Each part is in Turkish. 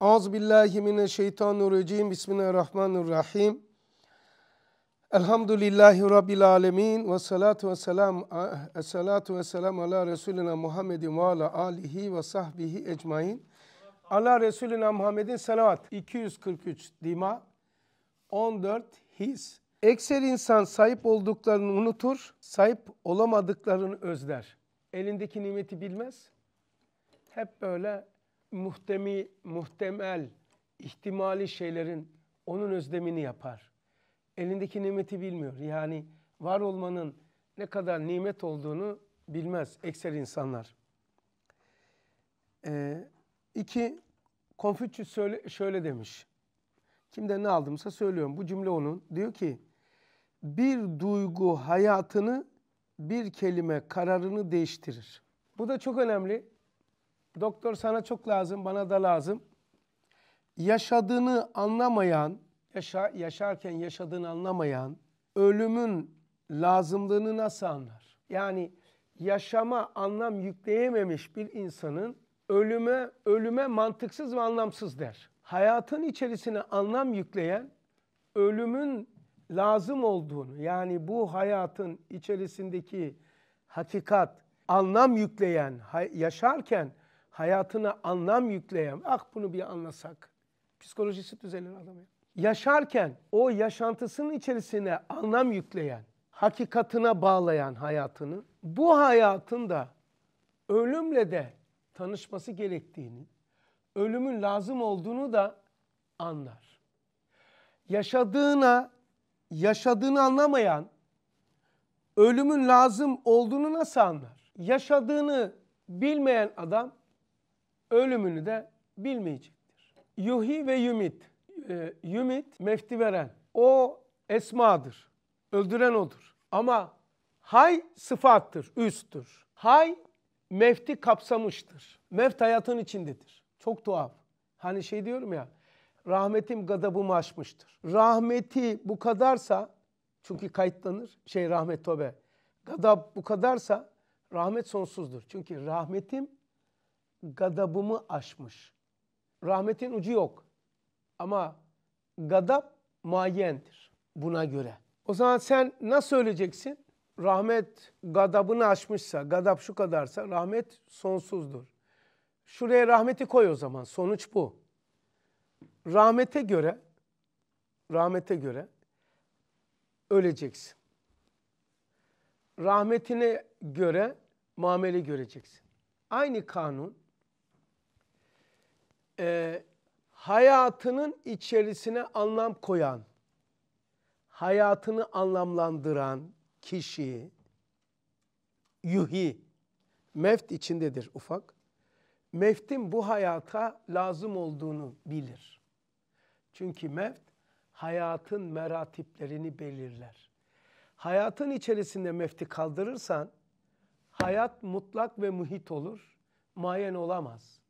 Ağız billahi mineşşeytanirracim. Bismillahirrahmanirrahim. Elhamdülillahi Rabbil alemin. Ve salatu ve selam. Esselatu ve selam ala Resulina Muhammedin ve ala alihi ve sahbihi ecmain. Ala Resulina Muhammedin salat 243 dima, 14 his. Ekser insan sahip olduklarını unutur, sahip olamadıklarını özler. Elindeki nimeti bilmez. Hep böyle muhtemi, muhtemel, ihtimali şeylerin onun özlemini yapar. Elindeki nimeti bilmiyor. Yani var olmanın ne kadar nimet olduğunu bilmez ekser insanlar. Ee, iki, Konfüçyüs şöyle, şöyle demiş. kimde ne aldımsa söylüyorum. Bu cümle onun. Diyor ki, bir duygu hayatını bir kelime kararını değiştirir. Bu da çok önemli doktor sana çok lazım, bana da lazım. Yaşadığını anlamayan, yaşa, yaşarken yaşadığını anlamayan, ölümün lazımlığını nasıl anlar? Yani yaşama anlam yükleyememiş bir insanın ölüme ölüme mantıksız ve anlamsız der. Hayatın içerisine anlam yükleyen ölümün lazım olduğunu yani bu hayatın içerisindeki hakikat anlam yükleyen yaşarken hayatına anlam yükleyen, ah bunu bir anlasak, psikolojisi düzelir adamın. Yaşarken o yaşantısının içerisine anlam yükleyen, hakikatına bağlayan hayatını, bu hayatın da ölümle de tanışması gerektiğini, ölümün lazım olduğunu da anlar. Yaşadığına, yaşadığını anlamayan, ölümün lazım olduğunu nasıl anlar? Yaşadığını bilmeyen adam ölümünü de bilmeyecektir. Yuhi ve yumit. E, yumit mefti veren. O esmadır. Öldüren odur. Ama hay sıfattır, üsttür. Hay mefti kapsamıştır. Meft hayatın içindedir. Çok tuhaf. Hani şey diyorum ya, rahmetim gadabımı aşmıştır. Rahmeti bu kadarsa, çünkü kayıtlanır, şey rahmet tobe. Gadab bu kadarsa rahmet sonsuzdur. Çünkü rahmetim gadabımı aşmış. Rahmetin ucu yok. Ama gadap mayendir buna göre. O zaman sen nasıl öleceksin? Rahmet gadabını aşmışsa, gadap şu kadarsa rahmet sonsuzdur. Şuraya rahmeti koy o zaman. Sonuç bu. Rahmete göre rahmete göre öleceksin. Rahmetine göre muamele göreceksin. Aynı kanun e, hayatının içerisine anlam koyan, hayatını anlamlandıran kişi yuhi, meft içindedir ufak. Meftin bu hayata lazım olduğunu bilir. Çünkü meft hayatın meratiplerini belirler. Hayatın içerisinde mefti kaldırırsan hayat mutlak ve muhit olur, mayen olamaz.''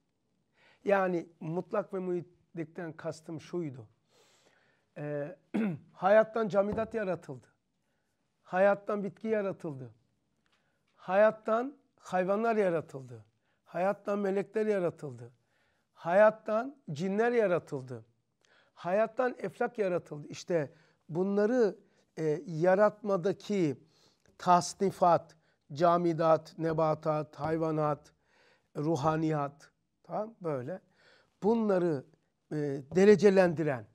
Yani mutlak ve muhitlikten kastım şuydu. Ee, hayattan camidat yaratıldı. Hayattan bitki yaratıldı. Hayattan hayvanlar yaratıldı. Hayattan melekler yaratıldı. Hayattan cinler yaratıldı. Hayattan eflak yaratıldı. İşte bunları e, yaratmadaki tasnifat, camidat, nebatat, hayvanat, ruhaniyat, Tamam böyle. Bunları e, derecelendiren,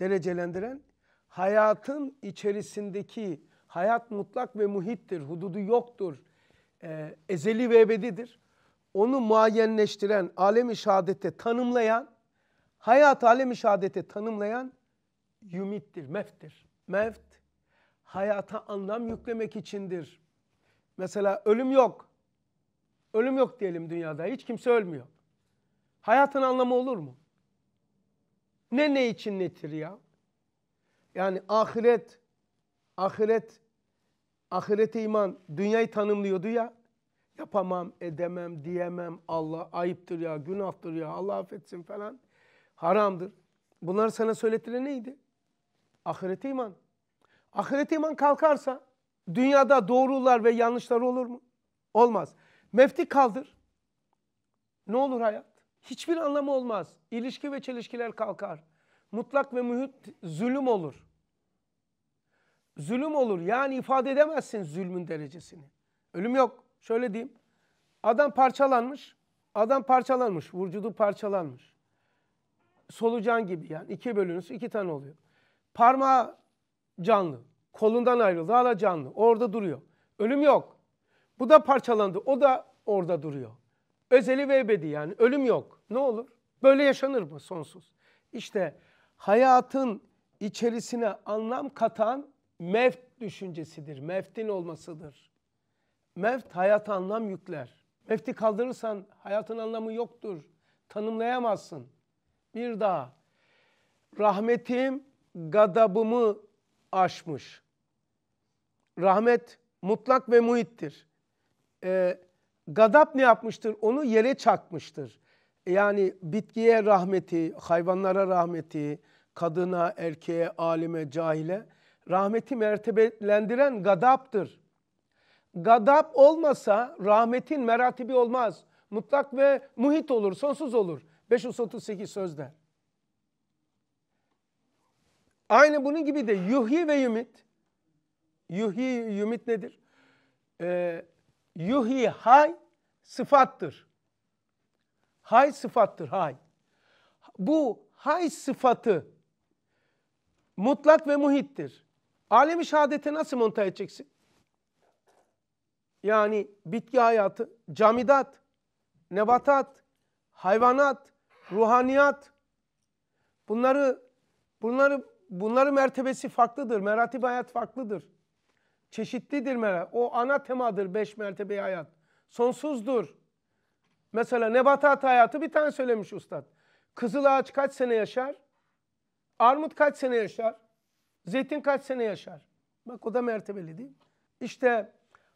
derecelendiren hayatın içerisindeki hayat mutlak ve muhittir, hududu yoktur, e, ezeli ve ebedidir. Onu muayenleştiren, alemi şehadete tanımlayan, hayat alemi şehadete tanımlayan yümittir, meftir. Meft, hayata anlam yüklemek içindir. Mesela ölüm yok. Ölüm yok diyelim dünyada. Hiç kimse ölmüyor. Hayatın anlamı olur mu? Ne ne için netir ya? Yani ahiret, ahiret, ahirete iman dünyayı tanımlıyordu ya. Yapamam, edemem, diyemem. Allah ayıptır ya, günahtır ya, Allah affetsin falan. Haramdır. Bunlar sana söyletilen neydi? Ahirete iman. Ahirete iman kalkarsa dünyada doğrular ve yanlışlar olur mu? Olmaz. Mefti kaldır. Ne olur hayat? Hiçbir anlamı olmaz. İlişki ve çelişkiler kalkar. Mutlak ve mühit zulüm olur. Zulüm olur. Yani ifade edemezsin zulmün derecesini. Ölüm yok. Şöyle diyeyim. Adam parçalanmış. Adam parçalanmış. vurcudu parçalanmış. Solucan gibi yani. iki bölünüz iki tane oluyor. Parmağı canlı. Kolundan ayrıldı. Hala canlı. Orada duruyor. Ölüm yok. Bu da parçalandı. O da orada duruyor. Özeli ve ebedi yani. Ölüm yok. Ne olur? Böyle yaşanır mı sonsuz? İşte hayatın içerisine anlam katan mevt düşüncesidir. meftin olmasıdır. Mevt hayata anlam yükler. Mefti kaldırırsan hayatın anlamı yoktur. Tanımlayamazsın. Bir daha. Rahmetim gadabımı aşmış. Rahmet mutlak ve muhittir e, gadap ne yapmıştır? Onu yere çakmıştır. Yani bitkiye rahmeti, hayvanlara rahmeti, kadına, erkeğe, alime, cahile rahmeti mertebelendiren gadaptır. Gadap olmasa rahmetin meratibi olmaz. Mutlak ve muhit olur, sonsuz olur. 538 sözde. Aynı bunun gibi de yuhyi ve yumit. Yuhyi, yumit nedir? Ee, Yuhi hay sıfattır. Hay sıfattır hay. Bu hay sıfatı mutlak ve muhittir. Alemi şehadete nasıl monta edeceksin? Yani bitki hayatı, camidat, nebatat, hayvanat, ruhaniyat. Bunları bunları bunların mertebesi farklıdır. Meratip hayat farklıdır. Çeşitlidir merak. O ana temadır beş mertebe hayat. Sonsuzdur. Mesela nebatat hayatı bir tane söylemiş ustad. Kızıl ağaç kaç sene yaşar? Armut kaç sene yaşar? Zeytin kaç sene yaşar? Bak o da mertebeli değil İşte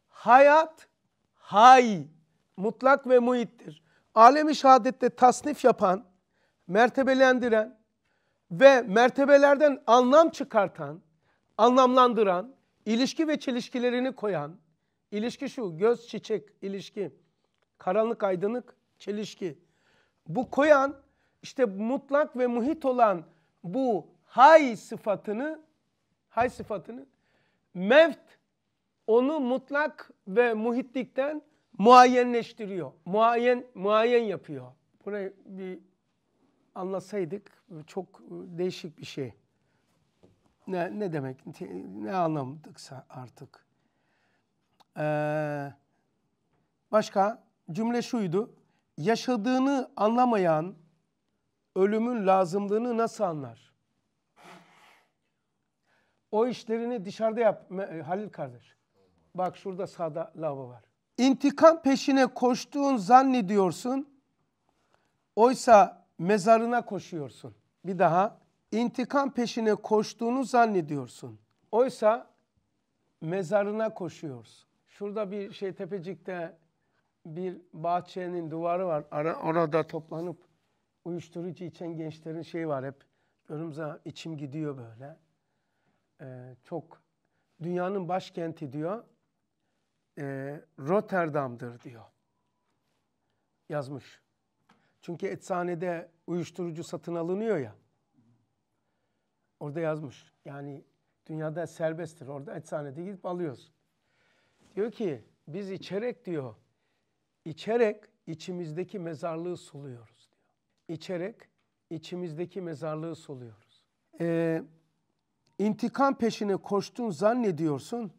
hayat hay, mutlak ve muhittir. Alemi şehadette tasnif yapan, mertebelendiren ve mertebelerden anlam çıkartan, anlamlandıran, İlişki ve çelişkilerini koyan, ilişki şu, göz çiçek ilişki, karanlık aydınlık çelişki. Bu koyan işte mutlak ve muhit olan bu hay sıfatını, hay sıfatını mevt onu mutlak ve muhitlikten muayyenleştiriyor. Muayyen, muayyen yapıyor. Burayı bir anlasaydık çok değişik bir şey. Ne, ne demek, ne anlamdıksa artık. Ee, başka cümle şuydu. Yaşadığını anlamayan ölümün lazımlığını nasıl anlar? O işlerini dışarıda yap e, Halil kardeş. Bak şurada sağda lava var. İntikam peşine koştuğun zannediyorsun. Oysa mezarına koşuyorsun. Bir daha intikam peşine koştuğunu zannediyorsun. Oysa mezarına koşuyorsun. Şurada bir şey tepecikte bir bahçenin duvarı var. Ara, orada toplanıp uyuşturucu içen gençlerin şey var hep. Önümüze içim gidiyor böyle. Ee, çok dünyanın başkenti diyor. Ee, Rotterdam'dır diyor. Yazmış. Çünkü etsanede uyuşturucu satın alınıyor ya. Orada yazmış. Yani dünyada serbesttir. Orada eczanede gidip alıyoruz. Diyor ki biz içerek diyor. içerek içimizdeki mezarlığı suluyoruz diyor. İçerek içimizdeki mezarlığı suluyoruz. Ee, intikam peşine koştun zannediyorsun.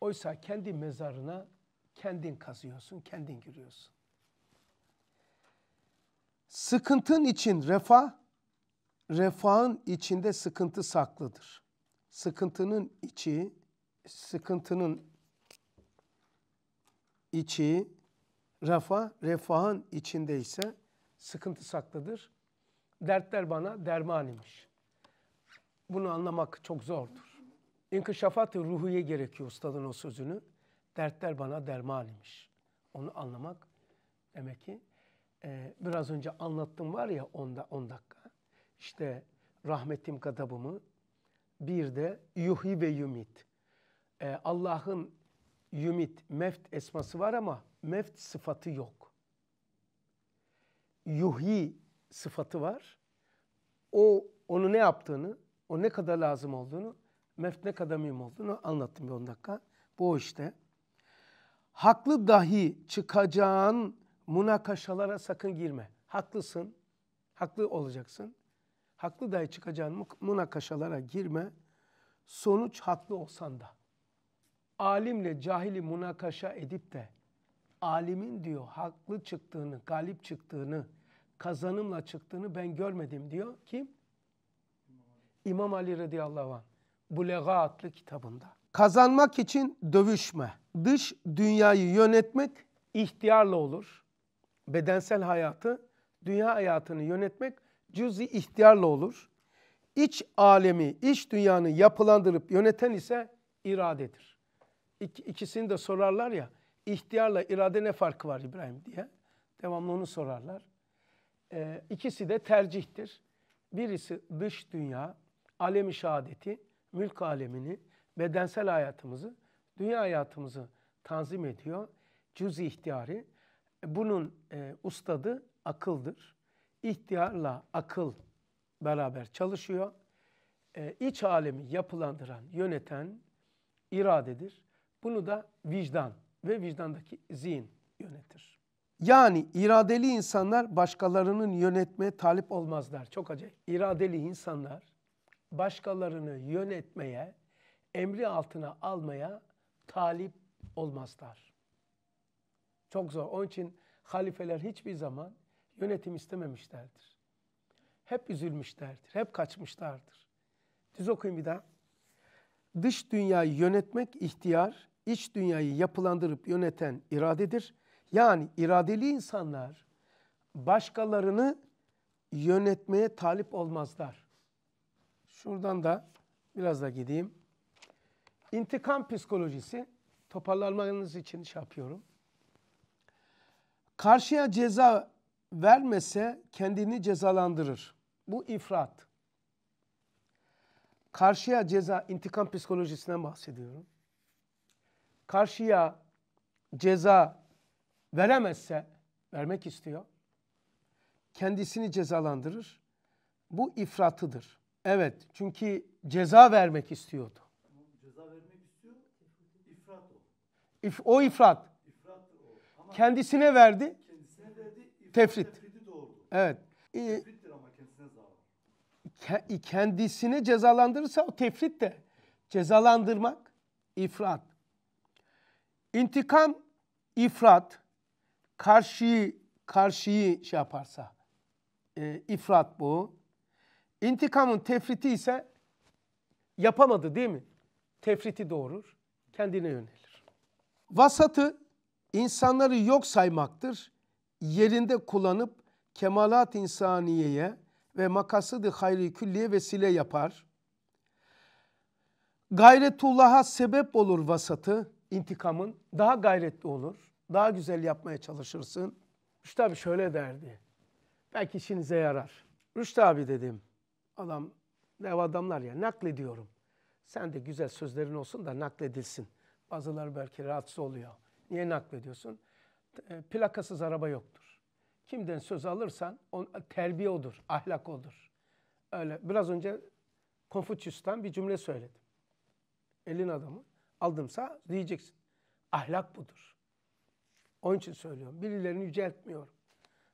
Oysa kendi mezarına kendin kazıyorsun, kendin giriyorsun. Sıkıntın için refah, refahın içinde sıkıntı saklıdır. Sıkıntının içi, sıkıntının içi refah, refahın içinde ise sıkıntı saklıdır. Dertler bana derman imiş. Bunu anlamak çok zordur. İnkışafat-ı ruhuye gerekiyor ustadın o sözünü. Dertler bana derman imiş. Onu anlamak demek ki e, biraz önce anlattım var ya onda 10 dakika işte rahmetim gadabımı bir de yuhi ve yumit. Ee, Allah'ın yumit, meft esması var ama meft sıfatı yok. Yuhi sıfatı var. O onu ne yaptığını, o ne kadar lazım olduğunu, meft ne kadar mühim olduğunu anlattım bir 10 dakika. Bu o işte. Haklı dahi çıkacağın münakaşalara sakın girme. Haklısın, haklı olacaksın haklı dahi çıkacağın münakaşalara girme. Sonuç haklı olsan da. Alimle cahili münakaşa edip de alimin diyor haklı çıktığını, galip çıktığını, kazanımla çıktığını ben görmedim diyor. Kim? İmam Ali radıyallahu anh. Bulega adlı kitabında. Kazanmak için dövüşme. Dış dünyayı yönetmek ihtiyarla olur. Bedensel hayatı, dünya hayatını yönetmek cüz-i ihtiyarla olur. İç alemi, iç dünyanı yapılandırıp yöneten ise iradedir. İk, ikisini de sorarlar ya, ihtiyarla irade ne farkı var İbrahim diye. Devamlı onu sorarlar. Ee, ikisi de tercihtir. Birisi dış dünya, alemi şehadeti, mülk alemini, bedensel hayatımızı, dünya hayatımızı tanzim ediyor. Cüz-i ihtiyari. Bunun e, ustadı akıldır ihtiyarla akıl beraber çalışıyor. E, iç alemi yapılandıran, yöneten iradedir. Bunu da vicdan ve vicdandaki zihin yönetir. Yani iradeli insanlar başkalarının yönetmeye talip olmazlar. Çok acayip. İradeli insanlar başkalarını yönetmeye, emri altına almaya talip olmazlar. Çok zor. Onun için halifeler hiçbir zaman yönetim istememişlerdir. Hep üzülmüşlerdir, hep kaçmışlardır. Düz okuyun bir daha. Dış dünyayı yönetmek ihtiyar, iç dünyayı yapılandırıp yöneten iradedir. Yani iradeli insanlar başkalarını yönetmeye talip olmazlar. Şuradan da biraz da gideyim. İntikam psikolojisi toparlanmanız için şey yapıyorum. Karşıya ceza vermese kendini cezalandırır. Bu ifrat. Karşıya ceza, intikam psikolojisinden bahsediyorum. Karşıya ceza veremezse, vermek istiyor. Kendisini cezalandırır. Bu ifratıdır. Evet, çünkü ceza vermek istiyordu. Ceza vermek istiyor, ifrat o. o ifrat. ifrat o. Ama kendisine verdi, Tefrit. doğru. Evet. Ee, Tefrittir ama kendisine zarar. Kendisini cezalandırırsa o tefrit de cezalandırmak ifrat. İntikam ifrat. Karşıyı karşıyı şey yaparsa e, ifrat bu. İntikamın tefriti ise yapamadı değil mi? Tefriti doğurur, kendine yönelir. Vasatı insanları yok saymaktır yerinde kullanıp kemalat insaniyeye ve makasıdı hayri külliye vesile yapar. Gayretullah'a sebep olur vasatı intikamın. Daha gayretli olur. Daha güzel yapmaya çalışırsın. Rüştü abi şöyle derdi. Belki işinize yarar. Rüştü abi dedim. Adam, dev adamlar ya naklediyorum. Sen de güzel sözlerin olsun da nakledilsin. Bazıları belki rahatsız oluyor. Niye naklediyorsun? E, plakasız araba yoktur. Kimden söz alırsan on, terbiye odur, ahlak odur. Öyle biraz önce Konfüçyüs'ten bir cümle söyledim. Elin adamı aldımsa diyeceksin. Ahlak budur. Onun için söylüyorum. Birilerini yüceltmiyorum.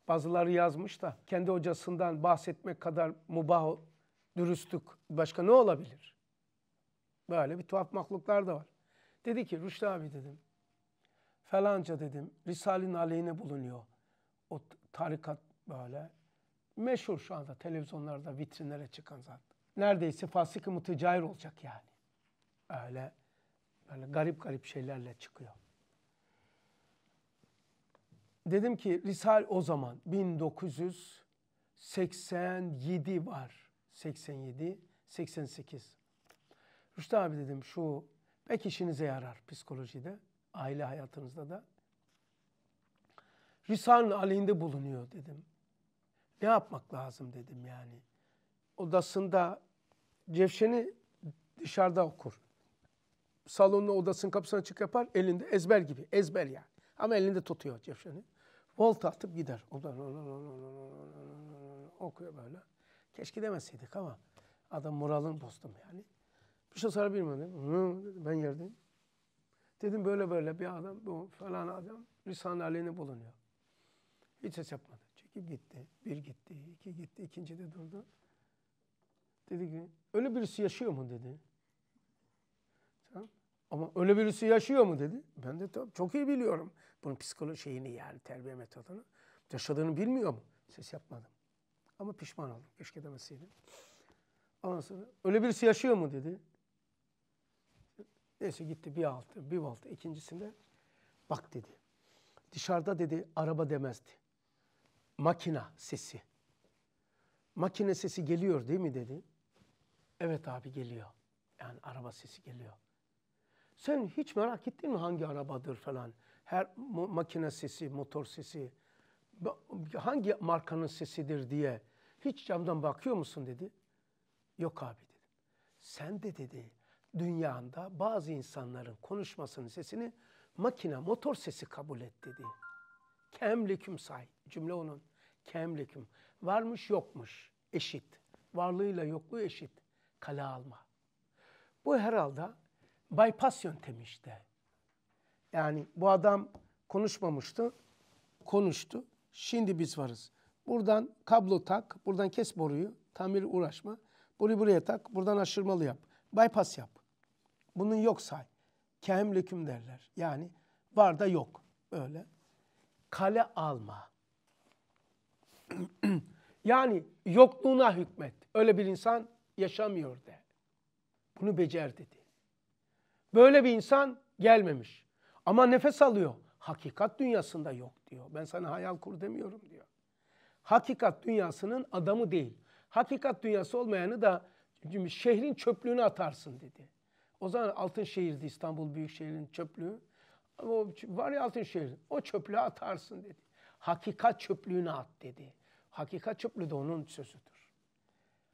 Bazıları yazmış da kendi hocasından bahsetmek kadar mubah, dürüstlük başka ne olabilir? Böyle bir tuhaf mahluklar da var. Dedi ki Rüştü abi dedim Falanca dedim. Risale'nin aleyhine bulunuyor. O tarikat böyle. Meşhur şu anda televizyonlarda vitrinlere çıkan zaten. Neredeyse fasık-ı olacak yani. Öyle böyle garip garip şeylerle çıkıyor. Dedim ki Risale o zaman 1987 var. 87, 88. Rüştü abi dedim şu pek işinize yarar psikolojide aile hayatınızda da Risale'nin aleyhinde bulunuyor dedim. Ne yapmak lazım dedim yani. Odasında Cevşen'i dışarıda okur. Salonun odasının kapısına çık yapar elinde ezber gibi ezber yani. Ama elinde tutuyor Cevşen'i. Volta atıp gider. okuyor böyle. Keşke demeseydik ama adam moralını bozdum yani. Bir şey sorabilir miyim? Ben yerdeyim. Dedim böyle böyle bir adam bu falan adam Risale aleyhine bulunuyor. Hiç ses yapmadı. Çekip gitti. Bir gitti, iki gitti, ikinci de durdu. Dedi ki öyle birisi yaşıyor mu dedi. Tamam. Ama öyle birisi yaşıyor mu dedi. Ben de tabii çok iyi biliyorum. Bunun psikoloji şeyini yani terbiye metodunu. Yaşadığını bilmiyor mu? Ses yapmadım. Ama pişman oldum. Keşke demeseydim. Ondan sonra öyle birisi yaşıyor mu dedi. Neyse gitti bir altı, bir volta. İkincisinde bak dedi. Dışarıda dedi araba demezdi. Makina sesi. Makine sesi geliyor değil mi dedi. Evet abi geliyor. Yani araba sesi geliyor. Sen hiç merak ettin mi hangi arabadır falan? Her makine sesi, motor sesi, hangi markanın sesidir diye hiç camdan bakıyor musun dedi. Yok abi dedi. Sen de dedi dünyanda bazı insanların konuşmasının sesini makine motor sesi kabul et dedi. Kemleküm say. Cümle onun. Kemleküm. Varmış yokmuş. Eşit. Varlığıyla yokluğu eşit. Kale alma. Bu herhalde bypass yöntemi işte. Yani bu adam konuşmamıştı. Konuştu. Şimdi biz varız. Buradan kablo tak, buradan kes boruyu, tamir uğraşma. Burayı buraya tak, buradan aşırmalı yap. Bypass yap. Bunun yok say. Kehem derler. Yani var da yok. Öyle. Kale alma. yani yokluğuna hükmet. Öyle bir insan yaşamıyor de. Bunu becer dedi. Böyle bir insan gelmemiş. Ama nefes alıyor. Hakikat dünyasında yok diyor. Ben sana hayal kur demiyorum diyor. Hakikat dünyasının adamı değil. Hakikat dünyası olmayanı da şehrin çöplüğünü atarsın dedi. O zaman Altınşehir'di İstanbul Büyükşehir'in çöplüğü. Ama o var ya Altınşehir, o çöplüğü atarsın dedi. Hakikat çöplüğünü at dedi. Hakikat çöplüğü de onun sözüdür.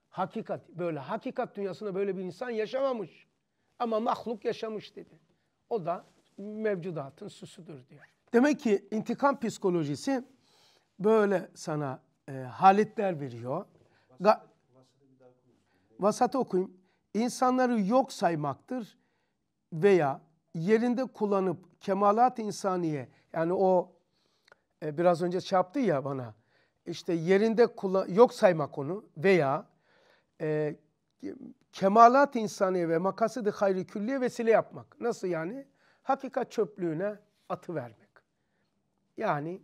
Hakikat, böyle hakikat dünyasında böyle bir insan yaşamamış. Ama mahluk yaşamış dedi. O da mevcudatın süsüdür diyor. Demek ki intikam psikolojisi böyle sana e, haletler veriyor. Vasat vasatı okuyayım insanları yok saymaktır veya yerinde kullanıp kemalat insaniye yani o e, biraz önce şey ya bana işte yerinde kullan, yok saymak onu veya e, kemalat insaniye ve makasıdı hayri külliye vesile yapmak. Nasıl yani? Hakikat çöplüğüne atı vermek. Yani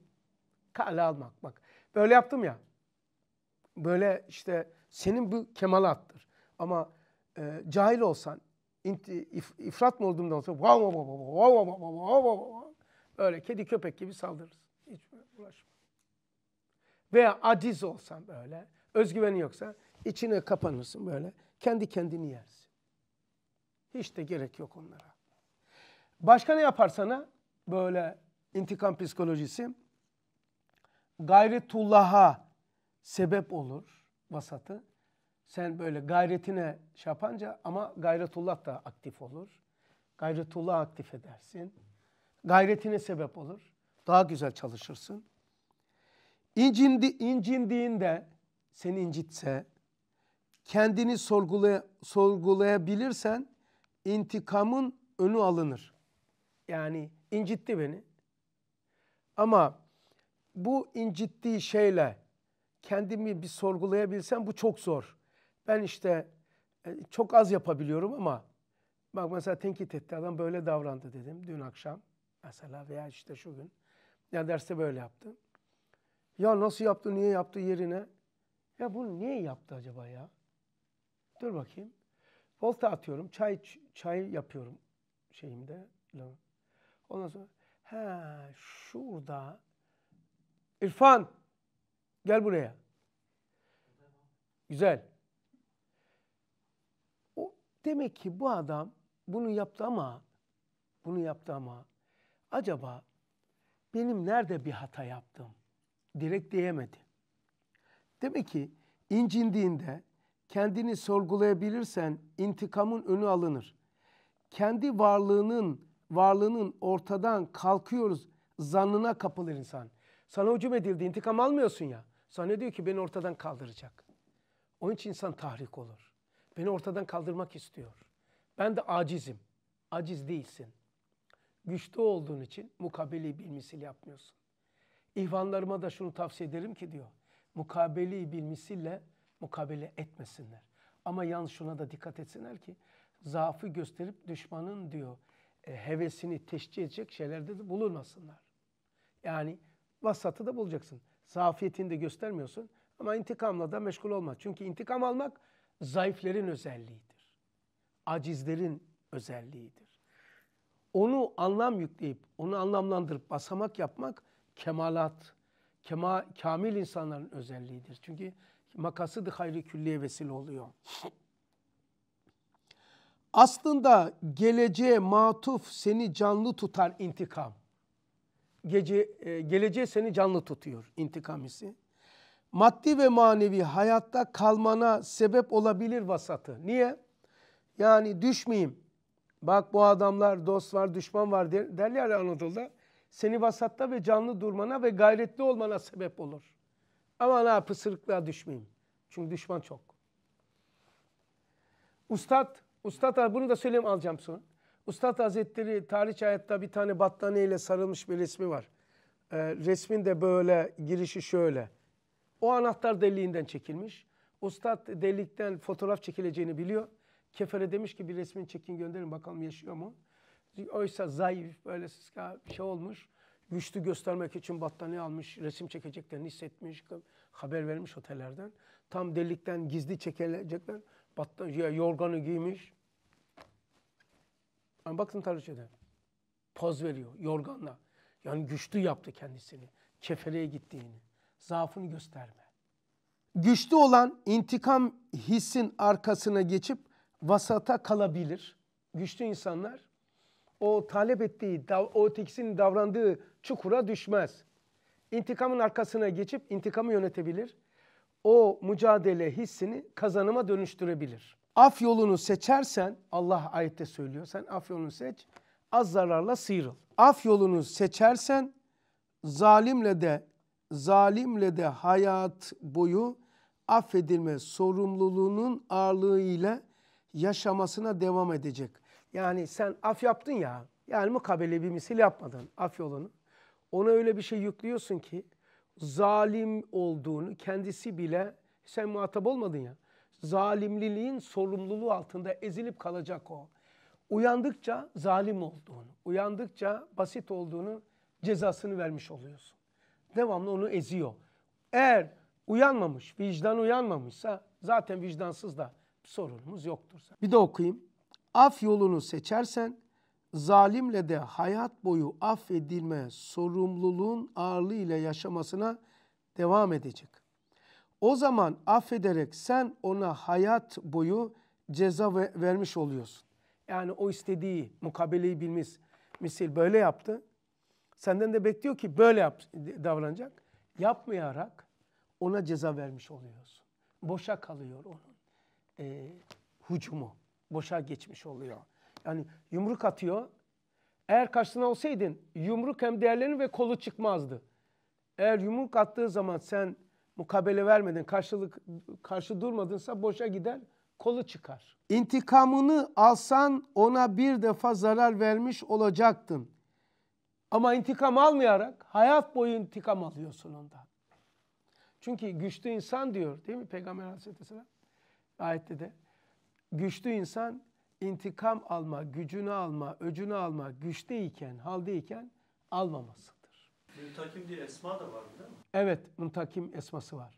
kale almak. Bak böyle yaptım ya. Böyle işte senin bu kemalattır. Ama e, cahil olsan, if, ifrat mı olduğumdan olsa vav vav vav vav vav vav vav vav öyle kedi köpek gibi saldırırsın. Hiç uğraşma. Veya aciz olsan böyle, özgüveni yoksa içine kapanırsın böyle. Kendi kendini yersin. Hiç de gerek yok onlara. Başka ne yaparsana Böyle intikam psikolojisi. Gayretullah'a sebep olur vasatı. Sen böyle gayretine şey yapanca ama gayretullah da aktif olur. Gayretullah aktif edersin. Gayretine sebep olur. Daha güzel çalışırsın. İncindi, incindiğinde seni incitse, kendini sorgulay sorgulayabilirsen intikamın önü alınır. Yani incitti beni. Ama bu incittiği şeyle kendimi bir sorgulayabilsem bu çok zor ben işte e, çok az yapabiliyorum ama bak mesela tenkit etti adam böyle davrandı dedim dün akşam mesela veya işte şu gün. Ya derste böyle yaptı. Ya nasıl yaptı, niye yaptı yerine? Ya bunu niye yaptı acaba ya? Dur bakayım. Volta atıyorum, çay çay yapıyorum şeyimde. Ondan sonra he şurada İrfan gel buraya. Güzel. Demek ki bu adam bunu yaptı ama bunu yaptı ama acaba benim nerede bir hata yaptım? Direkt diyemedi. Demek ki incindiğinde kendini sorgulayabilirsen intikamın önü alınır. Kendi varlığının varlığının ortadan kalkıyoruz zanına kapılır insan. Sana hücum edildi, intikam almıyorsun ya. Sana diyor ki beni ortadan kaldıracak. Onun için insan tahrik olur. Beni ortadan kaldırmak istiyor. Ben de acizim. Aciz değilsin. Güçlü olduğun için mukabeli bir misil yapmıyorsun. İhvanlarıma da şunu tavsiye ederim ki diyor. Mukabeli bir misille mukabele etmesinler. Ama yalnız şuna da dikkat etsinler ki zaafı gösterip düşmanın diyor e, hevesini teşcih edecek şeylerde de bulunmasınlar. Yani vasatı da bulacaksın. Zafiyetini de göstermiyorsun ama intikamla da meşgul olma. Çünkü intikam almak zayıflerin özelliğidir. Acizlerin özelliğidir. Onu anlam yükleyip, onu anlamlandırıp basamak yapmak kemalat, kema, kamil insanların özelliğidir. Çünkü makası da hayri külliye vesile oluyor. Aslında geleceğe matuf seni canlı tutar intikam. Gece, e, geleceğe seni canlı tutuyor intikam hissi maddi ve manevi hayatta kalmana sebep olabilir vasatı. Niye? Yani düşmeyeyim. Bak bu adamlar dost var düşman var der, derler Anadolu'da. Seni vasatta ve canlı durmana ve gayretli olmana sebep olur. Ama ha pısırıklığa düşmeyeyim. Çünkü düşman çok. Ustad, Ustad bunu da söyleyeyim alacağım sonra. Ustad Hazretleri tarih hayatta bir tane battaniye sarılmış bir resmi var. Ee, resmin de böyle girişi şöyle. O anahtar deliğinden çekilmiş. Ustad delikten fotoğraf çekileceğini biliyor. Kefere demiş ki bir resmini çekin gönderin bakalım yaşıyor mu? Oysa zayıf böyle bir şey olmuş. Güçlü göstermek için battaniye almış, resim çekeceklerini hissetmiş, haber vermiş otellerden. Tam delikten gizli çekilecekler. Battaniye, yorganı giymiş. Yani baktım tarihçede. Poz veriyor yorganla. Yani güçlü yaptı kendisini. Kefereye gittiğini zaafını gösterme. Güçlü olan intikam hissin arkasına geçip vasata kalabilir. Güçlü insanlar o talep ettiği, o ötekisinin davrandığı çukura düşmez. İntikamın arkasına geçip intikamı yönetebilir. O mücadele hissini kazanıma dönüştürebilir. Af yolunu seçersen, Allah ayette söylüyor, sen af yolunu seç, az zararla sıyrıl. Af yolunu seçersen, zalimle de zalimle de hayat boyu affedilme sorumluluğunun ağırlığı ile yaşamasına devam edecek. Yani sen af yaptın ya, yani mukabele bir misil yapmadın af yolunu. Ona öyle bir şey yüklüyorsun ki zalim olduğunu kendisi bile sen muhatap olmadın ya. Zalimliliğin sorumluluğu altında ezilip kalacak o. Uyandıkça zalim olduğunu, uyandıkça basit olduğunu cezasını vermiş oluyorsun devamlı onu eziyor. Eğer uyanmamış, vicdan uyanmamışsa zaten vicdansız da bir sorunumuz yoktur. Bir de okuyayım. Af yolunu seçersen zalimle de hayat boyu affedilme sorumluluğun ağırlığı ile yaşamasına devam edecek. O zaman affederek sen ona hayat boyu ceza vermiş oluyorsun. Yani o istediği mukabeleyi bilmiş misil böyle yaptı. Senden de bekliyor ki böyle yap, davranacak. Yapmayarak ona ceza vermiş oluyorsun. Boşa kalıyor onun e, hucumu. Boşa geçmiş oluyor. Yani yumruk atıyor. Eğer karşısına olsaydın yumruk hem değerlerini ve kolu çıkmazdı. Eğer yumruk attığı zaman sen mukabele vermedin, karşılık karşı durmadınsa boşa gider, kolu çıkar. İntikamını alsan ona bir defa zarar vermiş olacaktın. Ama intikam almayarak hayat boyu intikam alıyorsun ondan. Çünkü güçlü insan diyor değil mi Peygamber Aleyhisselam ayette de. Güçlü insan intikam alma, gücünü alma, öcünü alma güçteyken, haldeyken almamasıdır. Muntakim diye esma da var değil mi? Evet, muntakim esması var.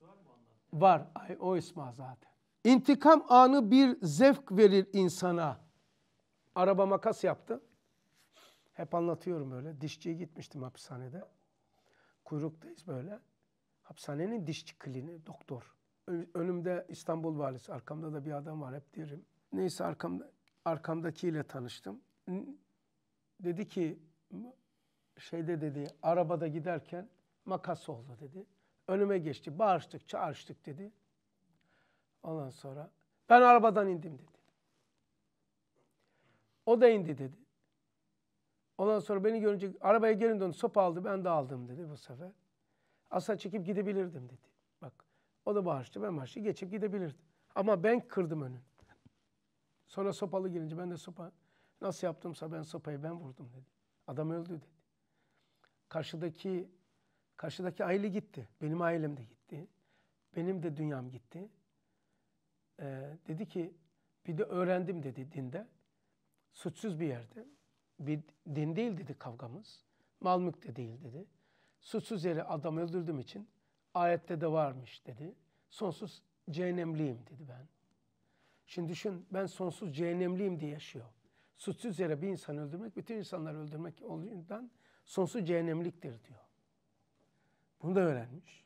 Var, mı var ay, o esma zaten. İntikam anı bir zevk verir insana. Araba makas yaptı. Hep anlatıyorum böyle. Dişçiye gitmiştim hapishanede. Kuyruktayız böyle. Hapishanenin dişçi klini, doktor. Önümde İstanbul valisi, arkamda da bir adam var hep derim. Neyse arkamda, arkamdakiyle tanıştım. Dedi ki, şeyde dedi, arabada giderken makas oldu dedi. Önüme geçti, bağırıştık, çağrıştık dedi. Ondan sonra ben arabadan indim dedi. O da indi dedi. Ondan sonra beni görünce arabaya gelin döndü. Sopa aldı ben de aldım dedi bu sefer. Asla çekip gidebilirdim dedi. Bak o da bağıştı ben bağıştı geçip gidebilirdim. Ama ben kırdım önünü. Sonra sopalı gelince ben de sopa nasıl yaptımsa ben sopayı ben vurdum dedi. Adam öldü dedi. Karşıdaki karşıdaki aile gitti. Benim ailem de gitti. Benim de dünyam gitti. Ee, dedi ki bir de öğrendim dedi dinde. Suçsuz bir yerde bir din değil dedi kavgamız. Mal mülk de değil dedi. Suçsuz yere adam öldürdüğüm için ayette de varmış dedi. Sonsuz cehennemliyim dedi ben. Şimdi düşün ben sonsuz cehennemliyim diye yaşıyor. Suçsuz yere bir insan öldürmek bütün insanları öldürmek olduğundan sonsuz cehennemliktir diyor. Bunu da öğrenmiş.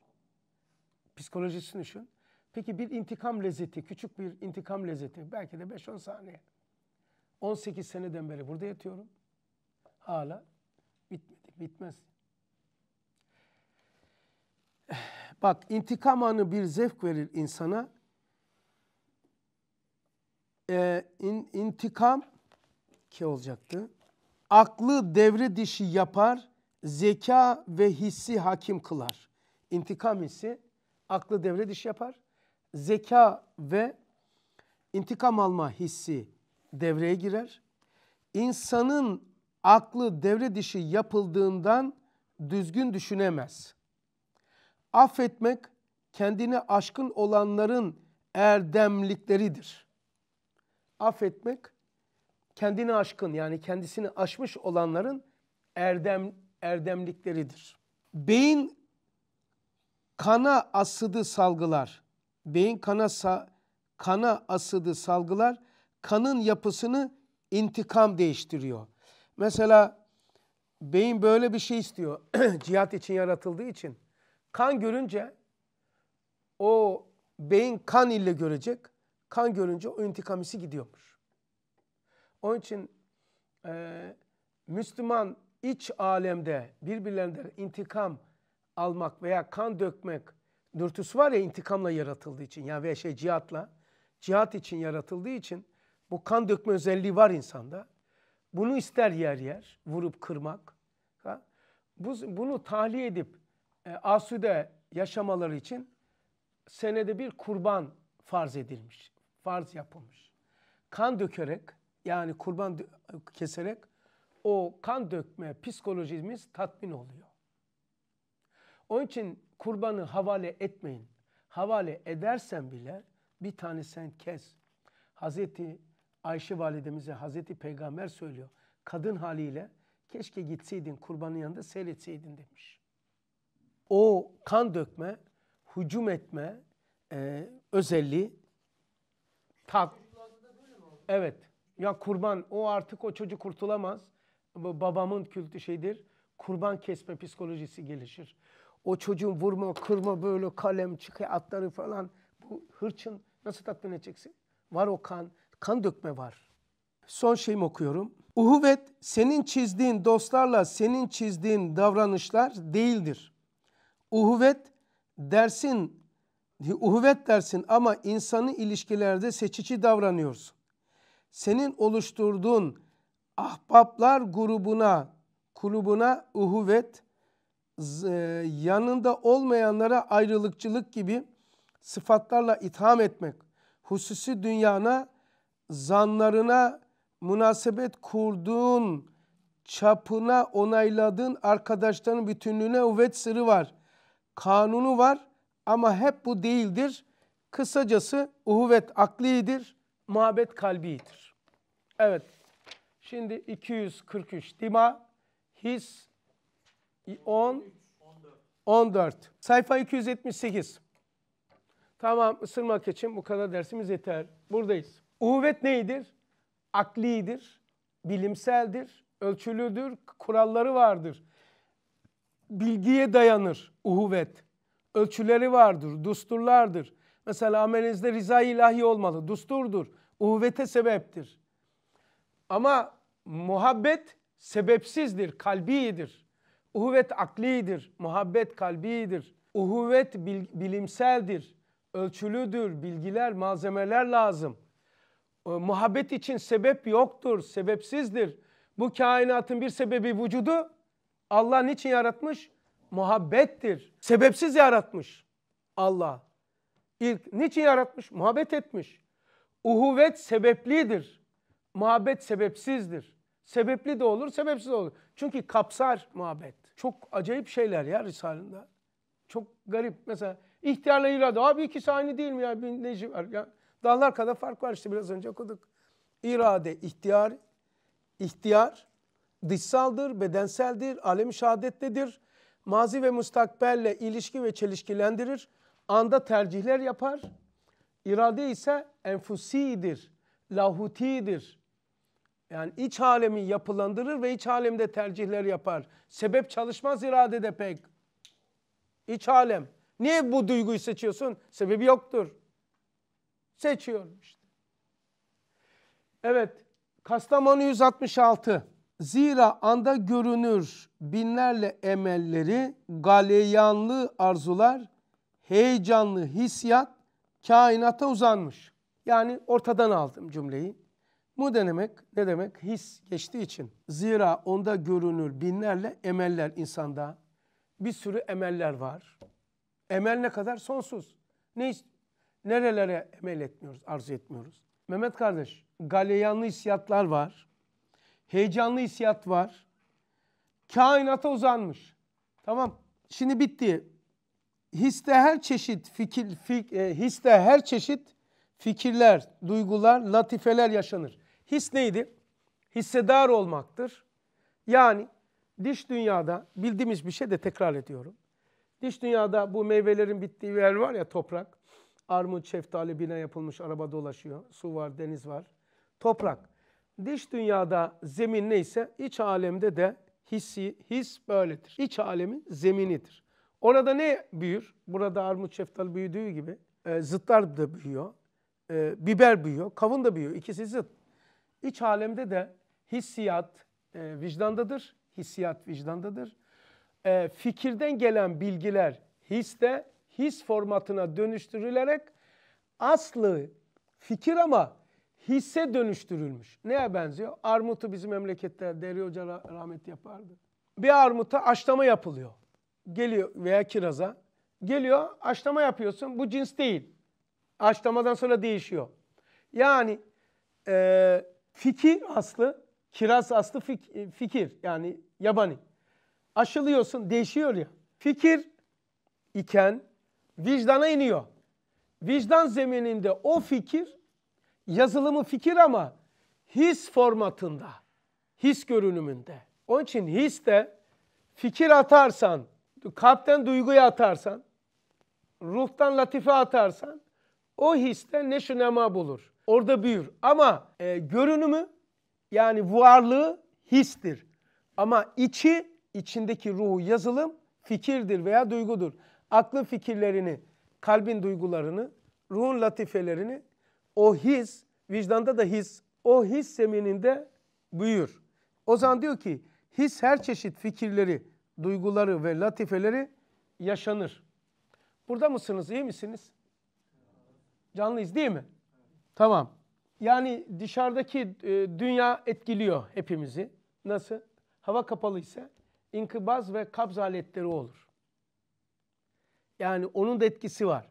Psikolojisini düşün. Peki bir intikam lezzeti, küçük bir intikam lezzeti belki de 5-10 saniye. 18 seneden beri burada yatıyorum hala bitmedi, bitmez. Bak intikam anı bir zevk verir insana. Ee, in, intikam ki olacaktı. Aklı devre dişi yapar, zeka ve hissi hakim kılar. İntikam hissi aklı devre dışı yapar. Zeka ve intikam alma hissi devreye girer. İnsanın aklı devre dışı yapıldığından düzgün düşünemez. Affetmek kendine aşkın olanların erdemlikleridir. Affetmek kendine aşkın yani kendisini aşmış olanların erdem erdemlikleridir. Beyin kana asıdı salgılar. Beyin kana sa, kana asıdı salgılar kanın yapısını intikam değiştiriyor. Mesela beyin böyle bir şey istiyor. Cihat için yaratıldığı için. Kan görünce o beyin kan ile görecek. Kan görünce o intikamisi gidiyormuş. Onun için e, Müslüman iç alemde birbirlerinden intikam almak veya kan dökmek dürtüsü var ya intikamla yaratıldığı için yani veya şey cihatla cihat için yaratıldığı için bu kan dökme özelliği var insanda. Bunu ister yer yer vurup kırmak. Ha? Bu, bunu tahliye edip e, asude yaşamaları için senede bir kurban farz edilmiş. Farz yapılmış. Kan dökerek yani kurban keserek o kan dökme psikolojimiz tatmin oluyor. Onun için kurbanı havale etmeyin. Havale edersen bile bir tane sen kes. Hazreti Ayşe validemize Hazreti Peygamber söylüyor. Kadın haliyle keşke gitseydin kurbanın yanında seyretseydin demiş. O kan dökme, hücum etme e, özelliği tat. Evet. Ya kurban o artık o çocuk kurtulamaz. Bu babamın kültü şeydir. Kurban kesme psikolojisi gelişir. O çocuğun vurma, kırma böyle kalem çıkıyor atları falan. Bu hırçın nasıl tatmin edeceksin? Var o kan, kan dökme var. Son şeyimi okuyorum. Uhuvet senin çizdiğin dostlarla senin çizdiğin davranışlar değildir. Uhuvet dersin, uhuvet dersin ama insanı ilişkilerde seçici davranıyorsun. Senin oluşturduğun ahbaplar grubuna, kulübuna uhuvet, e, yanında olmayanlara ayrılıkçılık gibi sıfatlarla itham etmek, hususi dünyana zanlarına münasebet kurduğun, çapına onayladığın arkadaşların bütünlüğüne uvet sırrı var. Kanunu var ama hep bu değildir. Kısacası uhuvvet aklidir, muhabbet kalbidir. Evet, şimdi 243 dima, his 10, 14. Sayfa 278. Tamam ısırmak için bu kadar dersimiz yeter. Buradayız. Uhvet neydir? Aklidir, bilimseldir, ölçülüdür, kuralları vardır. Bilgiye dayanır uhuvvet. Ölçüleri vardır, dusturlardır. Mesela amelinizde rıza ilahi olmalı, dusturdur. Uhuvvete sebeptir. Ama muhabbet sebepsizdir, kalbidir. Uhuvvet aklidir, muhabbet kalbidir. Uhuvvet bilimseldir, ölçülüdür, bilgiler, malzemeler lazım. Ee, muhabbet için sebep yoktur, sebepsizdir. Bu kainatın bir sebebi vücudu Allah niçin yaratmış? Muhabbettir. Sebepsiz yaratmış Allah. İlk niçin yaratmış? Muhabbet etmiş. Uhuvvet sebeplidir. Muhabbet sebepsizdir. Sebepli de olur, sebepsiz de olur. Çünkü kapsar muhabbet. Çok acayip şeyler ya Risale'nde. Çok garip. Mesela ihtiyarla irade. Abi ikisi aynı değil mi ya? Bir Necip var. Ya Dağlar kadar fark var işte biraz önce okuduk. İrade, ihtiyar, ihtiyar dışsaldır, bedenseldir, alem şehadettedir. Mazi ve mustakbelle ilişki ve çelişkilendirir. Anda tercihler yapar. İrade ise enfusidir, lahutidir. Yani iç alemi yapılandırır ve iç alemde tercihler yapar. Sebep çalışmaz iradede pek. İç alem. Niye bu duyguyu seçiyorsun? Sebebi yoktur. Seçiyorum Evet. Kastamonu 166. Zira anda görünür binlerle emelleri, galeyanlı arzular, heyecanlı hissiyat kainata uzanmış. Yani ortadan aldım cümleyi. Bu ne demek? Ne demek? His geçtiği için. Zira onda görünür binlerle emeller insanda. Bir sürü emeller var. Emel ne kadar? Sonsuz. Ne nerelere emel etmiyoruz, arzu etmiyoruz? Mehmet kardeş, galeyanlı hissiyatlar var. Heyecanlı hissiyat var. Kainata uzanmış. Tamam. Şimdi bitti. Histe her çeşit fikir, fik, e, histe her çeşit fikirler, duygular, latifeler yaşanır. His neydi? Hissedar olmaktır. Yani diş dünyada bildiğimiz bir şey de tekrar ediyorum. Diş dünyada bu meyvelerin bittiği yer var ya toprak. Armut, şeftali, bina yapılmış araba dolaşıyor. Su var, deniz var. Toprak. Dış dünyada zemin neyse iç alemde de hissi, his böyledir. İç alemin zeminidir. Orada ne büyür? Burada armut, şeftali büyüdüğü gibi e, zıtlar da büyüyor. E, biber büyüyor, kavun da büyüyor. İkisi zıt. İç alemde de hissiyat e, vicdandadır. Hissiyat vicdandadır. E, fikirden gelen bilgiler hisse, his formatına dönüştürülerek aslı fikir ama hisse dönüştürülmüş. Neye benziyor? Armutu bizim memlekette Deri Hoca rahmet yapardı. Bir armuta aşlama yapılıyor. Geliyor veya kiraza. Geliyor aşlama yapıyorsun. Bu cins değil. Aşlamadan sonra değişiyor. Yani e, fikir aslı, kiraz aslı fik, e, fikir yani yabani. Aşılıyorsun değişiyor ya. Fikir iken vicdana iniyor. Vicdan zemininde o fikir yazılımı fikir ama his formatında, his görünümünde. Onun için his de fikir atarsan, kalpten duyguya atarsan, ruhtan latife atarsan o histe neşü nema bulur. Orada büyür. Ama e, görünümü yani varlığı histir. Ama içi, içindeki ruhu yazılım fikirdir veya duygudur aklın fikirlerini, kalbin duygularını, ruhun latifelerini o his, vicdanda da his, o his semininde büyür. O zaman diyor ki his her çeşit fikirleri, duyguları ve latifeleri yaşanır. Burada mısınız? İyi misiniz? Canlıyız değil mi? Tamam. Yani dışarıdaki e, dünya etkiliyor hepimizi. Nasıl? Hava kapalı ise inkıbaz ve kabz aletleri olur. Yani onun da etkisi var.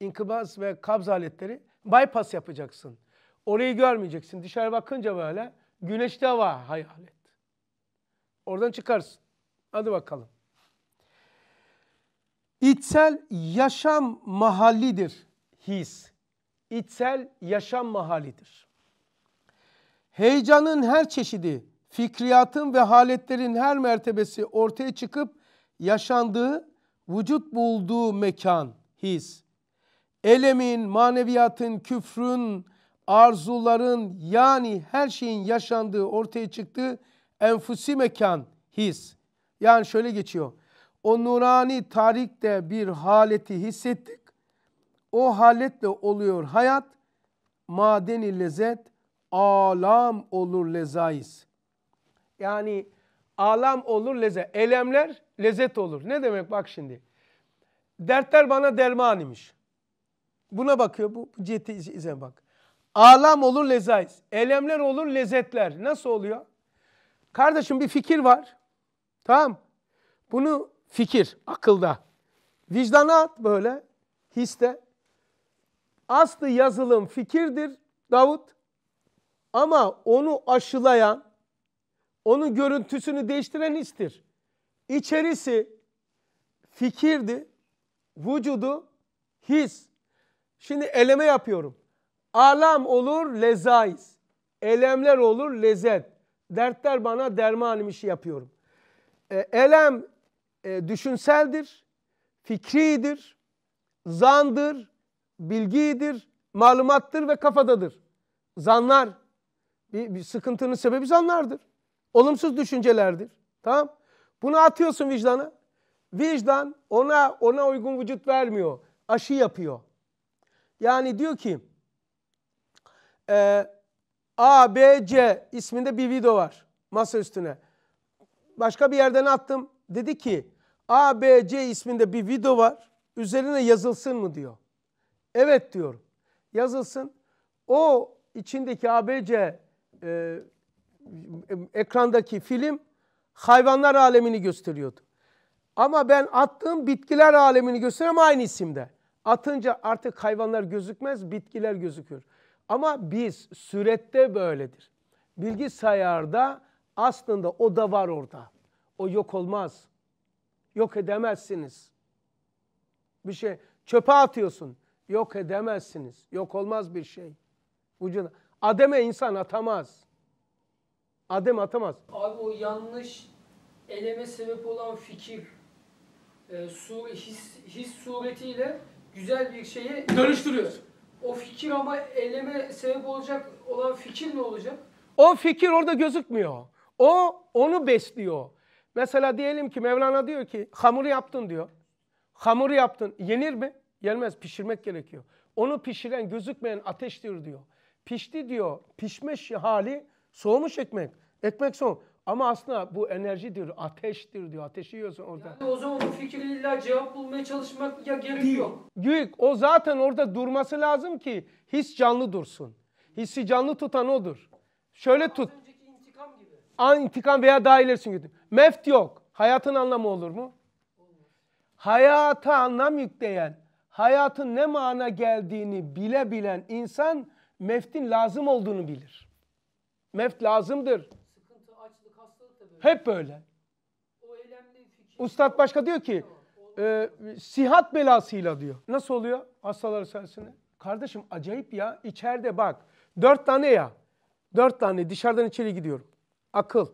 İnkıbaz ve kabz aletleri bypass yapacaksın. Orayı görmeyeceksin. Dışarı bakınca böyle güneşli hava hayal et. Oradan çıkarsın. Hadi bakalım. İçsel yaşam mahallidir his. İçsel yaşam mahallidir. Heyecanın her çeşidi, fikriyatın ve haletlerin her mertebesi ortaya çıkıp yaşandığı vücut bulduğu mekan, his, elemin, maneviyatın, küfrün, arzuların yani her şeyin yaşandığı, ortaya çıktığı enfusi mekan, his. Yani şöyle geçiyor. O nurani tarikte bir haleti hissettik. O haletle oluyor hayat. Madeni lezzet, alam olur lezaiz. Yani alam olur lezzet. Elemler lezzet olur. Ne demek bak şimdi. Dertler bana derman imiş. Buna bakıyor bu, bu cihete izle bak. Ağlam olur lezaiz. Elemler olur lezzetler. Nasıl oluyor? Kardeşim bir fikir var. Tamam. Bunu fikir akılda. Vicdana at böyle. Histe. Aslı yazılım fikirdir Davut. Ama onu aşılayan, onun görüntüsünü değiştiren histir. İçerisi fikirdi, vücudu his. Şimdi eleme yapıyorum. Alam olur lezaiz. Elemler olur lezzet. Dertler bana dermanım işi yapıyorum. E, elem e, düşünseldir, fikridir, zandır, bilgidir, malumattır ve kafadadır. Zanlar, bir, bir sıkıntının sebebi zanlardır. Olumsuz düşüncelerdir. Tamam bunu atıyorsun vicdanı. Vicdan ona ona uygun vücut vermiyor. Aşı yapıyor. Yani diyor ki e, A, B, C isminde bir video var masa üstüne. Başka bir yerden attım. Dedi ki A, B, C isminde bir video var. Üzerine yazılsın mı diyor. Evet diyorum. Yazılsın. O içindeki A, B, C e, ekrandaki film hayvanlar alemini gösteriyordu. Ama ben attığım bitkiler alemini gösteriyorum aynı isimde. Atınca artık hayvanlar gözükmez, bitkiler gözükür. Ama biz sürette böyledir. Bilgisayarda aslında o da var orada. O yok olmaz. Yok edemezsiniz. Bir şey çöpe atıyorsun. Yok edemezsiniz. Yok olmaz bir şey. Vücuda. Ademe insan atamaz. Adem atamaz. Abi o yanlış eleme sebep olan fikir e, sur, his, his suretiyle güzel bir şeye dönüştürüyor. O fikir ama eleme sebep olacak olan fikir ne olacak? O fikir orada gözükmüyor. O onu besliyor. Mesela diyelim ki Mevlana diyor ki hamuru yaptın diyor. Hamuru yaptın. Yenir mi? Yenmez. Pişirmek gerekiyor. Onu pişiren gözükmeyen ateştir diyor. Pişti diyor. Pişmiş hali soğumuş ekmek. Ekmek son. Ama aslında bu enerjidir, ateştir diyor. Ateşi yiyorsun orada. Yani o zaman bu fikir illa cevap bulmaya çalışmak ya gerek Değil. yok. Yok. O zaten orada durması lazım ki his canlı dursun. Hissi canlı tutan odur. Şöyle Az tut. önceki intikam gibi. An intikam veya daha ilerisini götür. Meft yok. Hayatın anlamı olur mu? Hayata anlam yükleyen, hayatın ne mana geldiğini bile bilen insan meftin lazım olduğunu bilir. Meft lazımdır. Hep böyle. Ustad başka diyor ki e, sihat belasıyla diyor. Nasıl oluyor hastalar sayesinde? Kardeşim acayip ya içeride bak. Dört tane ya. Dört tane dışarıdan içeri gidiyorum. Akıl,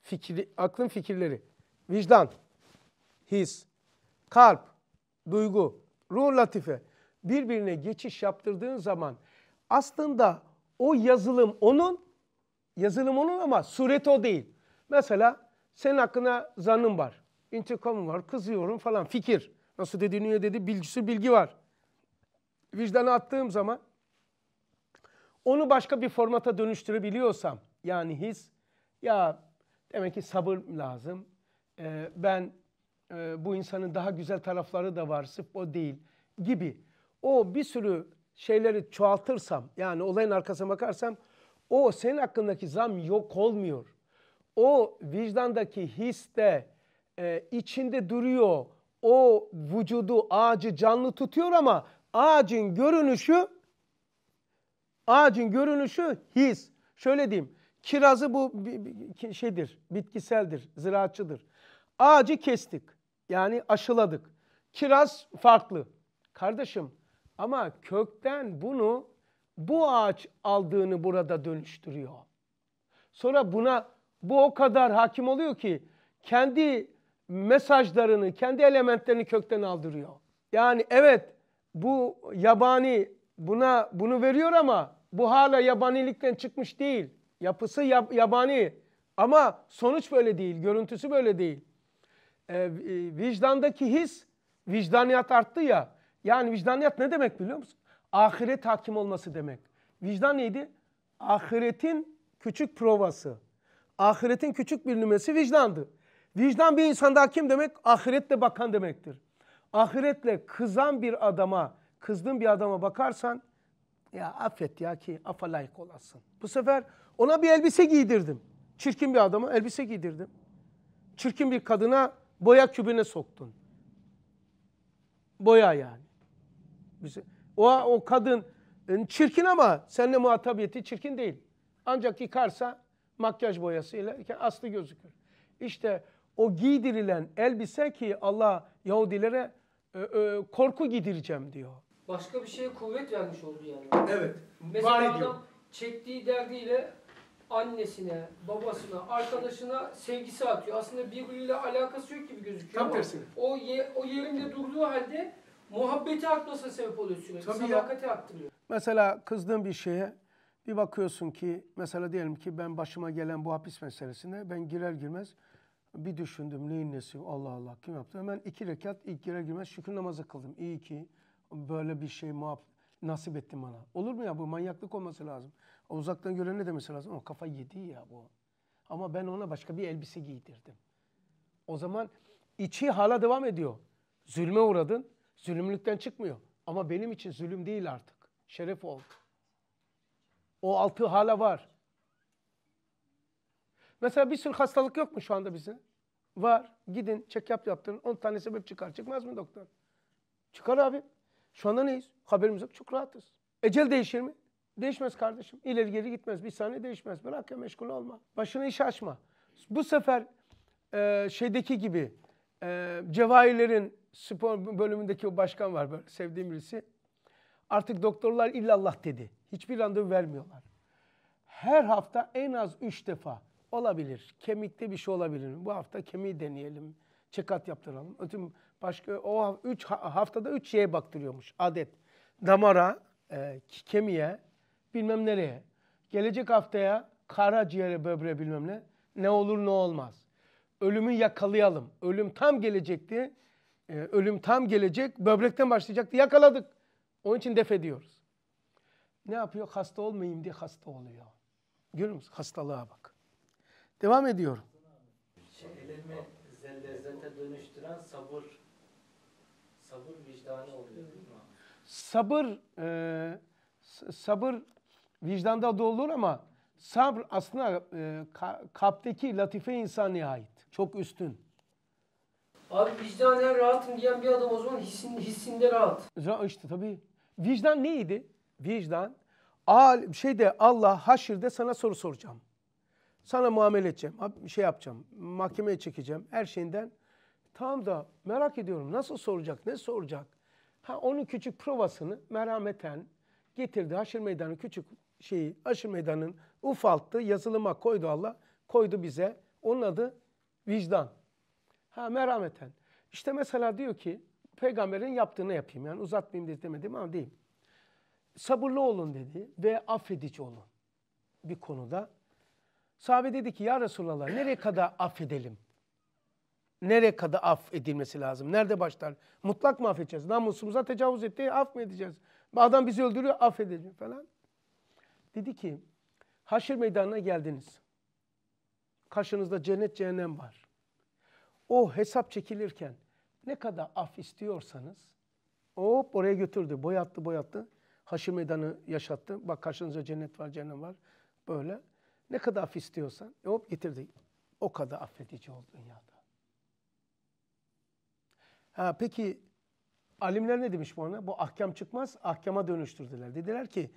fikri, aklın fikirleri, vicdan, his, kalp, duygu, ruh latife birbirine geçiş yaptırdığın zaman aslında o yazılım onun, yazılım onun ama sureti o değil. Mesela senin hakkında zanım var. İntikamım var, kızıyorum falan. Fikir. Nasıl dedi, niye dedi, bilgisi bilgi var. Vicdanı attığım zaman onu başka bir formata dönüştürebiliyorsam yani his ya demek ki sabır lazım. Ee, ben e, bu insanın daha güzel tarafları da var sırf o değil gibi. O bir sürü şeyleri çoğaltırsam yani olayın arkasına bakarsam o senin hakkındaki zam yok olmuyor o vicdandaki his de e, içinde duruyor. O vücudu ağacı canlı tutuyor ama ağacın görünüşü ağacın görünüşü his. Şöyle diyeyim. Kirazı bu şeydir, bitkiseldir, ziraatçıdır. Ağacı kestik. Yani aşıladık. Kiraz farklı. Kardeşim ama kökten bunu bu ağaç aldığını burada dönüştürüyor. Sonra buna bu o kadar hakim oluyor ki kendi mesajlarını, kendi elementlerini kökten aldırıyor. Yani evet bu yabani buna bunu veriyor ama bu hala yabanilikten çıkmış değil. Yapısı yab yabani ama sonuç böyle değil, görüntüsü böyle değil. Ee, vicdandaki his, vicdaniyat arttı ya. Yani vicdaniyat ne demek biliyor musun? Ahiret hakim olması demek. Vicdan neydi? Ahiretin küçük provası. Ahiretin küçük bir nümesi vicdandı. Vicdan bir insanda hakim demek ahirette bakan demektir. Ahiretle kızan bir adama, kızdığın bir adama bakarsan ya affet ya ki afa layık olasın. Bu sefer ona bir elbise giydirdim. Çirkin bir adama elbise giydirdim. Çirkin bir kadına boya kübüne soktun. Boya yani. O, o kadın e, çirkin ama seninle muhatabiyeti çirkin değil. Ancak yıkarsa makyaj boyasıyla aslı gözükür. İşte o giydirilen elbise ki Allah Yahudilere e, e, korku gidireceğim diyor. Başka bir şeye kuvvet vermiş oldu yani. Evet. Mesela var adam çektiği derdiyle annesine, babasına, arkadaşına sevgisi atıyor. Aslında birbiriyle alakası yok gibi gözüküyor Tam ama tersine. o, ye, o yerinde durduğu halde muhabbeti artmasına sebep oluyor sürekli. Tabii Sadakati ya. arttırıyor. Mesela kızdığın bir şeye bir bakıyorsun ki mesela diyelim ki ben başıma gelen bu hapis meselesine ben girer girmez bir düşündüm neyin nesi Allah Allah kim yaptı? Hemen iki rekat ilk girer girmez şükür namazı kıldım. İyi ki böyle bir şey muhab nasip ettin bana. Olur mu ya bu manyaklık olması lazım. O uzaktan gören ne demesi lazım? O kafa yedi ya bu. Ama ben ona başka bir elbise giydirdim. O zaman içi hala devam ediyor. Zulme uğradın. Zulümlükten çıkmıyor. Ama benim için zulüm değil artık. Şeref oldu. O altı hala var. Mesela bir sürü hastalık yok mu şu anda bizim? Var. Gidin check yap yaptırın. 10 tane sebep çıkar. Çıkmaz mı doktor? Çıkar abi. Şu anda neyiz? Haberimiz yok. Çok rahatız. Ecel değişir mi? Değişmez kardeşim. İleri geri gitmez. Bir saniye değişmez. Bırak ya meşgul olma. Başına iş açma. Bu sefer e, şeydeki gibi e, Cevahirlerin spor bölümündeki o başkan var böyle sevdiğim birisi. Artık doktorlar illallah dedi. Hiçbir randevu vermiyorlar. Her hafta en az üç defa olabilir. Kemikte bir şey olabilir. Bu hafta kemiği deneyelim. çekat yaptıralım. Ötüm başka o üç haftada üç şeye baktırıyormuş adet. Damara, e, kemiğe, bilmem nereye. Gelecek haftaya karaciğere, böbreğe bilmem ne. Ne olur ne olmaz. Ölümü yakalayalım. Ölüm tam gelecekti. E, ölüm tam gelecek. Böbrekten başlayacaktı. Yakaladık. Onun için def ediyoruz ne yapıyor? Hasta olmayayım diye hasta oluyor. Görüyor musun? Hastalığa bak. Devam ediyorum. Şey, elemi lezzete dönüştüren sabır, sabır vicdanı oluyor değil mi? Sabır, e, sabır vicdanda da olur ama sabr aslında e, kalpteki latife insani ait. Çok üstün. Abi vicdanen rahatım diyen bir adam o zaman hissin, hissinde rahat. İşte tabii. Vicdan neydi? vicdan. Şeyde Allah haşirde sana soru soracağım. Sana muamele edeceğim. Şey yapacağım. Mahkemeye çekeceğim. Her şeyinden. Tam da merak ediyorum. Nasıl soracak? Ne soracak? Ha, onun küçük provasını merhameten getirdi. Haşir meydanı küçük şeyi haşir meydanın ufalttı. Yazılıma koydu Allah. Koydu bize. Onun adı vicdan. Ha merhameten. İşte mesela diyor ki peygamberin yaptığını yapayım. Yani uzatmayayım diye demedim ama diyeyim sabırlı olun dedi ve affedici olun bir konuda. Sahabe dedi ki ya Resulallah nereye kadar affedelim? Nereye kadar af edilmesi lazım? Nerede başlar? Mutlak mı affedeceğiz? Namusumuza tecavüz etti, af mı edeceğiz? Adam bizi öldürüyor, affedelim falan. Dedi ki, haşir meydanına geldiniz. Karşınızda cennet cehennem var. O hesap çekilirken ne kadar af istiyorsanız, hop oraya götürdü, boyattı boyattı. Haşir Meydanı yaşattı. Bak karşınıza cennet var, cehennem var. Böyle. Ne kadar af istiyorsan e hop getirdi. O kadar affedici ol dünyada. Ha peki alimler ne demiş bu ona? Bu ahkam çıkmaz, ahkama dönüştürdüler. Dediler ki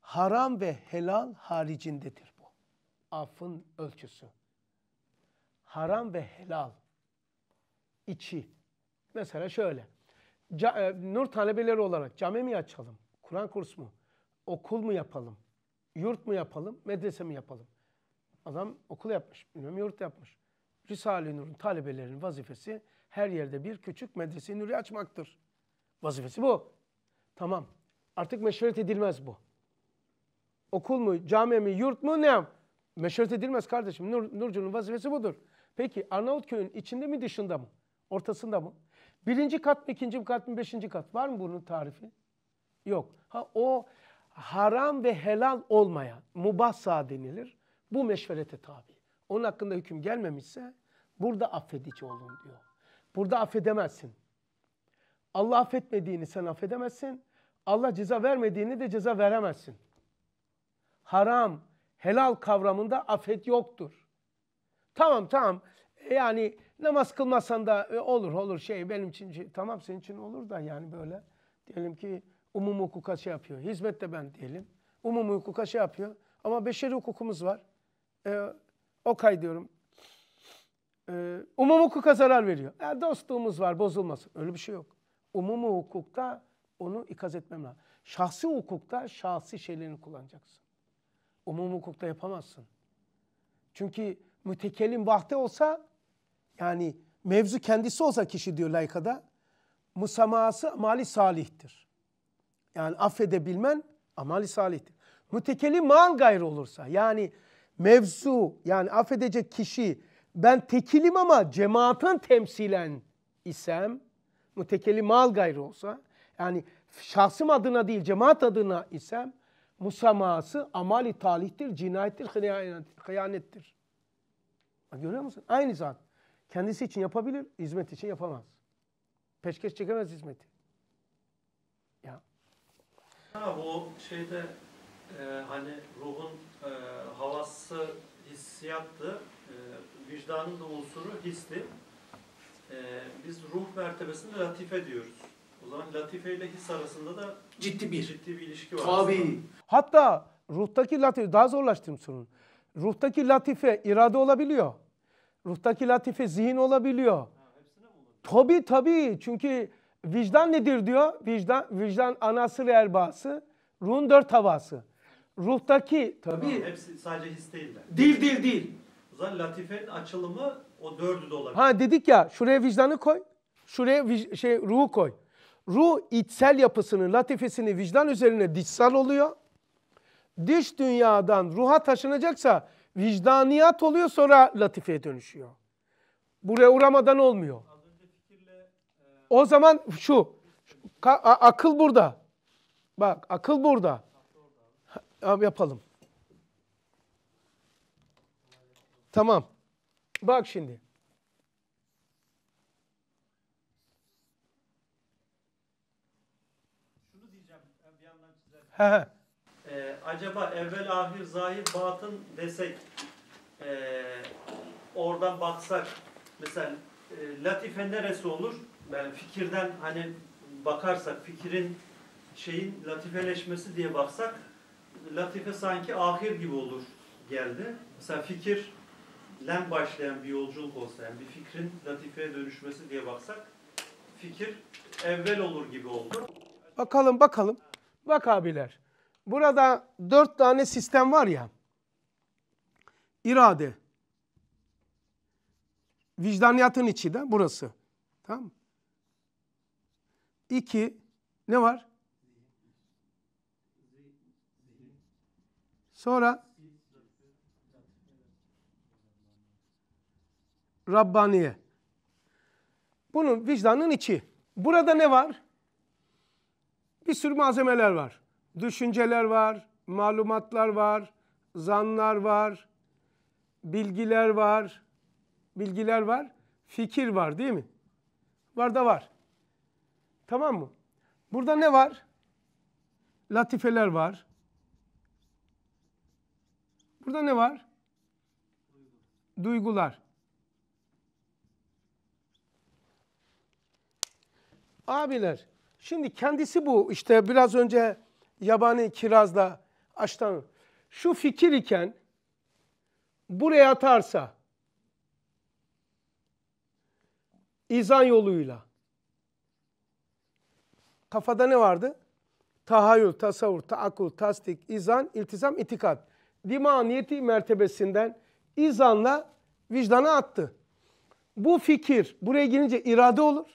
haram ve helal haricindedir bu. Affın ölçüsü. Haram ve helal içi. Mesela şöyle. Ca, e, nur talebeleri olarak cami mi açalım? Kur'an kursu mu? Okul mu yapalım? Yurt mu yapalım? Medrese mi yapalım? Adam okul yapmış, bilmiyorum yurt yapmış. Risale-i Nur'un talebelerinin vazifesi her yerde bir küçük medrese-i nuri açmaktır. Vazifesi bu. Tamam. Artık meşveret edilmez bu. Okul mu, cami mi, yurt mu ne yap? edilmez kardeşim. Nur, Nurcu'nun vazifesi budur. Peki Arnavutköy'ün içinde mi dışında mı? Ortasında mı? Birinci kat mı, ikinci kat mı, beşinci kat? Var mı bunun tarifi? Yok. Ha, o haram ve helal olmayan mubassa denilir. Bu meşverete tabi. Onun hakkında hüküm gelmemişse burada affedici olun diyor. Burada affedemezsin. Allah affetmediğini sen affedemezsin. Allah ceza vermediğini de ceza veremezsin. Haram, helal kavramında affet yoktur. Tamam tamam e, yani namaz kılmasan da e, olur olur şey benim için şey, tamam senin için olur da yani böyle diyelim ki umum hukuka şey yapıyor. Hizmet de ben diyelim. Umum hukuka şey yapıyor. Ama beşeri hukukumuz var. Ee, okay diyorum. Ee, umum hukuka zarar veriyor. Yani dostluğumuz var bozulmasın. Öyle bir şey yok. Umum hukukta onu ikaz etmem lazım. Şahsi hukukta şahsi şeylerini kullanacaksın. Umum hukukta yapamazsın. Çünkü mütekellim vahde olsa yani mevzu kendisi olsa kişi diyor laykada musaması mali salihtir. Yani affedebilmen amali salihtir. Mütekeli mal gayrı olursa yani mevzu yani affedecek kişi ben tekilim ama cemaatin temsilen isem mütekeli mal gayrı olsa yani şahsım adına değil cemaat adına isem musaması amali talihtir, cinayettir, hıyanettir. Görüyor musun? Aynı zat. Kendisi için yapabilir, hizmet için yapamaz. Peşkeş çekemez hizmeti. Ya Ha bu şeyde e, hani ruhun e, havası hissiyattı, e, vicdanın da unsuru histi. E, biz ruh mertebesinde latife diyoruz. O zaman latife ile his arasında da ciddi bir ciddi bir ilişki var. Tabii. Aslında. Hatta ruhtaki latife daha zorlaştırdım sorunu. Ruhtaki latife irade olabiliyor. Ruhtaki latife zihin olabiliyor. Ha, hepsine mi olabiliyor? Tabii tabii. Çünkü Vicdan nedir diyor? Vicdan, vicdan anası ve erbası. Ruhun dört havası. Ruhtaki tabii. Ha, hepsi sadece his değil mi? Değil değil değil. O zaman latifenin açılımı o dördü de olabilir. Ha dedik ya şuraya vicdanı koy. Şuraya şey ruhu koy. Ruh içsel yapısını, latifesini vicdan üzerine dişsal oluyor. Dış dünyadan ruha taşınacaksa vicdaniyat oluyor sonra latifeye dönüşüyor. Buraya uğramadan olmuyor. O zaman şu. Akıl burada. Bak akıl burada. Yapalım. Tamam. Bak şimdi. He he. Ee, acaba evvel ahir zahir batın desek e, oradan baksak mesela e, latife neresi olur? yani fikirden hani bakarsak fikrin şeyin latifeleşmesi diye baksak latife sanki ahir gibi olur geldi. Mesela fikirlen başlayan bir yolculuk olsa yani bir fikrin latifeye dönüşmesi diye baksak fikir evvel olur gibi oldu. Bakalım bakalım. Bak abiler. Burada dört tane sistem var ya. İrade. Vicdaniyatın içi de burası. Tamam mı? 2 ne var? Sonra Rabbaniye. Bunun vicdanın içi. Burada ne var? Bir sürü malzemeler var. Düşünceler var, malumatlar var, zanlar var, bilgiler var. Bilgiler var, fikir var değil mi? Var da var. Tamam mı? Burada ne var? Latifeler var. Burada ne var? Duygular. Abiler, şimdi kendisi bu işte biraz önce yabani kirazla açtan şu fikir iken buraya atarsa izan yoluyla Kafada ne vardı? Tahayyül, tasavvur, taakul, tasdik, izan, iltizam, itikat. Dima niyeti mertebesinden izanla vicdana attı. Bu fikir buraya gelince irade olur.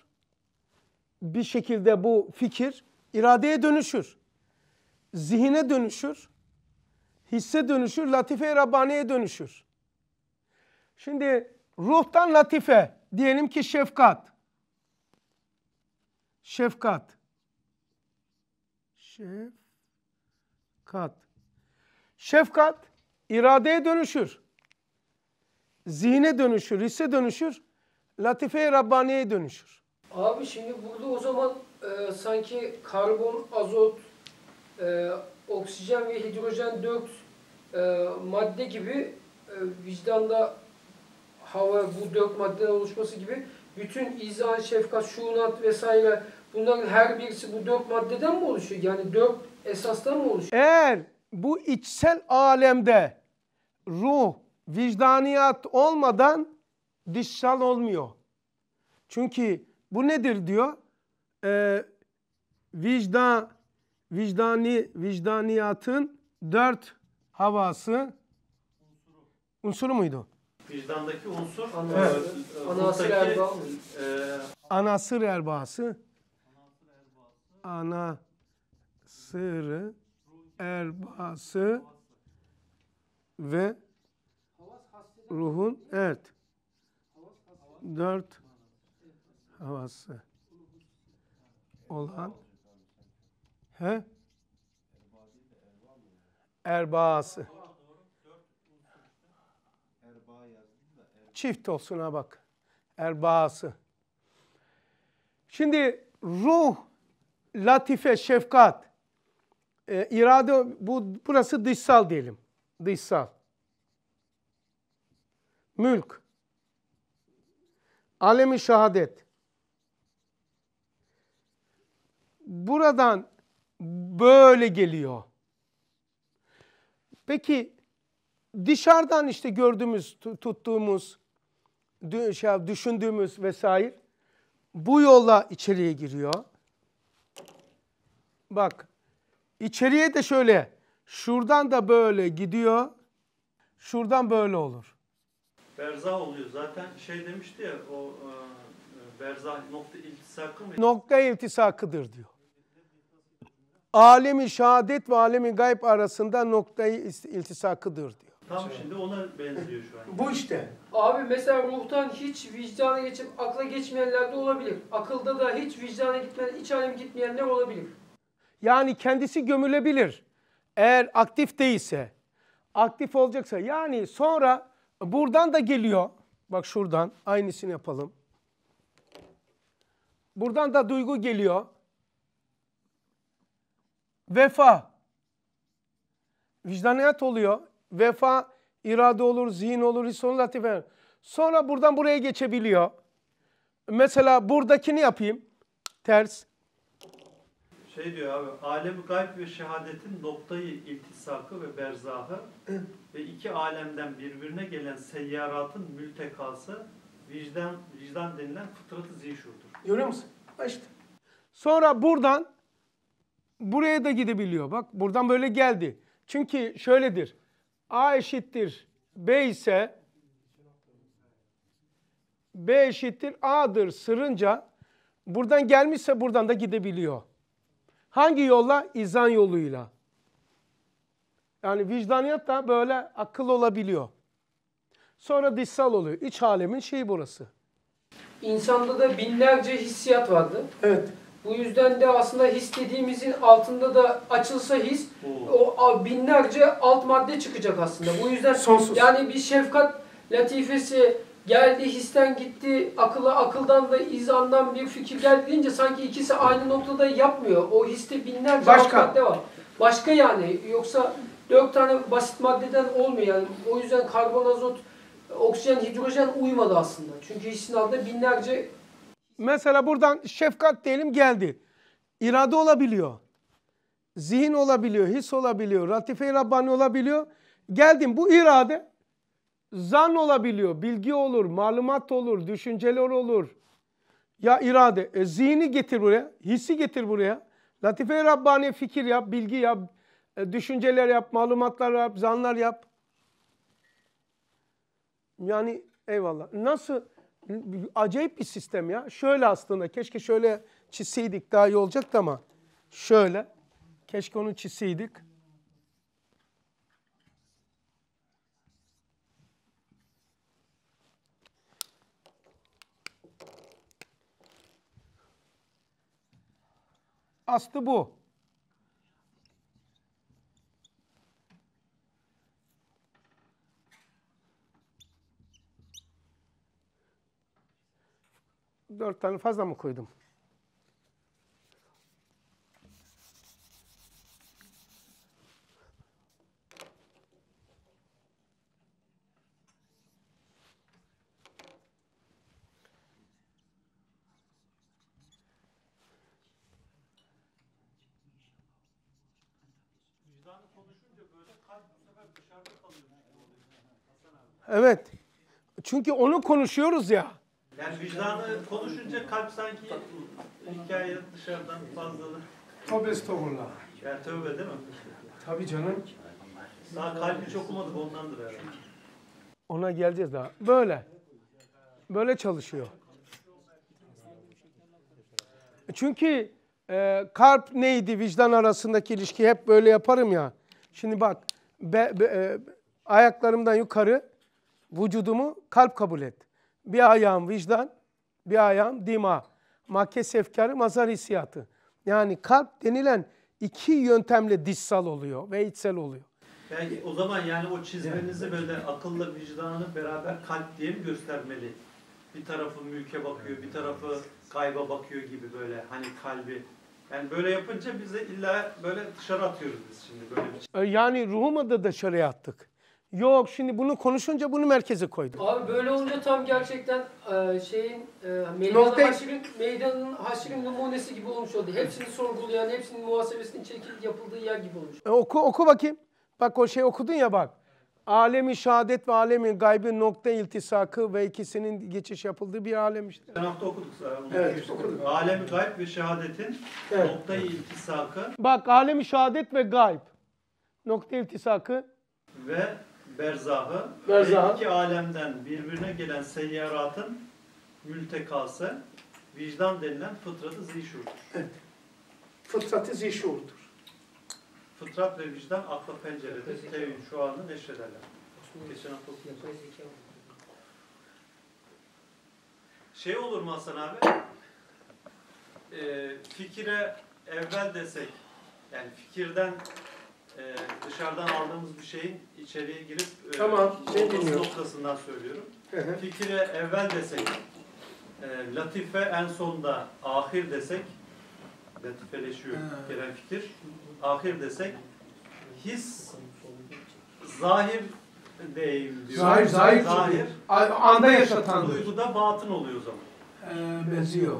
Bir şekilde bu fikir iradeye dönüşür. Zihine dönüşür. Hisse dönüşür. Latife-i Rabbani'ye dönüşür. Şimdi ruhtan latife diyelim ki şefkat. Şefkat. Şefkat. Şefkat iradeye dönüşür. Zihne dönüşür, hisse dönüşür. Latife-i Rabbaniye'ye dönüşür. Abi şimdi burada o zaman e, sanki karbon, azot, e, oksijen ve hidrojen dört e, madde gibi e, vicdanda hava bu dört maddeden oluşması gibi bütün izan, şefkat, şunat vesaire Bunların her birisi bu dört maddeden mi oluşuyor? Yani dört esastan mı oluşuyor? Eğer bu içsel alemde ruh, vicdaniyat olmadan dışsal olmuyor. Çünkü bu nedir diyor? Ee, vicdan, vicdani, vicdaniyatın dört havası unsuru muydu? Vicdandaki unsur anasır evet. Anasır erbağası. E, anası erbağası ana sırrı erbası ve ruhun ert. Dört havası olan he? Erbası. Çift olsuna bak. Erbası. Şimdi ruh latife, şefkat, e, irade bu burası dışsal diyelim. Dışsal. Mülk. Alemi şahadet. Buradan böyle geliyor. Peki dışarıdan işte gördüğümüz, tuttuğumuz, şey, düşündüğümüz vesaire bu yolla içeriye giriyor. Bak içeriye de şöyle. Şuradan da böyle gidiyor. Şuradan böyle olur. Berza oluyor. Zaten şey demişti ya o e, berzah nokta iltisakı mı? Nokta iltisakıdır diyor. Alemi şehadet ve alemi gayb arasında noktayı iltisakıdır diyor. Tam şimdi ona benziyor şu an. Bu işte. Abi mesela ruhtan hiç vicdana geçip akla geçmeyenler de olabilir. Akılda da hiç vicdana gitmeyen, iç alem gitmeyenler olabilir. Yani kendisi gömülebilir. Eğer aktif değilse, aktif olacaksa yani sonra buradan da geliyor. Bak şuradan aynısını yapalım. Buradan da duygu geliyor. Vefa. vicdaniyat oluyor. Vefa irade olur, zihin olur, his olur, latife. Sonra buradan buraya geçebiliyor. Mesela buradakini yapayım. Ters şey diyor abi, alem gayb ve şehadetin noktayı iltisakı ve berzahı ve iki alemden birbirine gelen seyyaratın mültekası vicdan vicdan denilen fıtratı zişurdur. Görüyor musun? İşte. Sonra buradan buraya da gidebiliyor. Bak buradan böyle geldi. Çünkü şöyledir. A eşittir B ise B eşittir A'dır sırınca buradan gelmişse buradan da gidebiliyor. Hangi yolla? İzan yoluyla. Yani vicdaniyat da böyle akıl olabiliyor. Sonra dışsal oluyor. İç alemin şeyi burası. İnsanda da binlerce hissiyat vardı. Evet. Bu yüzden de aslında his dediğimizin altında da açılsa his hmm. o binlerce alt madde çıkacak aslında. Bu yüzden sonsuz. Yani bir şefkat latifesi, Geldi histen gitti, akıla akıldan da izandan bir fikir geldi deyince sanki ikisi aynı noktada yapmıyor. O histe binlerce Başka. madde var. Başka yani. Yoksa dört tane basit maddeden olmuyor yani. O yüzden karbon, azot, oksijen, hidrojen uymadı aslında. Çünkü hissin altında binlerce... Mesela buradan şefkat diyelim geldi. İrade olabiliyor. Zihin olabiliyor, his olabiliyor, latife-i Rabbani olabiliyor. Geldim bu irade zan olabiliyor. Bilgi olur, malumat olur, düşünceler olur. Ya irade, e, zihni getir buraya, hissi getir buraya. Latife-i Rabbani fikir yap, bilgi yap, e, düşünceler yap, malumatlar yap, zanlar yap. Yani eyvallah. Nasıl? Acayip bir sistem ya. Şöyle aslında, keşke şöyle çizseydik daha iyi olacaktı ama. Şöyle, keşke onu çizseydik. aslı bu. Dört tane fazla mı koydum? Evet. Çünkü onu konuşuyoruz ya. Yani vicdanı konuşunca kalp sanki hikayenin dışarıdan fazlalı. Tövbe estağfurullah. Yani tövbe değil mi? Tabii canım. Daha kalbi çok umadık ondandır herhalde. Ona geleceğiz daha. Böyle. Böyle çalışıyor. Çünkü e, kalp neydi vicdan arasındaki ilişki hep böyle yaparım ya. Şimdi bak be, be, e, ayaklarımdan yukarı Vücudumu kalp kabul et. Bir ayağım vicdan, bir ayağım dima. Makke sefkarı, mazar hissiyatı. Yani kalp denilen iki yöntemle dışsal oluyor ve içsel oluyor. Belki o zaman yani o çizmenizi böyle akılla vicdanı beraber kalp diye mi göstermeli? Bir tarafı mülke bakıyor, bir tarafı kayba bakıyor gibi böyle hani kalbi. Yani böyle yapınca bize illa böyle dışarı atıyoruz biz şimdi böyle bir şey. E, yani ruhuma da dışarıya attık. Yok şimdi bunu konuşunca bunu merkeze koydum. Abi böyle olunca tam gerçekten e, şeyin e, meydanın Nokta- haşirin, meydanın haşirin numunesi gibi olmuş oldu. Hepsini sorgulayan, hepsinin muhasebesinin çekildiği yapıldığı yer gibi olmuş. E, oku oku bakayım. Bak o şey okudun ya bak. Alemi şehadet ve alemi gaybı nokta iltisakı ve ikisinin geçiş yapıldığı bir alem işte. Ben hafta okuduk. Evet, okuduk. Alem-i gayb ve şehadetin Evet. noktayı iltisakı Bak alemi şehadet ve gayb. Nokta iltisakı ve berzahı, berzahı. iki alemden birbirine gelen seyyaratın mültekası vicdan denilen fıtratı zişurdur. Evet. Fıtratı zişurdur. Fıtrat ve vicdan akla pencerede Tevhid şu anı neşrederler. Geçen hafta Şey olur mu Hasan abi? E, fikire evvel desek, yani fikirden ee, dışarıdan aldığımız bir şeyin içeriye girip e, tamam, şey noktasından söylüyorum. Fikire evvel desek, e, latife en sonda ahir desek, latifeleşiyor gelen fikir, ahir desek, his zahir değil diyor. Zahir, zahir, zahir. anda yaşatan. duygu da batın oluyor o zaman. Ee, benziyor.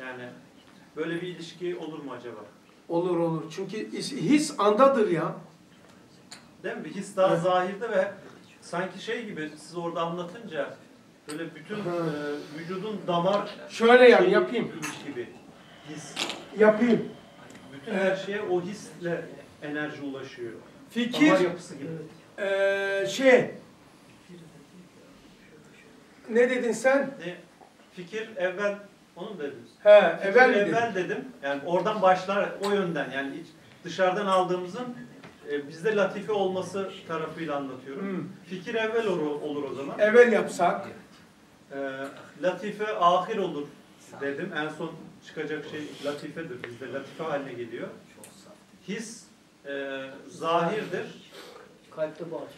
Yani böyle bir ilişki olur mu acaba? Olur olur. Çünkü his andadır ya. Değil mi? His daha evet. zahirde ve sanki şey gibi siz orada anlatınca böyle bütün e, vücudun damar şöyle yani yapayım gibi his yapayım. Bütün her şeye o hisle enerji ulaşıyor. Fikir damar yapısı gibi. E, şey ne dedin sen? Ne? Fikir evvel onu mu dediniz? He, evvel, evvel dedim. dedim. Yani oradan başlar o yönden. Yani iç, dışarıdan aldığımızın e, bizde latife olması tarafıyla anlatıyorum. Hmm. Fikir evvel olur, olur o zaman. Evvel yapsak. E, latife ahir olur dedim. En son çıkacak şey latifedir. Bizde latife haline geliyor. His e, zahirdir. Kalpte bağış.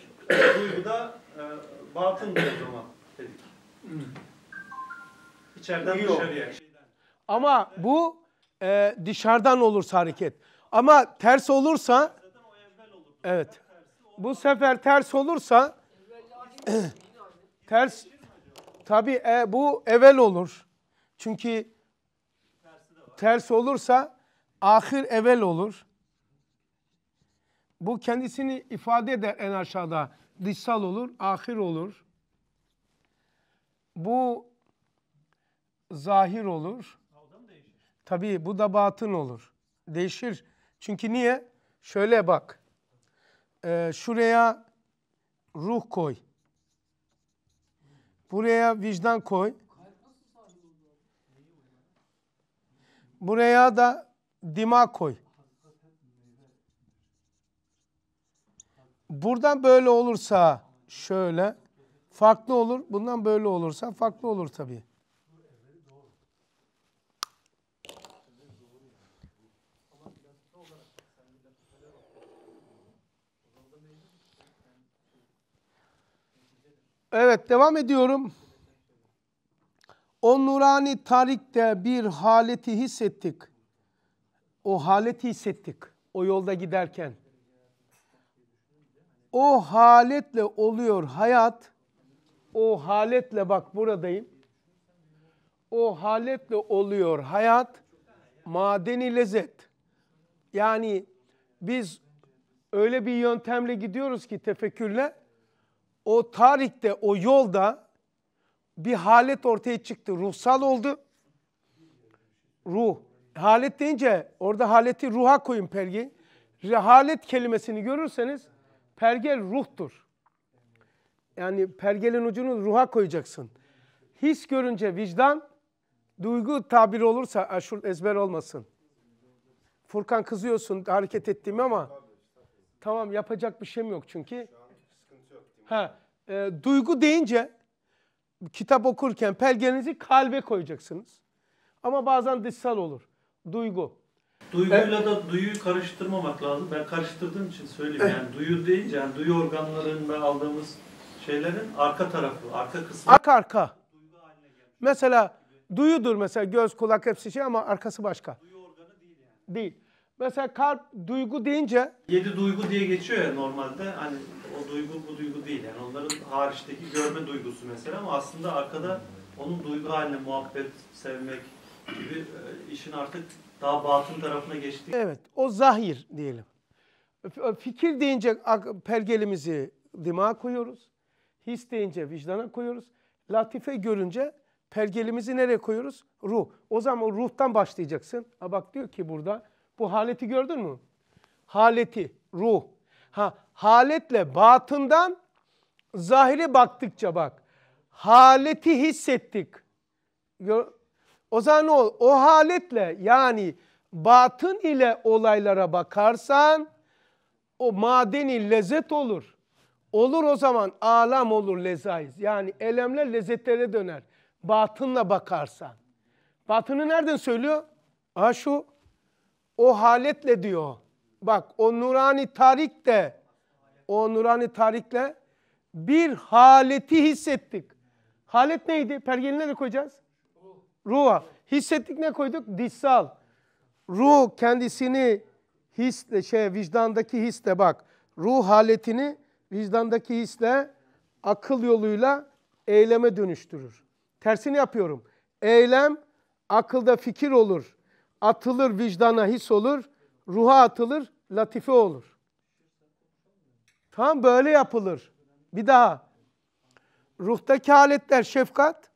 da e, batındır o zaman dedik. Hmm. İçeriden Yok. dışarıya. Ama bu e, dışarıdan olursa hareket. Ama ters olursa evet. Bu sefer ters olursa ters tabi e, bu evvel olur. Çünkü ters olursa ahir evvel olur. Bu kendisini ifade eder en aşağıda. Dışsal olur, ahir olur. Bu zahir olur. Tabii bu da batın olur. Değişir. Çünkü niye? Şöyle bak. Ee, şuraya ruh koy. Buraya vicdan koy. Buraya da dima koy. Buradan böyle olursa şöyle farklı olur. Bundan böyle olursa farklı olur tabii. Evet devam ediyorum. O nurani tarikte bir haleti hissettik. O haleti hissettik o yolda giderken. O haletle oluyor hayat. O haletle bak buradayım. O haletle oluyor hayat. Madeni lezzet. Yani biz öyle bir yöntemle gidiyoruz ki tefekkürle o tarihte o yolda bir halet ortaya çıktı. Ruhsal oldu. Ruh. Halet deyince orada haleti ruha koyun pergi. Halet kelimesini görürseniz pergel ruhtur. Yani pergelin ucunu ruha koyacaksın. His görünce vicdan, duygu tabiri olursa, aşur ezber olmasın. Furkan kızıyorsun hareket ettiğimi ama tamam yapacak bir şeyim yok çünkü. Ha, e, duygu deyince kitap okurken pelgenizi kalbe koyacaksınız. Ama bazen dışsal olur. Duygu. Duyguyla ben, da duyuyu karıştırmamak lazım. Ben karıştırdığım için söyleyeyim. Yani duyu deyince yani duyu organlarında aldığımız şeylerin arka tarafı, arka kısmı. Arka arka. Mesela duyudur mesela göz, kulak hepsi şey ama arkası başka. Duyu organı değil yani. Değil. Mesela kalp duygu deyince... Yedi duygu diye geçiyor ya normalde. Hani duygu bu duygu değil. Yani onların hariçteki görme duygusu mesela ama aslında arkada onun duygu haline muhabbet, sevmek gibi e, işin artık daha batın tarafına geçti. Evet, o zahir diyelim. E, fikir deyince pergelimizi dimağa koyuyoruz. His deyince vicdana koyuyoruz. Latife görünce pergelimizi nereye koyuyoruz? Ruh. O zaman o ruhtan başlayacaksın. Ha bak diyor ki burada bu haleti gördün mü? Haleti, ruh. Ha haletle batından zahiri baktıkça bak. Haleti hissettik. O zaman o, o haletle yani batın ile olaylara bakarsan o madeni lezzet olur. Olur o zaman alam olur lezayiz. Yani elemler lezzetlere döner. Batınla bakarsan. Batını nereden söylüyor? Ha şu o haletle diyor. Bak o nurani tarik de o nurani tarikle bir haleti hissettik. Halet neydi? Pergeline ne koyacağız? Ruha. Hissettik ne koyduk? Dişsal. Ruh kendisini hisle, şey, vicdandaki hisle bak. Ruh haletini vicdandaki hisle akıl yoluyla eyleme dönüştürür. Tersini yapıyorum. Eylem akılda fikir olur. Atılır vicdana his olur. Ruha atılır latife olur. Tam böyle yapılır. Bir daha. Ruhtaki aletler şefkat,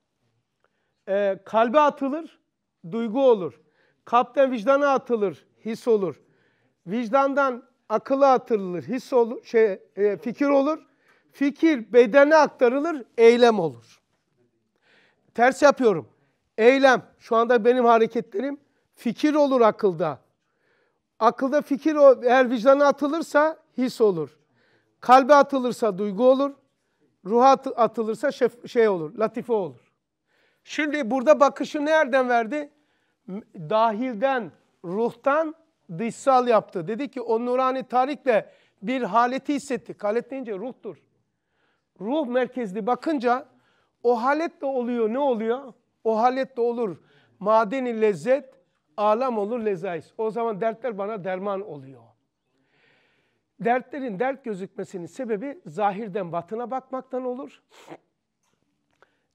e, kalbe atılır, duygu olur. Kalpten vicdana atılır, his olur. Vicdandan akıla atılır, his olur, şey, e, fikir olur. Fikir bedene aktarılır, eylem olur. Ters yapıyorum. Eylem, şu anda benim hareketlerim fikir olur akılda. Akılda fikir eğer vicdana atılırsa his olur. Kalbe atılırsa duygu olur. Ruha atılırsa şef, şey olur, latife olur. Şimdi burada bakışı nereden verdi? Dahilden, ruhtan dışsal yaptı. Dedi ki o nurani tarikle bir haleti hissetti. Halet deyince ruhtur. Ruh merkezli bakınca o halet de oluyor ne oluyor? O halet de olur. Madeni lezzet, alam olur lezais. O zaman dertler bana derman oluyor. Dertlerin dert gözükmesinin sebebi zahirden batına bakmaktan olur.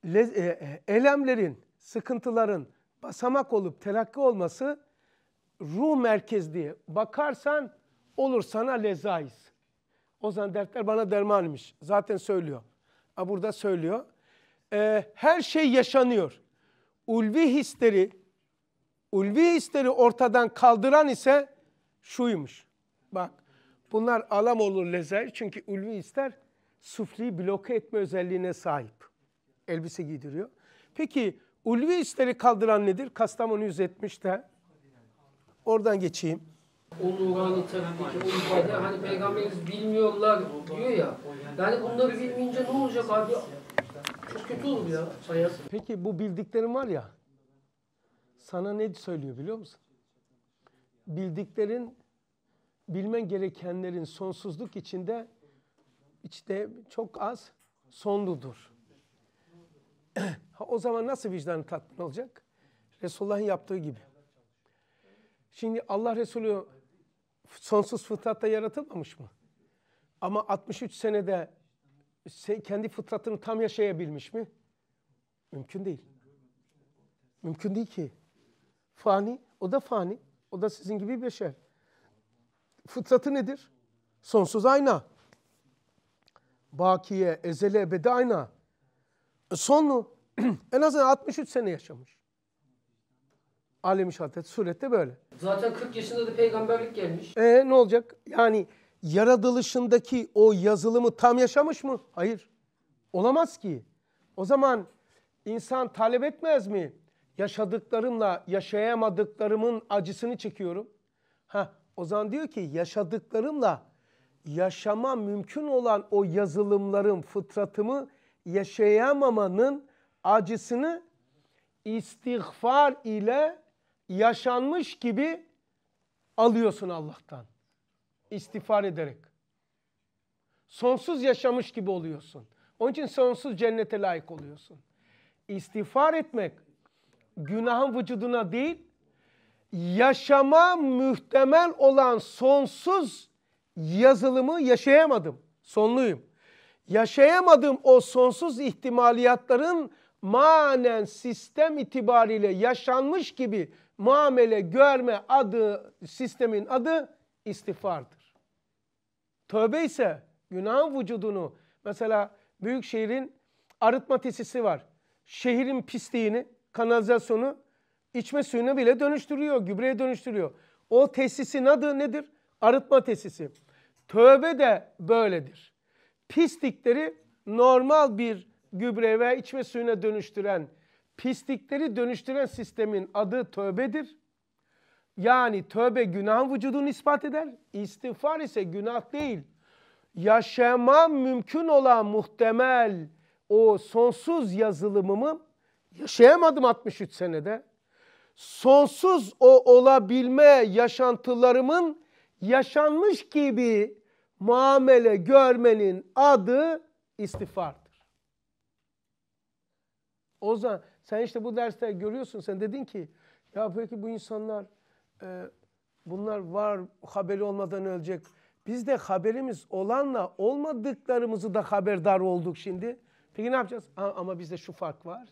E, e, elemlerin, sıkıntıların basamak olup telakki olması ruh merkezli bakarsan olur sana lezaiz. O zaman dertler bana dermanmış. Zaten söylüyor. Ha, burada söylüyor. Ee, her şey yaşanıyor. Ulvi hisleri, ulvi hisleri ortadan kaldıran ise şuymuş. Bak Bunlar alam olur lezer çünkü ulvi ister sufliyi bloke etme özelliğine sahip. Elbise giydiriyor. Peki ulvi isteri kaldıran nedir? Kastamonu 170'te. Oradan geçeyim. O nurani taraftaki o ifade hani peygamberimiz bilmiyorlar diyor ya. Yani bunları bilmeyince ne olacak abi? Çok kötü olur ya hayat. Peki bu bildiklerin var ya. Sana ne söylüyor biliyor musun? Bildiklerin bilmen gerekenlerin sonsuzluk içinde işte çok az sonludur. o zaman nasıl vicdan tatmin olacak? Resulullah'ın yaptığı gibi. Şimdi Allah Resulü sonsuz fıtratta yaratılmamış mı? Ama 63 senede kendi fıtratını tam yaşayabilmiş mi? Mümkün değil. Mümkün değil ki. Fani, o da fani. O da sizin gibi beşer fıtratı nedir? Sonsuz ayna. Bakiye, ezele, ebedi ayna. E, sonu en azından 63 sene yaşamış. Alem-i şehadet surette böyle. Zaten 40 yaşında da peygamberlik gelmiş. E ne olacak? Yani yaratılışındaki o yazılımı tam yaşamış mı? Hayır. Olamaz ki. O zaman insan talep etmez mi? Yaşadıklarımla yaşayamadıklarımın acısını çekiyorum. Ha, o zaman diyor ki yaşadıklarımla yaşama mümkün olan o yazılımların fıtratımı yaşayamamanın acısını istiğfar ile yaşanmış gibi alıyorsun Allah'tan. İstiğfar ederek. Sonsuz yaşamış gibi oluyorsun. Onun için sonsuz cennete layık oluyorsun. İstiğfar etmek günahın vücuduna değil, yaşama muhtemel olan sonsuz yazılımı yaşayamadım. Sonluyum. Yaşayamadım o sonsuz ihtimaliyatların manen sistem itibariyle yaşanmış gibi muamele görme adı sistemin adı istifardır. Tövbe ise günahın vücudunu mesela büyük şehrin arıtma tesisi var. Şehrin pisliğini, kanalizasyonu içme suyunu bile dönüştürüyor, gübreye dönüştürüyor. O tesisin adı nedir? Arıtma tesisi. Tövbe de böyledir. Pislikleri normal bir gübre ve içme suyuna dönüştüren, pislikleri dönüştüren sistemin adı tövbedir. Yani tövbe günah vücudunu ispat eder. İstiğfar ise günah değil. Yaşama mümkün olan muhtemel o sonsuz yazılımımı yaşayamadım 63 senede sonsuz o olabilme yaşantılarımın yaşanmış gibi muamele görmenin adı istifardır. O zaman sen işte bu derste görüyorsun sen dedin ki ya peki bu insanlar e, bunlar var haberi olmadan ölecek. Biz de haberimiz olanla olmadıklarımızı da haberdar olduk şimdi. Peki ne yapacağız? ama bizde şu fark var.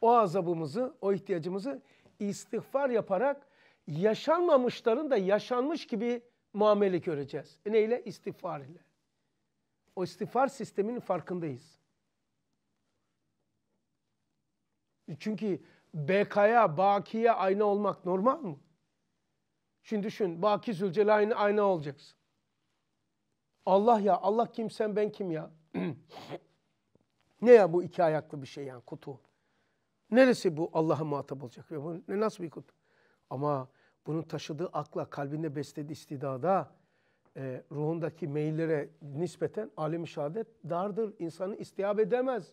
O azabımızı, o ihtiyacımızı istiğfar yaparak yaşanmamışların da yaşanmış gibi muamele göreceğiz. E neyle? İstiğfar ile. O istiğfar sisteminin farkındayız. E çünkü BK'ya, Baki'ye ayna olmak normal mı? Şimdi düşün, Baki aynı ayna olacaksın. Allah ya, Allah kim ben kim ya? ne ya bu iki ayaklı bir şey yani kutu? Neresi bu Allah'a muhatap olacak? Ve bu ne nasıl bir kutu? Ama bunun taşıdığı akla, kalbinde beslediği istidada, e, ruhundaki meyillere nispeten alim-i şehadet dardır. İnsanı istihab edemez.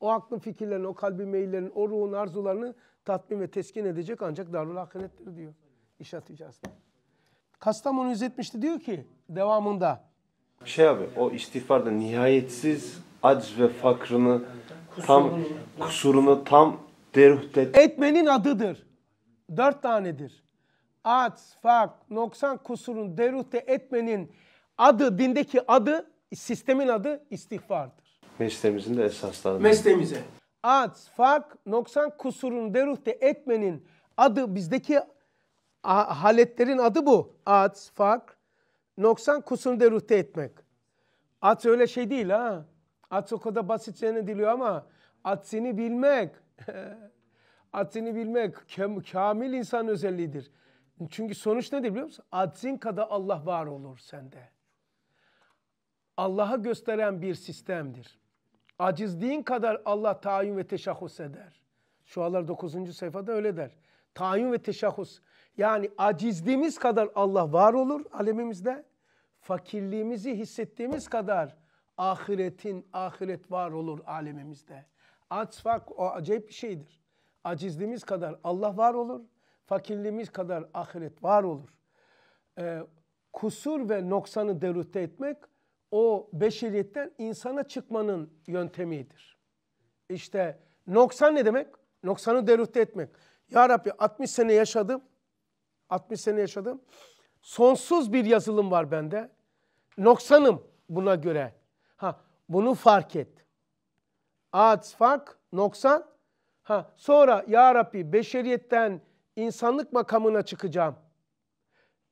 O aklın fikirlerini, o kalbin meyillerini, o ruhun arzularını tatmin ve teskin edecek ancak darul ahirettir diyor. İşaret icazda. Kastamonu 170'ti diyor ki devamında. Şey abi o istiğfarda nihayetsiz acz ve fakrını tam kusurunu tam Etmenin adıdır. Dört tanedir. At, fak, noksan, kusurun, deruhte etmenin adı, dindeki adı, sistemin adı istihbardır. Mesleğimizin de esasları. Mesleğimize. At, fak, noksan, kusurun, deruhte etmenin adı bizdeki haletlerin adı bu. At, fak, noksan, kusurun, deruhte etmek. At öyle şey değil ha. At o kadar basitçe ne diliyor ama atsini bilmek Adsini bilmek kamil insan özelliğidir. Çünkü sonuç nedir biliyor musun? Adzin kadar Allah var olur sende. Allah'a gösteren bir sistemdir. Acizliğin kadar Allah tayin ve teşahhus eder. Şualar 9. sayfada öyle der. Tayin ve teşahhus. Yani acizliğimiz kadar Allah var olur alemimizde. Fakirliğimizi hissettiğimiz kadar ahiretin ahiret var olur alemimizde. Atfak o acayip bir şeydir. Acizliğimiz kadar Allah var olur. Fakirliğimiz kadar ahiret var olur. Ee, kusur ve noksanı derute etmek o beşeriyetten insana çıkmanın yöntemidir. İşte noksan ne demek? Noksanı derute etmek. Ya Rabbi 60 sene yaşadım. 60 sene yaşadım. Sonsuz bir yazılım var bende. Noksanım buna göre. Ha bunu fark et. Aç, fark, noksan. Ha, sonra ya Rabbi beşeriyetten insanlık makamına çıkacağım.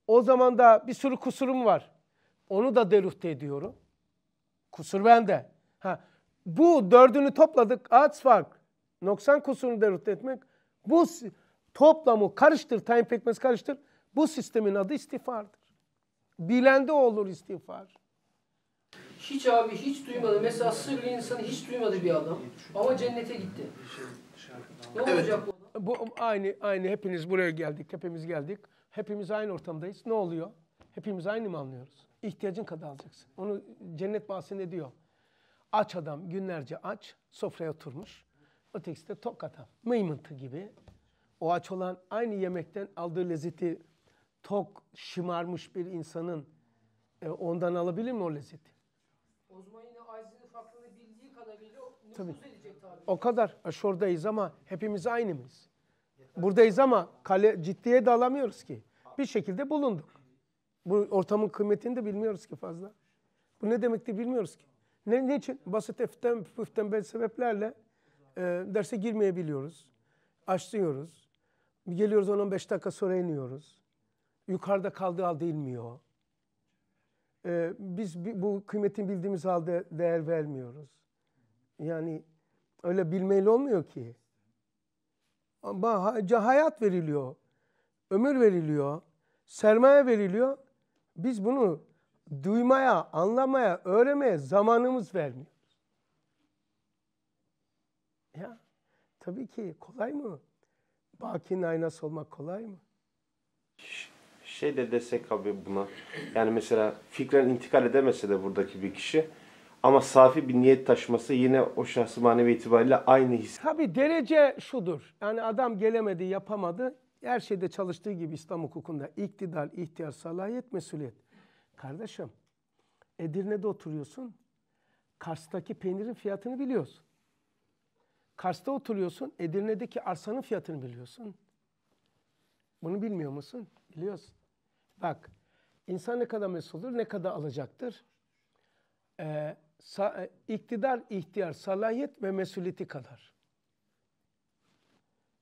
O zaman da bir sürü kusurum var. Onu da deruhte ediyorum. Kusur bende. Ha, bu dördünü topladık. Aç, fark, noksan kusurunu deruhte etmek. Bu toplamı karıştır, tayin pekmez karıştır. Bu sistemin adı istiğfardır. Bilende olur istiğfar. Hiç abi hiç duymadı. Mesela sırrı insanı hiç duymadı bir adam. Ama cennete gitti. Ne olacak bu? Bu aynı aynı hepiniz buraya geldik. Hepimiz geldik. Hepimiz aynı ortamdayız. Ne oluyor? Hepimiz aynı mı anlıyoruz? İhtiyacın kadar alacaksın. Onu cennet bahsinde diyor. Aç adam günlerce aç sofraya oturmuş. Ötekisi de tok adam. Mıymıntı gibi. O aç olan aynı yemekten aldığı lezzeti tok şımarmış bir insanın e, ondan alabilir mi o lezzeti? Tabii. O kadar. Şuradayız ama hepimiz aynı mıyız? Buradayız ama kale, ciddiye de alamıyoruz ki. Bir şekilde bulunduk. Bu ortamın kıymetini de bilmiyoruz ki fazla. Bu ne demekti bilmiyoruz ki. Ne, niçin? Basit eften, püften sebeplerle e, derse girmeyebiliyoruz. Açlıyoruz. Geliyoruz 10-15 dakika sonra iniyoruz. Yukarıda kaldığı halde inmiyor. E, biz bu kıymetin bildiğimiz halde değer vermiyoruz. Yani öyle bilmeyle olmuyor ki. Ama hayat veriliyor. Ömür veriliyor. Sermaye veriliyor. Biz bunu duymaya, anlamaya, öğrenmeye zamanımız vermiyoruz. Ya tabii ki kolay mı? Bakinin aynası olmak kolay mı? Şey de desek abi buna. Yani mesela fikren intikal edemese de buradaki bir kişi ama safi bir niyet taşması yine o şahsı manevi itibariyle aynı his. Tabi derece şudur. Yani adam gelemedi, yapamadı. Her şeyde çalıştığı gibi İslam hukukunda iktidar, ihtiyar, salahiyet, mesuliyet. Kardeşim, Edirne'de oturuyorsun. Kars'taki peynirin fiyatını biliyorsun. Kars'ta oturuyorsun. Edirne'deki arsanın fiyatını biliyorsun. Bunu bilmiyor musun? Biliyorsun. Bak, insan ne kadar mesuldür, ne kadar alacaktır. Ee, e, iktidar, ihtiyar, salayet ve mesuliyeti kadar.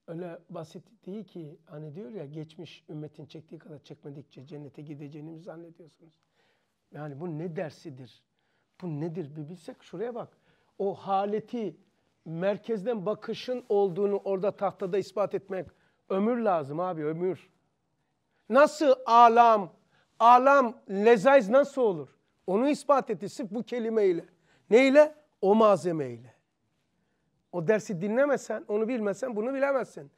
Öyle basit değil ki hani diyor ya geçmiş ümmetin çektiği kadar çekmedikçe cennete gideceğini mi zannediyorsunuz? Yani bu ne dersidir? Bu nedir bir bilsek şuraya bak. O haleti merkezden bakışın olduğunu orada tahtada ispat etmek ömür lazım abi ömür. Nasıl alam, alam lezayz nasıl olur? Onu ispat etti sırf bu kelimeyle. Neyle? O malzemeyle. O dersi dinlemesen, onu bilmesen bunu bilemezsin.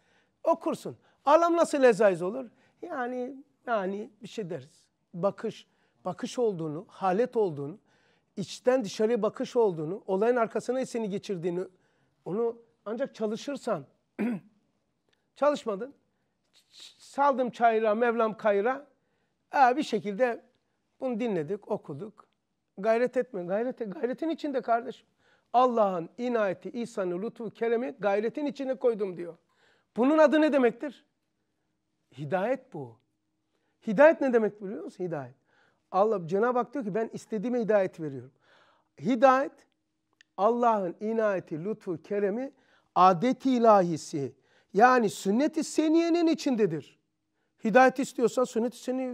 Okursun. Alam nasıl lezayiz olur? Yani yani bir şey deriz. Bakış, bakış olduğunu, halet olduğunu, içten dışarıya bakış olduğunu, olayın arkasına seni geçirdiğini, onu ancak çalışırsan, çalışmadın, saldım çayıra, Mevlam kayıra, ee, bir şekilde bunu dinledik, okuduk. Gayret etme. Gayrete, gayretin içinde kardeşim. Allah'ın inayeti, ihsanı, lütfu, keremi gayretin içine koydum diyor. Bunun adı ne demektir? Hidayet bu. Hidayet ne demek biliyor musun? Hidayet. Allah Cenab-ı Hak diyor ki ben istediğime hidayet veriyorum. Hidayet Allah'ın inayeti, lütfu, keremi adeti ilahisi yani sünneti seniyenin içindedir. Hidayet istiyorsan sünneti seni seniye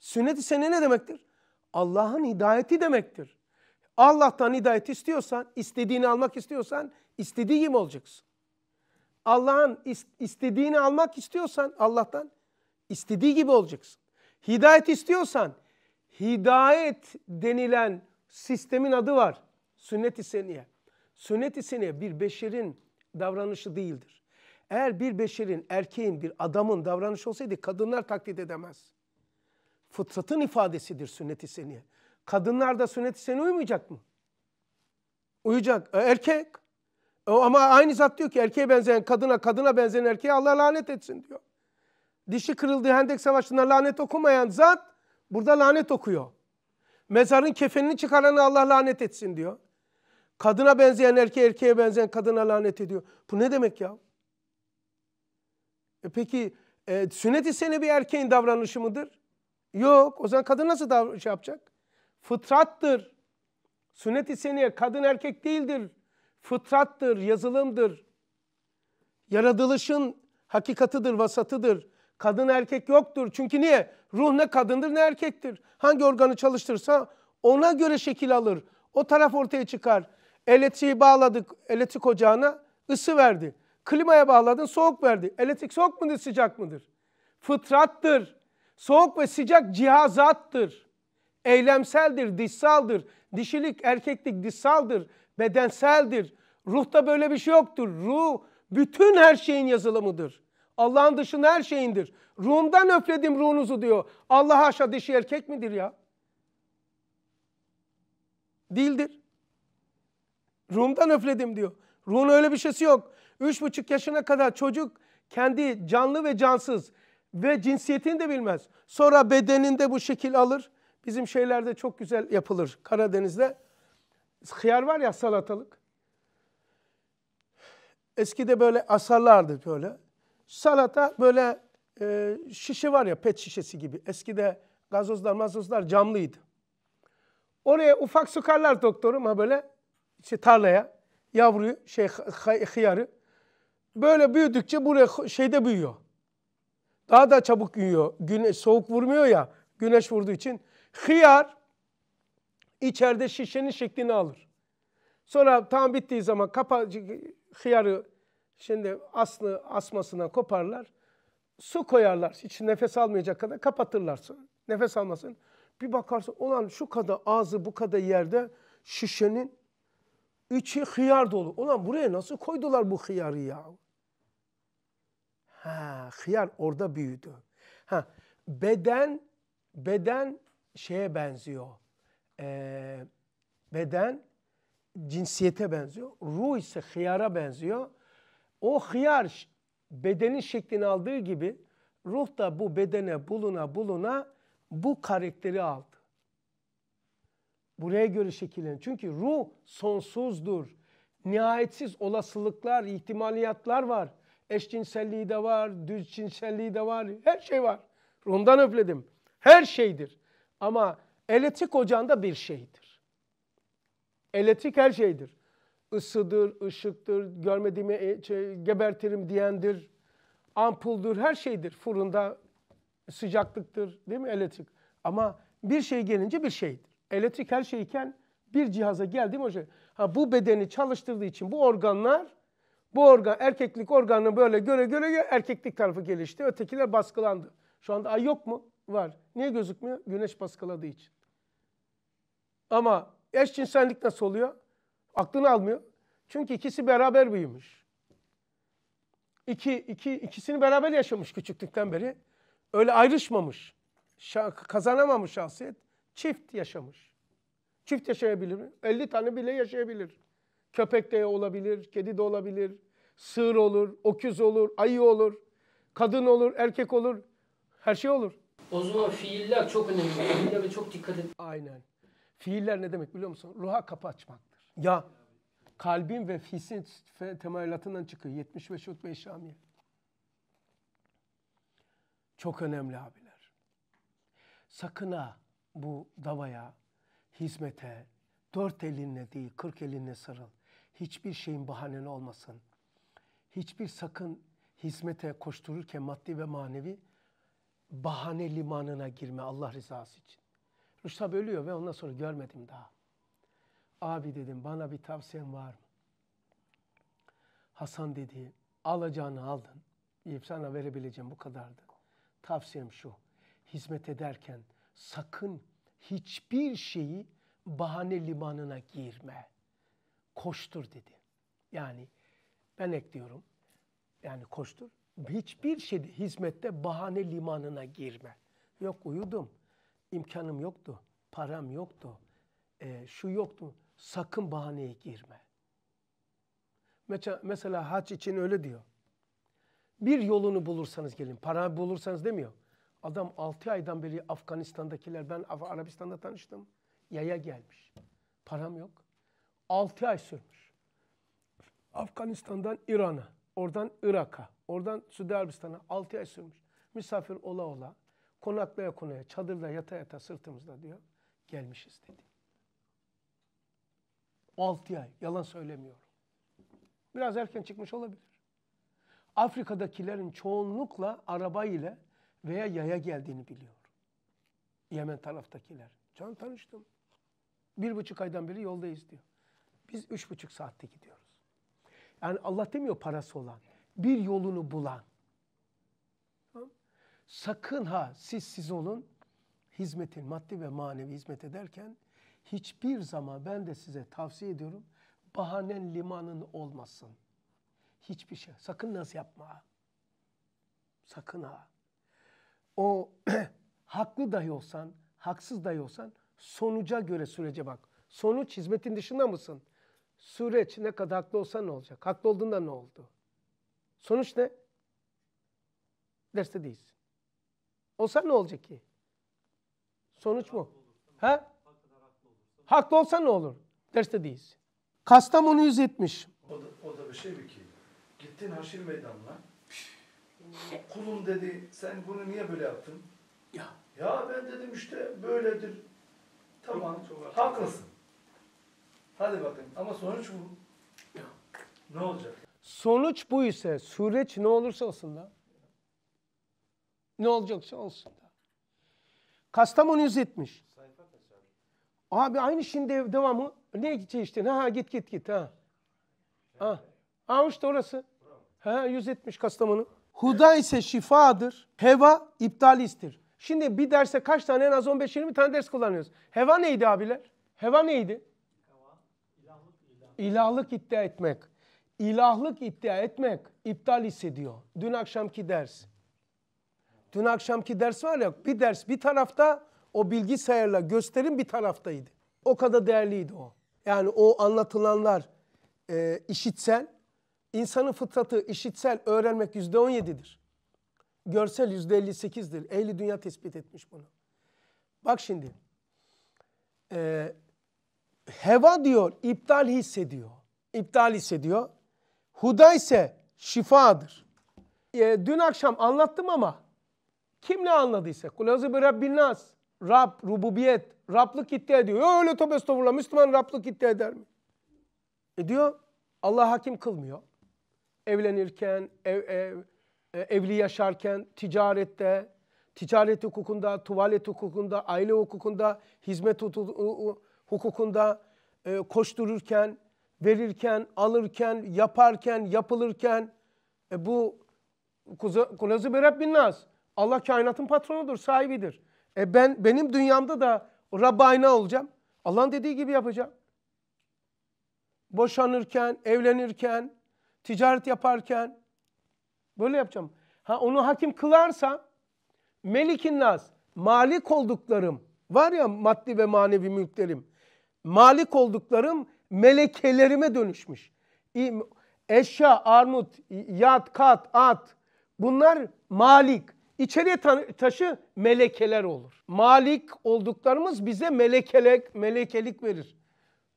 Sünnet-i sene ne demektir? Allah'ın hidayeti demektir. Allah'tan hidayet istiyorsan, istediğini almak istiyorsan istediği gibi olacaksın. Allah'ın istediğini almak istiyorsan Allah'tan istediği gibi olacaksın. Hidayet istiyorsan hidayet denilen sistemin adı var. Sünnet-i seniye. Sünnet-i seniye bir beşerin davranışı değildir. Eğer bir beşerin, erkeğin, bir adamın davranışı olsaydı kadınlar taklit edemez. Fıtratın ifadesidir sünnet-i seniye. Kadınlar da sünnet-i seniye uymayacak mı? Uyacak. E, erkek. E, ama aynı zat diyor ki erkeğe benzeyen kadına, kadına benzeyen erkeğe Allah lanet etsin diyor. Dişi kırıldığı Hendek Savaşı'nda lanet okumayan zat burada lanet okuyor. Mezarın kefenini çıkaranı Allah lanet etsin diyor. Kadına benzeyen erkeğe, erkeğe benzeyen kadına lanet ediyor. Bu ne demek ya? E peki e, sünnet-i sene bir erkeğin davranışı mıdır? Yok. O zaman kadın nasıl davranış şey yapacak? Fıtrattır. Sünnet-i seniye kadın erkek değildir. Fıtrattır, yazılımdır. Yaratılışın hakikatıdır, vasatıdır. Kadın erkek yoktur. Çünkü niye? Ruh ne kadındır ne erkektir. Hangi organı çalıştırsa ona göre şekil alır. O taraf ortaya çıkar. Elektriği bağladık elektrik ocağına ısı verdi. Klimaya bağladın soğuk verdi. Elektrik soğuk mudur sıcak mıdır? Fıtrattır. Soğuk ve sıcak cihazattır. Eylemseldir, dişsaldır. Dişilik, erkeklik dişsaldır, bedenseldir. Ruhta böyle bir şey yoktur. Ruh bütün her şeyin yazılımıdır. Allah'ın dışında her şeyindir. Ruhumdan öfledim ruhunuzu diyor. Allah haşa dişi erkek midir ya? Değildir. Ruhumdan öfledim diyor. Ruhun öyle bir şeysi yok. Üç buçuk yaşına kadar çocuk kendi canlı ve cansız ve cinsiyetini de bilmez. Sonra bedeninde bu şekil alır. Bizim şeylerde çok güzel yapılır Karadeniz'de. Hıyar var ya salatalık. Eskide böyle asarlardı böyle. Salata böyle e, şişe var ya pet şişesi gibi. Eskide gazozlar mazozlar camlıydı. Oraya ufak sokarlar doktorum ha böyle işte tarlaya yavruyu şey hıyarı. Böyle büyüdükçe buraya şeyde büyüyor daha da çabuk yiyor. Güneş, soğuk vurmuyor ya güneş vurduğu için. Hıyar içeride şişenin şeklini alır. Sonra tam bittiği zaman kapa, hıyarı şimdi aslı asmasına koparlar. Su koyarlar. Hiç nefes almayacak kadar kapatırlar. sonra, Nefes almasın. Bir bakarsın olan şu kadar ağzı bu kadar yerde şişenin içi hıyar dolu. Ulan buraya nasıl koydular bu hıyarı ya? Ha, hıyar orada büyüdü. Ha, beden beden şeye benziyor. Ee, beden cinsiyete benziyor. Ruh ise hıyara benziyor. O hıyar bedenin şeklini aldığı gibi ruh da bu bedene buluna buluna bu karakteri aldı. Buraya göre şekillenir. Çünkü ruh sonsuzdur. Nihayetsiz olasılıklar, ihtimaliyatlar var. Eşcinselliği de var, düzcinselliği de var. Her şey var. Ondan öfledim. Her şeydir. Ama elektrik ocağında bir şeydir. Elektrik her şeydir. Isıdır, ışıktır, görmediğimi e, şey, gebertirim diyendir. Ampuldür, her şeydir. Fırında sıcaklıktır değil mi elektrik. Ama bir şey gelince bir şeydir. Elektrik her şeyken bir cihaza geldim o şey. Ha, bu bedeni çalıştırdığı için bu organlar bu organ, erkeklik organını böyle göre göre erkeklik tarafı gelişti. Ötekiler baskılandı. Şu anda ay yok mu? Var. Niye gözükmüyor? Güneş baskıladığı için. Ama eşcinsellik nasıl oluyor? Aklını almıyor. Çünkü ikisi beraber büyümüş. İki, iki, ikisini beraber yaşamış küçüklükten beri. Öyle ayrışmamış. Kazanamamış şahsiyet. Çift yaşamış. Çift yaşayabilir mi? 50 tane bile yaşayabilir. Köpek de olabilir, kedi de olabilir, sığır olur, öküz olur, ayı olur, kadın olur, erkek olur, her şey olur. O zaman fiiller çok önemli. Fiillere çok dikkat et. Aynen. Fiiller ne demek biliyor musun? Ruha kapı açmaktır. Ya kalbin ve fisin temayülatından çıkıyor. 75 ve amir. Çok önemli abiler. Sakın ha bu davaya, hizmete dört elinle değil kırk elinle sarıl hiçbir şeyin bahanen olmasın. Hiçbir sakın hizmete koştururken maddi ve manevi bahane limanına girme Allah rızası için. Rüştab ölüyor ve ondan sonra görmedim daha. Abi dedim bana bir tavsiyen var mı? Hasan dedi alacağını aldın. Yiyip sana verebileceğim bu kadardı. Tavsiyem şu. Hizmet ederken sakın hiçbir şeyi bahane limanına girme.'' koştur dedi. Yani ben ekliyorum. Yani koştur. Hiçbir şey hizmette bahane limanına girme. Yok uyudum. İmkanım yoktu. Param yoktu. E, şu yoktu. Sakın bahaneye girme. Mesela, mesela haç için öyle diyor. Bir yolunu bulursanız gelin. Para bulursanız demiyor. Adam 6 aydan beri Afganistan'dakiler ben Arabistan'da tanıştım. Yaya gelmiş. Param yok. 6 ay sürmüş. Afganistan'dan İran'a, oradan Irak'a, oradan Suudi Arabistan'a 6 ay sürmüş. Misafir ola ola, konaklaya konaya, çadırda yata yata sırtımızda diyor, gelmişiz dedi. 6 ay, yalan söylemiyorum. Biraz erken çıkmış olabilir. Afrika'dakilerin çoğunlukla araba ile veya yaya geldiğini biliyor. Yemen taraftakiler. Can tanıştım. Bir buçuk aydan beri yoldayız diyor. Biz üç buçuk saatte gidiyoruz. Yani Allah demiyor parası olan. Bir yolunu bulan. Sakın ha siz siz olun. Hizmetin maddi ve manevi hizmet ederken hiçbir zaman ben de size tavsiye ediyorum. Bahanen limanın olmasın. Hiçbir şey. Sakın nasıl yapma Sakın ha. O haklı dahi olsan, haksız dahi olsan sonuca göre sürece bak. Sonuç hizmetin dışında mısın? Süreç ne kadar haklı olsa ne olacak? Haklı olduğunda ne oldu? Sonuç ne? Derste değilsin. Olsa ne olacak ki? Sonuç mu? Ha? Haklı olsa ne olur? Derste değilsin. Kastamonu 170. O da, o da bir şey mi ki? Gittin Haşir Meydanı'na. Kulum dedi sen bunu niye böyle yaptın? Ya. Ya ben dedim işte böyledir. Tamam haklısın. Hadi bakın ama sonuç bu. Ne olacak? Sonuç bu ise süreç ne olursa olsun da. Ne olacaksa olsun da. Kastamonu 170. Abi aynı şimdi devamı. Ne gideceksin işte? Ha git git git ha. Ha. Ha işte orası. Ha 170 Kastamonu. Huda ise şifadır. Heva iptalistir. Şimdi bir derse kaç tane en az 15-20 tane ders kullanıyoruz. Heva neydi abiler? Heva neydi? ilahlık iddia etmek, ilahlık iddia etmek iptal hissediyor. Dün akşamki ders. Dün akşamki ders var ya bir ders bir tarafta o bilgisayarla gösterim bir taraftaydı. O kadar değerliydi o. Yani o anlatılanlar e, işitsel, insanın fıtratı işitsel öğrenmek yüzde on yedidir. Görsel yüzde elli sekizdir. Ehli dünya tespit etmiş bunu. Bak şimdi, e, heva diyor iptal hissediyor. İptal hissediyor. Huda ise şifadır. E, dün akşam anlattım ama kim ne anladıysa. Kulazı bir Rabbin nas. Rab, rububiyet, Rablık iddia ediyor. Öyle tövbe estağfurullah Müslüman Rablık iddia eder mi? E diyor Allah hakim kılmıyor. Evlenirken, ev, ev, e, evli yaşarken, ticarette, ticaret hukukunda, tuvalet hukukunda, aile hukukunda, hizmet hukukunda, hukukunda e, koştururken, verirken, alırken, yaparken, yapılırken e, bu kulazı berab bin nas. Allah kainatın patronudur, sahibidir. E ben benim dünyamda da Rabbayna olacağım. Allah'ın dediği gibi yapacağım. Boşanırken, evlenirken, ticaret yaparken böyle yapacağım. Ha onu hakim kılarsa Melikin Nas, malik olduklarım var ya maddi ve manevi mülklerim malik olduklarım melekelerime dönüşmüş. Eşya, armut, yat, kat, at bunlar malik. İçeriye ta taşı melekeler olur. Malik olduklarımız bize melekelek, melekelik verir.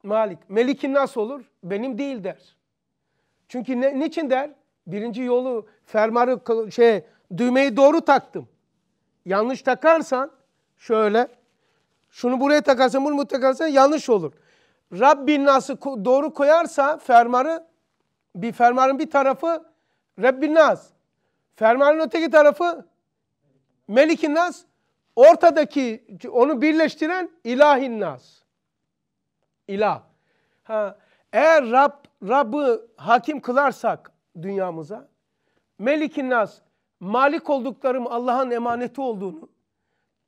Malik. Melikin nasıl olur? Benim değil der. Çünkü ne, niçin der? Birinci yolu fermarı şey düğmeyi doğru taktım. Yanlış takarsan şöyle şunu buraya takarsan bunu takarsan yanlış olur. Rabbin nası doğru koyarsa fermarı bir fermarın bir tarafı Rabbin nas. Fermarın öteki tarafı Melikin nas. Ortadaki onu birleştiren ilahin nas. İlah. Ha. Eğer Rab, Rab'ı hakim kılarsak dünyamıza, Melikin nas, malik olduklarım Allah'ın emaneti olduğunu,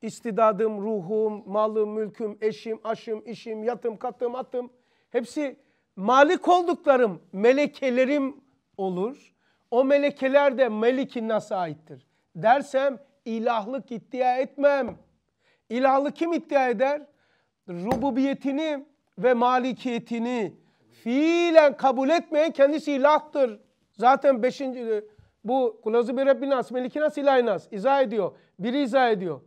İstidadım, ruhum, malım, mülküm, eşim, aşım, işim, yatım, katım, atım hepsi malik olduklarım melekelerim olur. O melekeler de Melik-i Nas'a aittir. Dersem ilahlık iddia etmem. İlahlık kim iddia eder? Rububiyetini ve malikiyetini fiilen kabul etmeyen kendisi ilahtır. Zaten beşinci bu Kulazu bir Rabbin Nas, Melik'i Nas, İlahi Nas izah ediyor. Biri izah ediyor.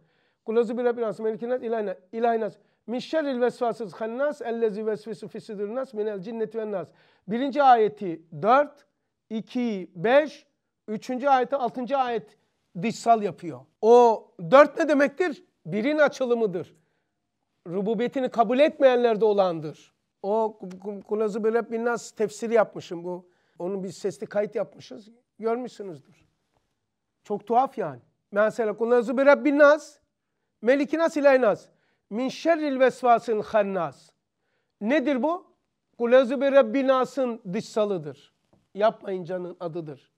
Kulazu bile biraz melikinat ilayna ilaynas. Min şerril vesvasız hannas ellezi vesvesu fisidir nas minel cinneti ven nas. Birinci ayeti 4, 2, 5, üçüncü ayeti 6. ayet dışsal yapıyor. O 4 ne demektir? Birin açılımıdır. Rububiyetini kabul etmeyenlerde olandır. O Kulazı bir nas tefsiri yapmışım bu. Onu bir sesli kayıt yapmışız. Görmüşsünüzdür. Çok tuhaf yani. Mesela Kulazı bir nas. Melikinas ilaynaz. Min şerril vesvasın hannas. Nedir bu? Kulezü bir Rabbinas'ın dışsalıdır. Yapmayın canın adıdır.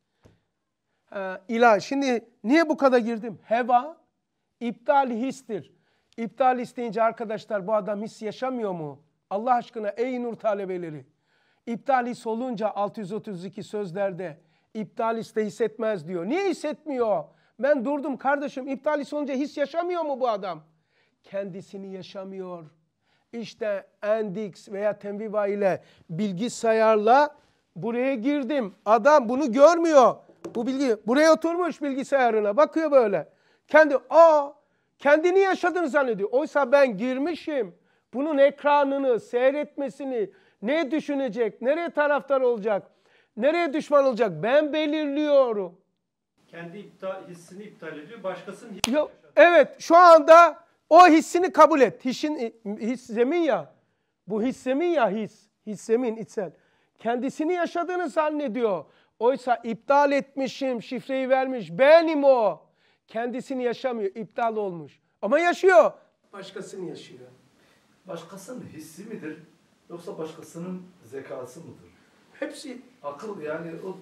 Ha, ilah. Şimdi niye bu kadar girdim? Heva iptal histir. İptal isteyince arkadaşlar bu adam his yaşamıyor mu? Allah aşkına ey nur talebeleri. İptal his olunca 632 sözlerde iptal hisse hissetmez diyor. Niye hissetmiyor? Ben durdum kardeşim iptali sonuca his yaşamıyor mu bu adam? Kendisini yaşamıyor. İşte Endix veya Temviva ile bilgisayarla buraya girdim. Adam bunu görmüyor. Bu bilgi buraya oturmuş bilgisayarına bakıyor böyle. Kendi aa kendini yaşadığını zannediyor. Oysa ben girmişim. Bunun ekranını seyretmesini ne düşünecek, nereye taraftar olacak, nereye düşman olacak ben belirliyorum kendi iptal, hissini iptal ediyor. Başkasının hissini Yok, Evet şu anda o hissini kabul et. Hissin, zemin ya. Bu hissemin ya his. Hissemin içsel. Kendisini yaşadığını zannediyor. Oysa iptal etmişim, şifreyi vermiş. Benim o. Kendisini yaşamıyor, iptal olmuş. Ama yaşıyor. Başkasını yaşıyor. Başkasının hissi midir? Yoksa başkasının zekası mıdır? Hepsi. Akıl yani o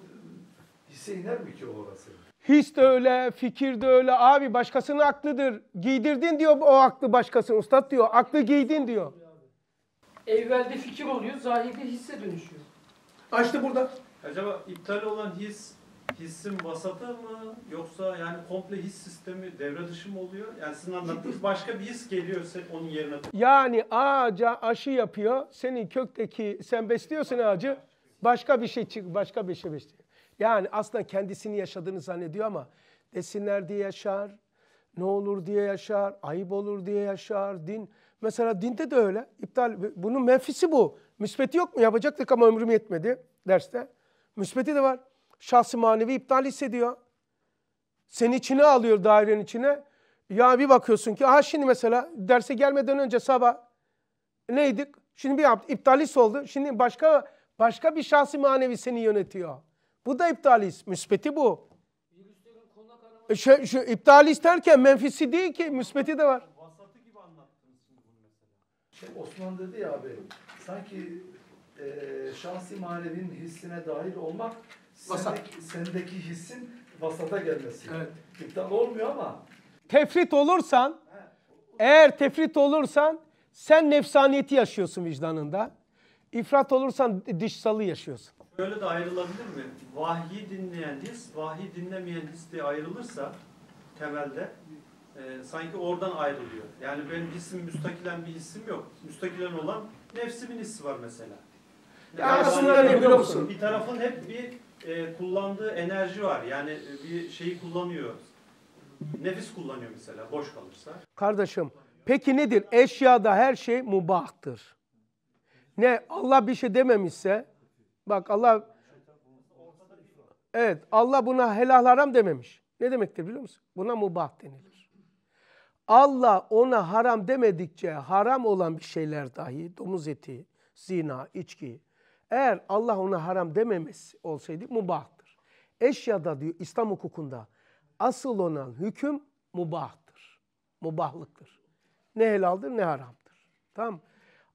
hisse iner mi ki orası? His de öyle, fikir de öyle. Abi başkasının aklıdır. Giydirdin diyor o aklı başkasına. Ustad diyor, aklı giydin diyor. Evvelde fikir oluyor, zahirde hisse dönüşüyor. Açtı burada. Acaba iptal olan his hissin vasatı mı yoksa yani komple his sistemi devre dışı mı oluyor? Yani sizin anlattığınız başka bir his geliyorsa onun yerine. Yani ağaca aşı yapıyor. Senin kökteki sen besliyorsun ağacı. Başka bir şey çık, başka bir şey besliyor. Yani aslında kendisini yaşadığını zannediyor ama desinler diye yaşar, ne olur diye yaşar, ayıp olur diye yaşar, din. Mesela dinde de öyle. İptal, bunun menfisi bu. Müsbeti yok mu? Yapacaktık ama ömrüm yetmedi derste. Müsbeti de var. Şahsi manevi iptal hissediyor. Seni içine alıyor dairenin içine. Ya bir bakıyorsun ki aha şimdi mesela derse gelmeden önce sabah neydik? Şimdi bir yaptı, iptal oldu. Şimdi başka başka bir şahsi manevi seni yönetiyor. Bu da iptalis. müspeti bu. E, şu, şu, iptalis derken menfisi değil ki. müspeti de var. Vasatı gibi anlattınız şey, Osman dedi ya abi. Sanki e, şahsi manevin hissine dahil olmak sendeki, sendeki hissin vasata gelmesi. Evet. İptal olmuyor ama. Tefrit olursan, He. eğer tefrit olursan sen nefsaniyeti yaşıyorsun vicdanında. İfrat olursan dışsalı yaşıyorsun şöyle de ayrılabilir mi? Vahyi dinleyen his, vahyi dinlemeyen his diye ayrılırsa temelde e, sanki oradan ayrılıyor. Yani benim hissim müstakilen bir hissim yok. Müstakilen olan nefsimin hissi var mesela. Yani aslında ne biliyor musun? Bir tarafın hep bir e, kullandığı enerji var. Yani e, bir şeyi kullanıyor. Nefis kullanıyor mesela boş kalırsa. Kardeşim peki nedir? Eşyada her şey mubahtır. Ne Allah bir şey dememişse Bak Allah Evet Allah buna helal haram dememiş. Ne demektir biliyor musun? Buna mubah denilir. Allah ona haram demedikçe haram olan bir şeyler dahi domuz eti, zina, içki. Eğer Allah ona haram dememiş olsaydı mubahtır. Eşyada diyor İslam hukukunda asıl olan hüküm mubahtır. Mubahlıktır. Ne helaldir ne haramdır. Tamam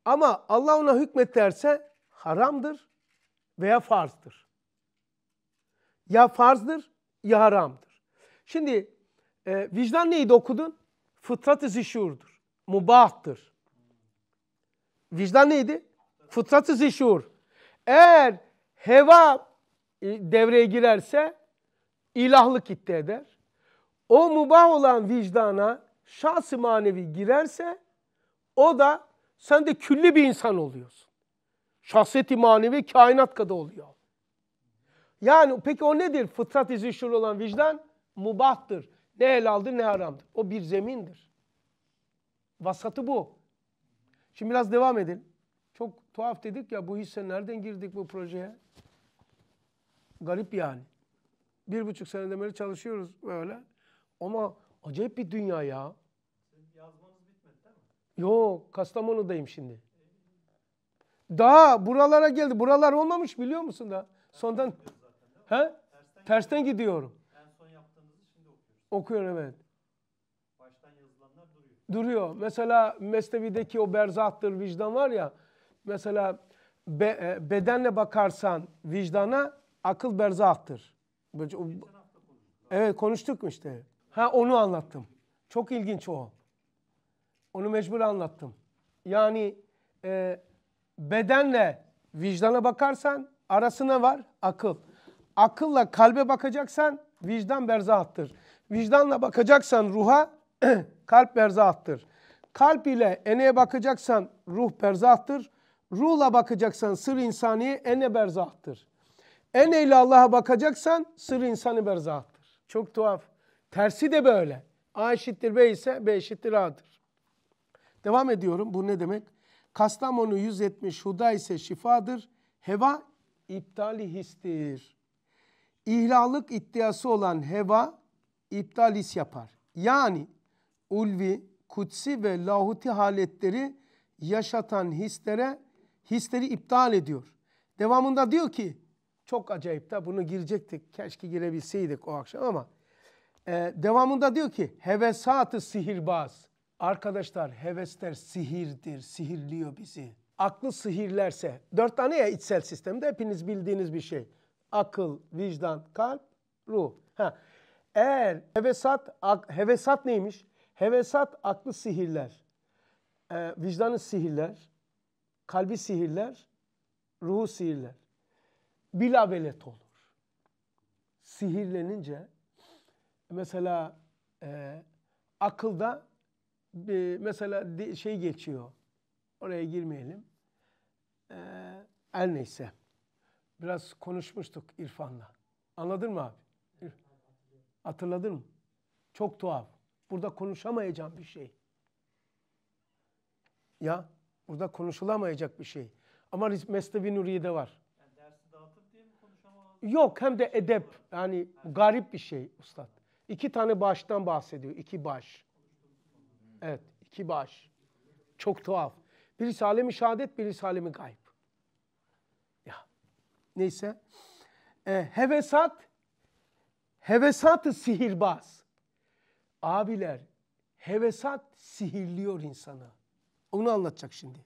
Ama Allah ona hükmet derse haramdır veya farzdır. Ya farzdır ya haramdır. Şimdi e, vicdan neydi okudun? Fıtrat-ı zişurdur. Mubahtır. Vicdan neydi? Fıtrat-ı zişur. Eğer heva e, devreye girerse ilahlık iddia eder. O mubah olan vicdana şahsı manevi girerse o da sen de külli bir insan oluyorsun. Şahsiyeti manevi kainat kadı oluyor. Yani peki o nedir? Fıtrat izi olan vicdan mubahtır. Ne helaldir ne haramdır. O bir zemindir. Vasatı bu. Şimdi biraz devam edelim. Çok tuhaf dedik ya bu hisse nereden girdik bu projeye? Garip yani. Bir buçuk seneden beri çalışıyoruz böyle. Ama acayip bir dünya ya. Senin yazmanız bitmedi değil mi? Yok Kastamonu'dayım şimdi. Daha buralara geldi. Buralar olmamış biliyor musun da? Sondan he? Tersten gidiyorum. En son yaptığınızı şimdi okuyor. Okuyorum evet. Baştan yazılanlar duruyor. Duruyor. Mesela Mesnevi'deki o berzahtır vicdan var ya. Mesela be, e, bedenle bakarsan vicdana akıl berzahtır. Böyle, o, evet konuştuk mu işte? Ha onu anlattım. Çok ilginç o. Onu mecbur anlattım. Yani e, bedenle vicdana bakarsan arasına var akıl. Akılla kalbe bakacaksan vicdan berzahattır. Vicdanla bakacaksan ruha kalp berzahattır. Kalp ile eneye bakacaksan ruh berzahattır. Ruhla bakacaksan sır insaniye ene berzahattır. Ene ile Allah'a bakacaksan sır insanı berzahattır. Çok tuhaf. Tersi de böyle. A eşittir B ise B eşittir A'dır. Devam ediyorum. Bu ne demek? Kastamonu 170, Huda ise şifadır. Heva iptali histir. İhlalık iddiası olan heva iptal his yapar. Yani ulvi, kutsi ve lahuti haletleri yaşatan hislere hisleri iptal ediyor. Devamında diyor ki çok acayip de bunu girecektik. Keşke girebilseydik o akşam ama. Ee, devamında diyor ki hevesatı sihirbaz. Arkadaşlar hevesler sihirdir, sihirliyor bizi. Aklı sihirlerse, dört tane ya içsel sistemde hepiniz bildiğiniz bir şey. Akıl, vicdan, kalp, ruh. Ha. Eğer hevesat, ak, hevesat neymiş? Hevesat aklı sihirler, e, vicdanı sihirler, kalbi sihirler, ruhu sihirler. Bilabelet olur. Sihirlenince mesela e, akılda mesela şey geçiyor. Oraya girmeyelim. el ee, neyse. Biraz konuşmuştuk İrfan'la. Anladın mı abi? Hatırladın mı? Çok tuhaf. Burada konuşamayacağım bir şey. Ya burada konuşulamayacak bir şey. Ama Mesnevi Nuriye'de var. Yani dersi dağıtıp diye mi konuşamaz? Yok hem de edep. Yani garip bir şey ustad. İki tane baştan bahsediyor. İki baş. Evet, iki baş Çok tuhaf. Birisi alemi şehadet, birisi alemi gayb. Ya. Neyse. Ee, hevesat, hevesat sihirbaz. Abiler, hevesat sihirliyor insanı. Onu anlatacak şimdi.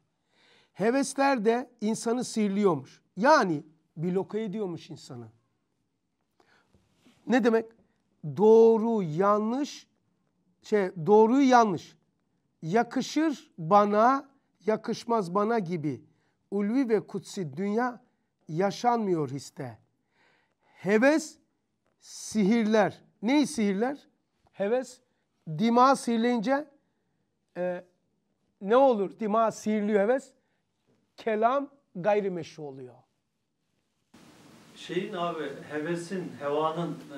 Hevesler de insanı sihirliyormuş. Yani bloke ediyormuş insanı. Ne demek? Doğru, yanlış, şey doğruyu yanlış yakışır bana, yakışmaz bana gibi ulvi ve kutsi dünya yaşanmıyor histe. Heves, sihirler. Neyi sihirler? Heves, dima sihirleyince e, ne olur? Dima sihirliyor heves. Kelam gayrimeşru oluyor. Şeyin abi, hevesin, hevanın e,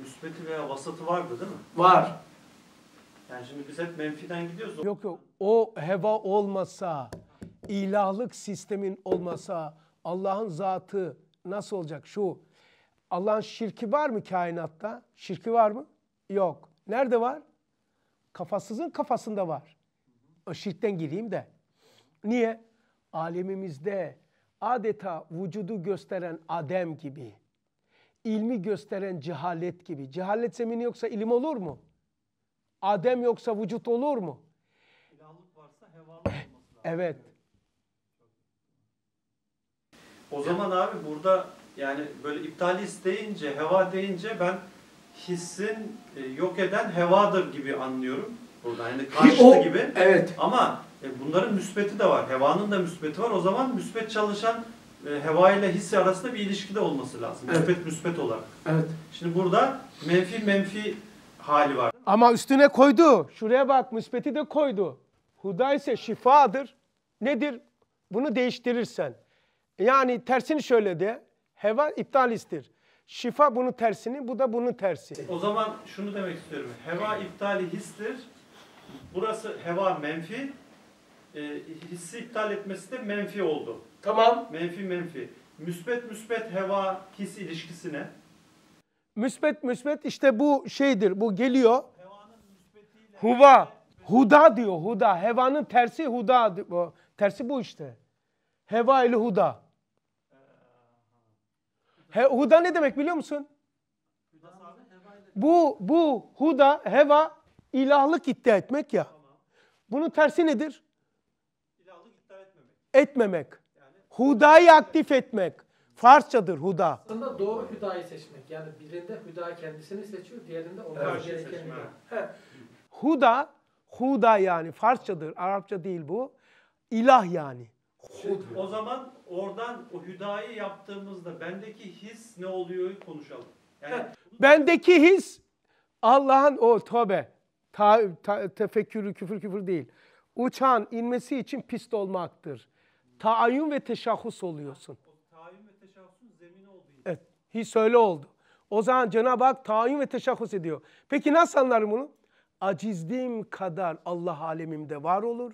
müsbeti veya vasatı vardı değil mi? Var. Yani şimdi biz hep menfiden gidiyoruz. Yok yok o heva olmasa, ilahlık sistemin olmasa Allah'ın zatı nasıl olacak şu? Allah'ın şirki var mı kainatta? Şirki var mı? Yok. Nerede var? Kafasızın kafasında var. O şirkten gireyim de. Niye? Alemimizde adeta vücudu gösteren Adem gibi, ilmi gösteren cehalet gibi. Cehalet zemini yoksa ilim olur mu? Adem yoksa vücut olur mu? İlahlık varsa hevalık eh, olması lazım. Evet. O zaman abi burada yani böyle iptali deyince, heva deyince ben hissin e, yok eden hevadır gibi anlıyorum. Buradan yani karşıtı o, gibi. Evet. Ama e, bunların müsbeti de var. Hevanın da müsbeti var. O zaman müsbet çalışan e, heva ile hissi arasında bir ilişki de olması lazım. Evet. Müspet müspet olarak. Evet. Şimdi burada menfi menfi hali var. Ama üstüne koydu. Şuraya bak müsbeti de koydu. Huda ise şifadır. Nedir? Bunu değiştirirsen. Yani tersini şöyle de. Heva iptalistir. Şifa bunun tersini, bu da bunun tersi. O zaman şunu demek istiyorum. Heva iptali histir. Burası heva menfi. E, hissi iptal etmesi de menfi oldu. Tamam. Menfi menfi. Müsbet müsbet heva his ilişkisine Müsbet müsbet işte bu şeydir. Bu geliyor. Huva. Huda diyor. Huda. Hevanın tersi huda. Tersi bu işte. Heva ile huda. He, huda ne demek biliyor musun? Bu, bu huda, heva ilahlık iddia etmek ya. Bunun tersi nedir? İlahlık iddia etmemek. Etmemek. Huda'yı aktif etmek. Farsçadır huda. Aslında doğru Huda'yı seçmek. Yani birinde Huda kendisini seçiyor, diğerinde ona evet, gereken Huda, huda yani Farsçadır. Arapça değil bu. İlah yani. Şimdi, o zaman oradan o Huda'yı yaptığımızda bendeki his ne oluyor konuşalım. Yani... Bendeki his Allah'ın o tövbe, ta, ta, tefekkürü, küfür küfür değil. Uçan inmesi için pist olmaktır. Taayyun ve teşahhus oluyorsun. His söyle oldu. O zaman Cenab-ı Hak tayin ve teşahhus ediyor. Peki nasıl anlarım bunu? Acizliğim kadar Allah alemimde var olur.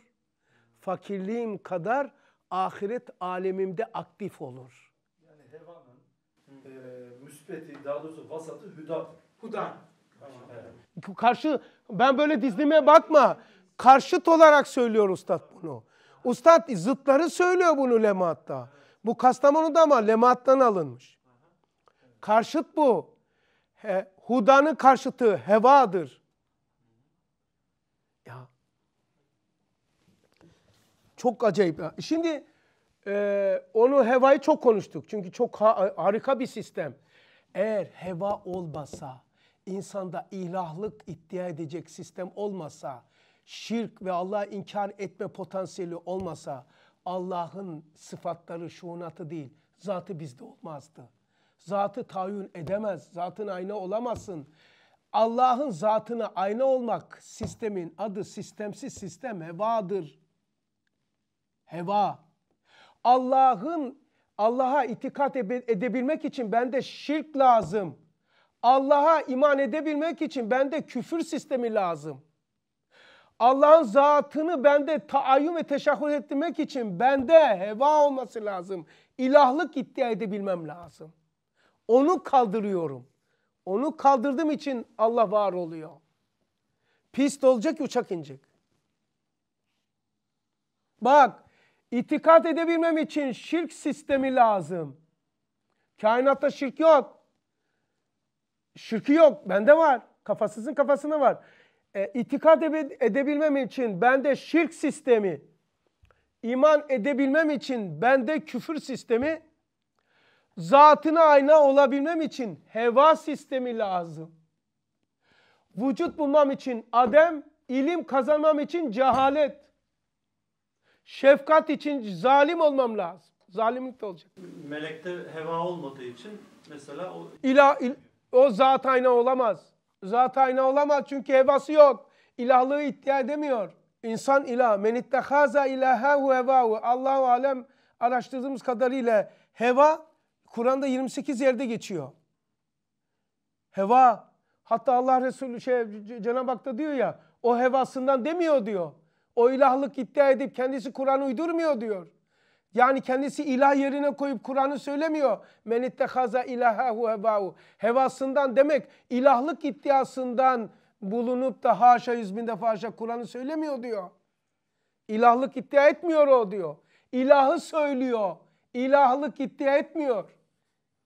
Fakirliğim kadar ahiret alemimde aktif olur. Yani hevanın e, müsbeti, daha doğrusu vasatı hüdadır. Hudan. Tamam. Evet. Karşı, ben böyle dizlime bakma. Karşıt olarak söylüyor ustad bunu. Ustad zıtları söylüyor bunu lematta. Bu Kastamonu'da ama lemattan alınmış. Karşıt bu. He, hudanın karşıtı hevadır. Ya. Çok acayip. Şimdi e, onu hevayı çok konuştuk. Çünkü çok ha, harika bir sistem. Eğer heva olmasa, insanda ilahlık iddia edecek sistem olmasa, şirk ve Allah'a inkar etme potansiyeli olmasa, Allah'ın sıfatları, şuunatı değil, zatı bizde olmazdı. Zatı tayin edemez. Zatın ayna olamazsın. Allah'ın zatına ayna olmak sistemin adı sistemsiz sistem hevadır. Heva. Allah'ın Allah'a itikat edebilmek için bende şirk lazım. Allah'a iman edebilmek için bende küfür sistemi lazım. Allah'ın zatını bende taayyum ve teşahhür ettirmek için bende heva olması lazım. İlahlık iddia edebilmem lazım. Onu kaldırıyorum. Onu kaldırdığım için Allah var oluyor. Pist olacak uçak inecek. Bak itikat edebilmem için şirk sistemi lazım. Kainatta şirk yok. Şirki yok. Bende var. Kafasızın kafasına var. E, itikat edebilmem için bende şirk sistemi, İman edebilmem için bende küfür sistemi, Zatına ayna olabilmem için heva sistemi lazım. Vücut bulmam için adem, ilim kazanmam için cehalet. Şefkat için zalim olmam lazım. Zalimlik de olacak. Melekte heva olmadığı için mesela o... İla, il, o zat ayna olamaz. Zat ayna olamaz çünkü hevası yok. İlahlığı iddia edemiyor. İnsan ilah. Men ittehaza ilahehu hevahu. Allahu alem araştırdığımız kadarıyla heva Kur'an'da 28 yerde geçiyor. Heva hatta Allah Resulü şey Cenab-ı Hak da diyor ya o hevasından demiyor diyor. O ilahlık iddia edip kendisi Kur'an uydurmuyor diyor. Yani kendisi ilah yerine koyup Kur'an'ı söylemiyor. Men ittehaza ilahahu hevahu. Hevasından demek ilahlık iddiasından bulunup da haşa yüz bin defa haşa Kur'an'ı söylemiyor diyor. İlahlık iddia etmiyor o diyor. İlahı söylüyor. İlahlık iddia etmiyor.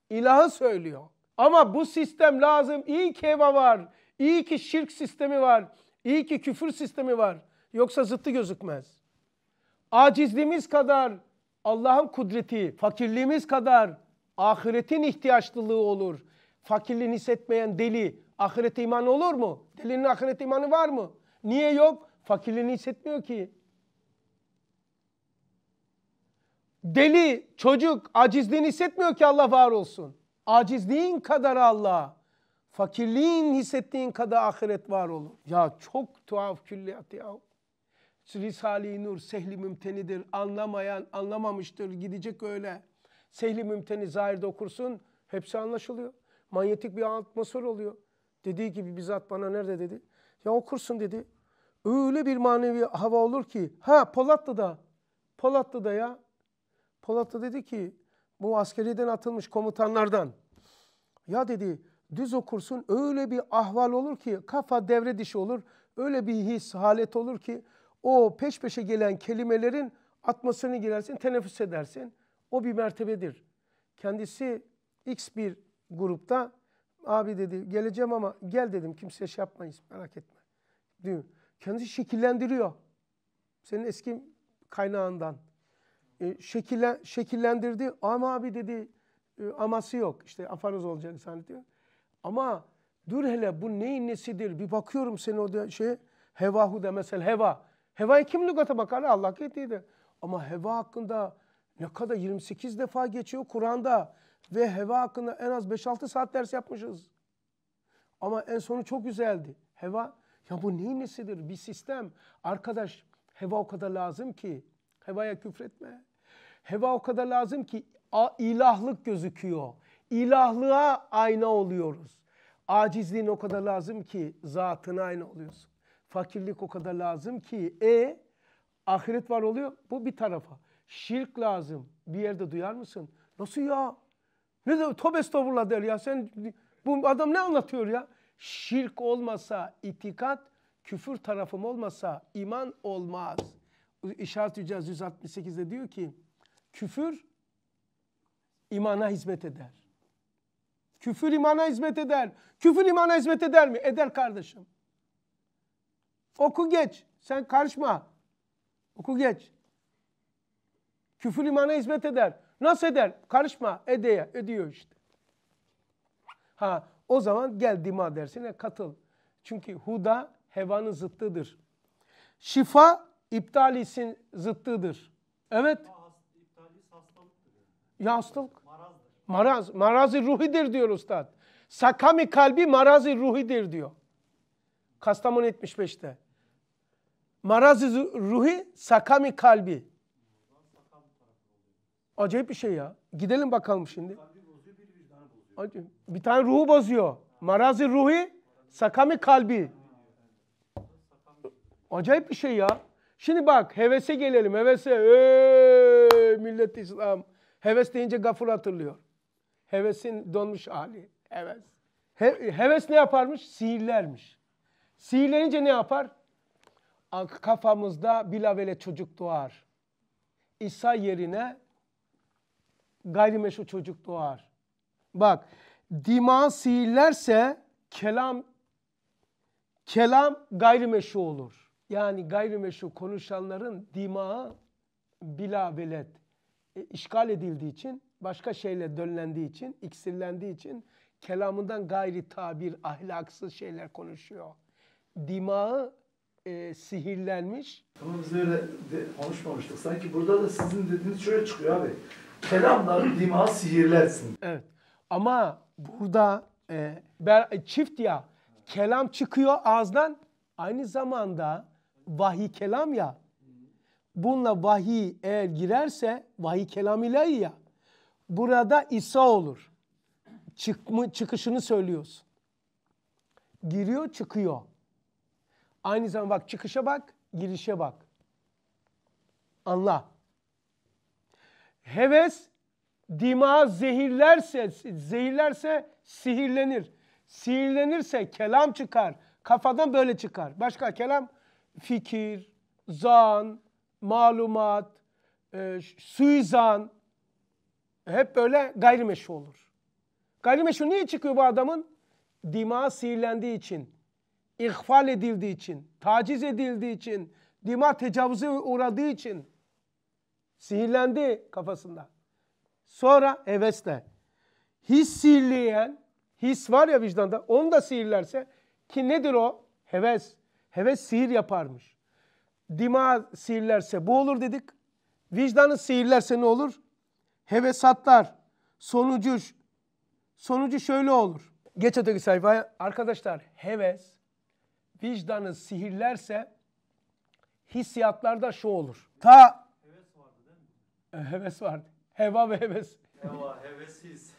İlahı söylüyor. Ama bu sistem lazım. İyi ki Eva var. İyi ki şirk sistemi var. İyi ki küfür sistemi var. Yoksa zıttı gözükmez. Acizliğimiz kadar Allah'ın kudreti, fakirliğimiz kadar ahiretin ihtiyaçlılığı olur. Fakirliğini hissetmeyen deli, ahirete iman olur mu? Delinin ahirete imanı var mı? Niye yok? Fakirliğini hissetmiyor ki. deli, çocuk acizliğini hissetmiyor ki Allah var olsun. Acizliğin kadar Allah, fakirliğin hissettiğin kadar ahiret var olur. Ya çok tuhaf külliyat ya. Risale-i Nur sehli mümtenidir. Anlamayan anlamamıştır. Gidecek öyle. Sehli mümteni zahirde okursun. Hepsi anlaşılıyor. Manyetik bir atmosfer oluyor. Dediği gibi bizzat bana nerede dedi. Ya okursun dedi. Öyle bir manevi hava olur ki. Ha Polatlı'da. Polatlı'da ya. Polat da dedi ki bu askeriden atılmış komutanlardan ya dedi düz okursun öyle bir ahval olur ki kafa devre dışı olur. Öyle bir his, halet olur ki o peş peşe gelen kelimelerin atmasını girersin, teneffüs edersin. O bir mertebedir. Kendisi X bir grupta abi dedi geleceğim ama gel dedim kimseye şey yapmayız merak etme. Diyor. Kendisi şekillendiriyor. Senin eski kaynağından. E, şekillen, şekillendirdi. Ama abi dedi e, aması yok. İşte afaroz olacak zannediyor. Ama dur hele bu neyin nesidir? Bir bakıyorum seni o şey hevahu de mesela heva. Hevayı kim lügata bakar? Allah ettiydi. Ama heva hakkında ne kadar 28 defa geçiyor Kur'an'da ve heva hakkında en az 5-6 saat ders yapmışız. Ama en sonu çok güzeldi. Heva ya bu neyin nesidir? Bir sistem. Arkadaş heva o kadar lazım ki Hevaya küfretme. Heva o kadar lazım ki ilahlık gözüküyor. İlahlığa ayna oluyoruz. Acizliğin o kadar lazım ki zatına ayna oluyorsun. Fakirlik o kadar lazım ki e ahiret var oluyor bu bir tarafa. Şirk lazım. Bir yerde duyar mısın? Nasıl ya? Ne de tövbe estağfurullah der ya. Sen bu adam ne anlatıyor ya? Şirk olmasa itikat, küfür tarafım olmasa iman olmaz. İşaret-i 168'de diyor ki küfür imana hizmet eder. Küfür imana hizmet eder. Küfür imana hizmet eder mi? Eder kardeşim. Oku geç. Sen karışma. Oku geç. Küfür imana hizmet eder. Nasıl eder? Karışma. Edeye. Ediyor işte. Ha o zaman gel dima dersine katıl. Çünkü huda hevanın zıttıdır. Şifa iptalisin zıttıdır. Evet. Ya hastalık. Maraz. Marazi ruhidir diyor ustad. Sakami kalbi marazi ruhidir diyor. Kastamonu 75'te. Marazi ruhi sakami kalbi. Acayip bir şey ya. Gidelim bakalım şimdi. Bir tane ruhu bozuyor. Marazi ruhi sakami kalbi. Acayip bir şey ya. Şimdi bak hevese gelelim. Hevese. Ey millet İslam. Heves deyince gafur hatırlıyor. Hevesin donmuş hali. Heves. He, heves ne yaparmış? Sihirlermiş. Sihirlenince ne yapar? Kafamızda bilavele çocuk doğar. İsa yerine gayrimeşru çocuk doğar. Bak dima sihirlerse kelam kelam gayrimeşru olur yani gayrimeşru konuşanların dimağı bila velet e, işgal edildiği için başka şeyle dönlendiği için iksirlendiği için kelamından gayri tabir ahlaksız şeyler konuşuyor. Dimağı e, sihirlenmiş. Tamam biz öyle de konuşmamıştık. Sanki burada da sizin dediğiniz şöyle çıkıyor abi. Kelamla dimağı sihirlersin. Evet. Ama burada e, e, çift ya kelam çıkıyor ağızdan aynı zamanda vahiy kelam ya. Bununla vahiy eğer girerse vahiy kelam ilahi ya. Burada İsa olur. Çıkma, çıkışını söylüyorsun. Giriyor çıkıyor. Aynı zamanda bak çıkışa bak, girişe bak. Anla. Heves dimağı zehirlerse, zehirlerse sihirlenir. Sihirlenirse kelam çıkar. Kafadan böyle çıkar. Başka kelam fikir, zan, malumat, e, suizan hep böyle gayrimeşru olur. Gayrimeşru niye çıkıyor bu adamın? Dima sihirlendiği için, ihfal edildiği için, taciz edildiği için, dima tecavüze uğradığı için sihirlendi kafasında. Sonra hevesle. His sihirleyen, his var ya vicdanda onu da sihirlerse ki nedir o? Heves. Heves sihir yaparmış. Dima sihirlerse bu olur dedik. Vicdanı sihirlerse ne olur? Heves hatlar. Sonucu, sonucu şöyle olur. Geç öteki sayfaya. Arkadaşlar heves vicdanı sihirlerse hissiyatlarda şu olur. Ta heves vardı değil mi? Heves vardı. Heva ve heves. Heva, hevesiz.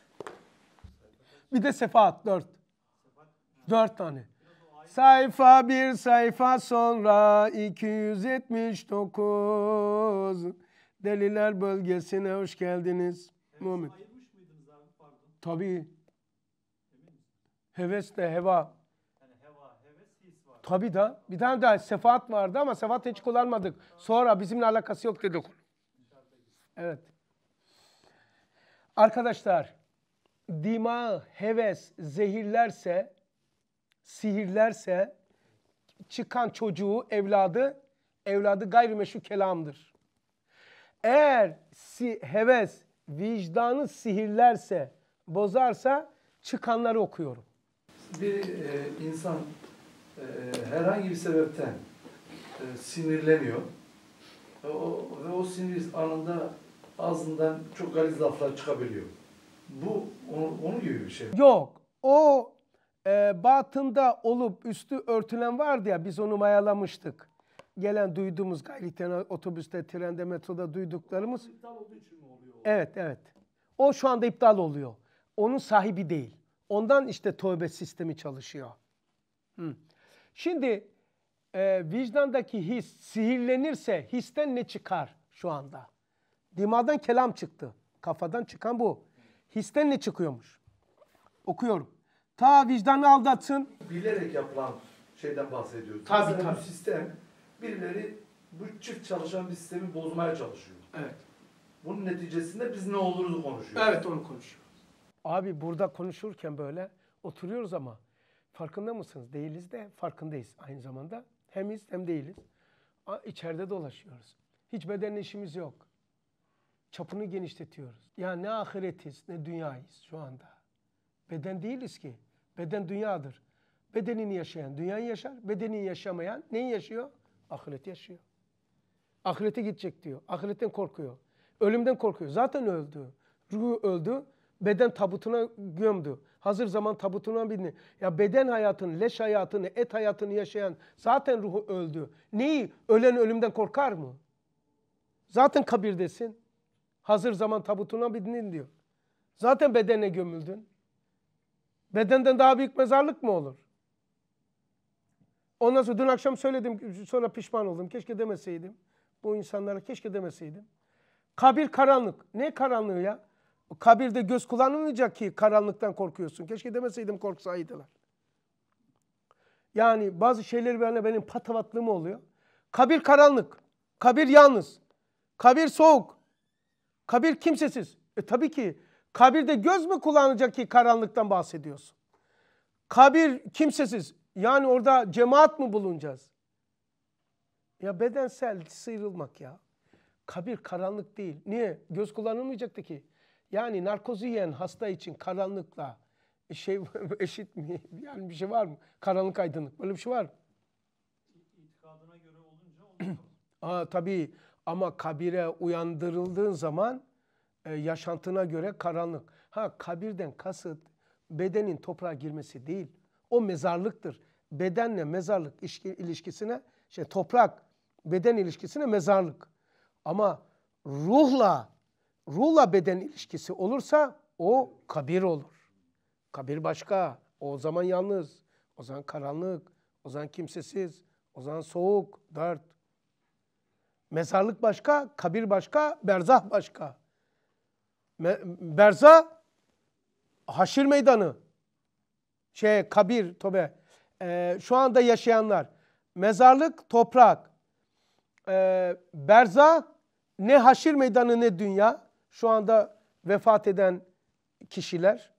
Bir de sefaat dört. Dört tane. Sayfa bir sayfa sonra 279. Deliler bölgesine hoş geldiniz. Heves Muhammed. Tabii. Heves de heva. Yani Tabii da. Bir tane daha sefaat vardı ama sefaat hiç kullanmadık. Sonra bizimle alakası yok dedik. Evet. Arkadaşlar dima heves zehirlerse sihirlerse çıkan çocuğu, evladı, evladı gayrimeşru kelamdır. Eğer si heves, vicdanı sihirlerse, bozarsa çıkanları okuyorum. Bir e, insan e, herhangi bir sebepten e, sinirleniyor. E, o, ve o sinir anında ağzından çok galiz laflar çıkabiliyor. Bu onu, onun gibi bir şey. Yok. O e, batında olup üstü örtülen vardı ya biz onu mayalamıştık. Gelen duyduğumuz gayrilikten otobüste, trende, metroda duyduklarımız. İptal olduğu için mi oluyor? Evet, evet. O şu anda iptal oluyor. Onun sahibi değil. Ondan işte tövbe sistemi çalışıyor. Hı. Şimdi e, vicdandaki his sihirlenirse histen ne çıkar şu anda? Dimadan kelam çıktı. Kafadan çıkan bu. Histen ne çıkıyormuş? Okuyorum. Ta vicdanı aldatın. Bilerek yapılan şeyden bahsediyoruz. Tabii Mesela tabii. Bu sistem birileri bu çift çalışan bir sistemi bozmaya çalışıyor. Evet. Bunun neticesinde biz ne oluruz konuşuyoruz. Evet onu konuşuyoruz. Abi burada konuşurken böyle oturuyoruz ama farkında mısınız? Değiliz de farkındayız aynı zamanda. Hemiz hem değiliz. İçeride dolaşıyoruz. Hiç bedenle işimiz yok. Çapını genişletiyoruz. Ya ne ahiretiz ne dünyayız şu anda. Beden değiliz ki. Beden dünyadır. Bedenini yaşayan dünyayı yaşar. Bedenini yaşamayan neyi yaşıyor? Ahireti yaşıyor. Ahirete gidecek diyor. Ahiretten korkuyor. Ölümden korkuyor. Zaten öldü. Ruhu öldü. Beden tabutuna gömdü. Hazır zaman tabutuna bindi. Ya beden hayatını, leş hayatını, et hayatını yaşayan zaten ruhu öldü. Neyi? Ölen ölümden korkar mı? Zaten kabirdesin. Hazır zaman tabutuna bindin diyor. Zaten bedene gömüldün. Bedenden daha büyük mezarlık mı olur? Ondan sonra dün akşam söyledim sonra pişman oldum. Keşke demeseydim. Bu insanlara keşke demeseydim. Kabir karanlık. Ne karanlığı ya? Kabirde göz kullanılmayacak ki karanlıktan korkuyorsun. Keşke demeseydim korksaydılar. Yani bazı şeyler benimle benim patavatlığım oluyor. Kabir karanlık. Kabir yalnız. Kabir soğuk. Kabir kimsesiz. E tabii ki Kabirde göz mü kullanacak ki karanlıktan bahsediyorsun? Kabir kimsesiz. Yani orada cemaat mı bulunacağız? Ya bedensel sıyrılmak ya. Kabir karanlık değil. Niye? Göz kullanılmayacaktı ki. Yani narkozu yiyen hasta için karanlıkla e, şey eşit mi? Yani bir şey var mı? Karanlık aydınlık. Böyle bir şey var mı? İtikadına göre olunca Aa, tabii ama kabire uyandırıldığın zaman e, yaşantına göre karanlık. Ha kabirden kasıt bedenin toprağa girmesi değil. O mezarlıktır. Bedenle mezarlık ilişkisine şey toprak beden ilişkisine mezarlık. Ama ruhla ruhla beden ilişkisi olursa o kabir olur. Kabir başka. O zaman yalnız. O zaman karanlık. O zaman kimsesiz. O zaman soğuk, dert. Mezarlık başka, kabir başka, berzah başka. Berza haşir meydanı. Şey kabir tobe. Ee, şu anda yaşayanlar. Mezarlık toprak. Ee, berza ne haşir meydanı ne dünya. Şu anda vefat eden kişiler.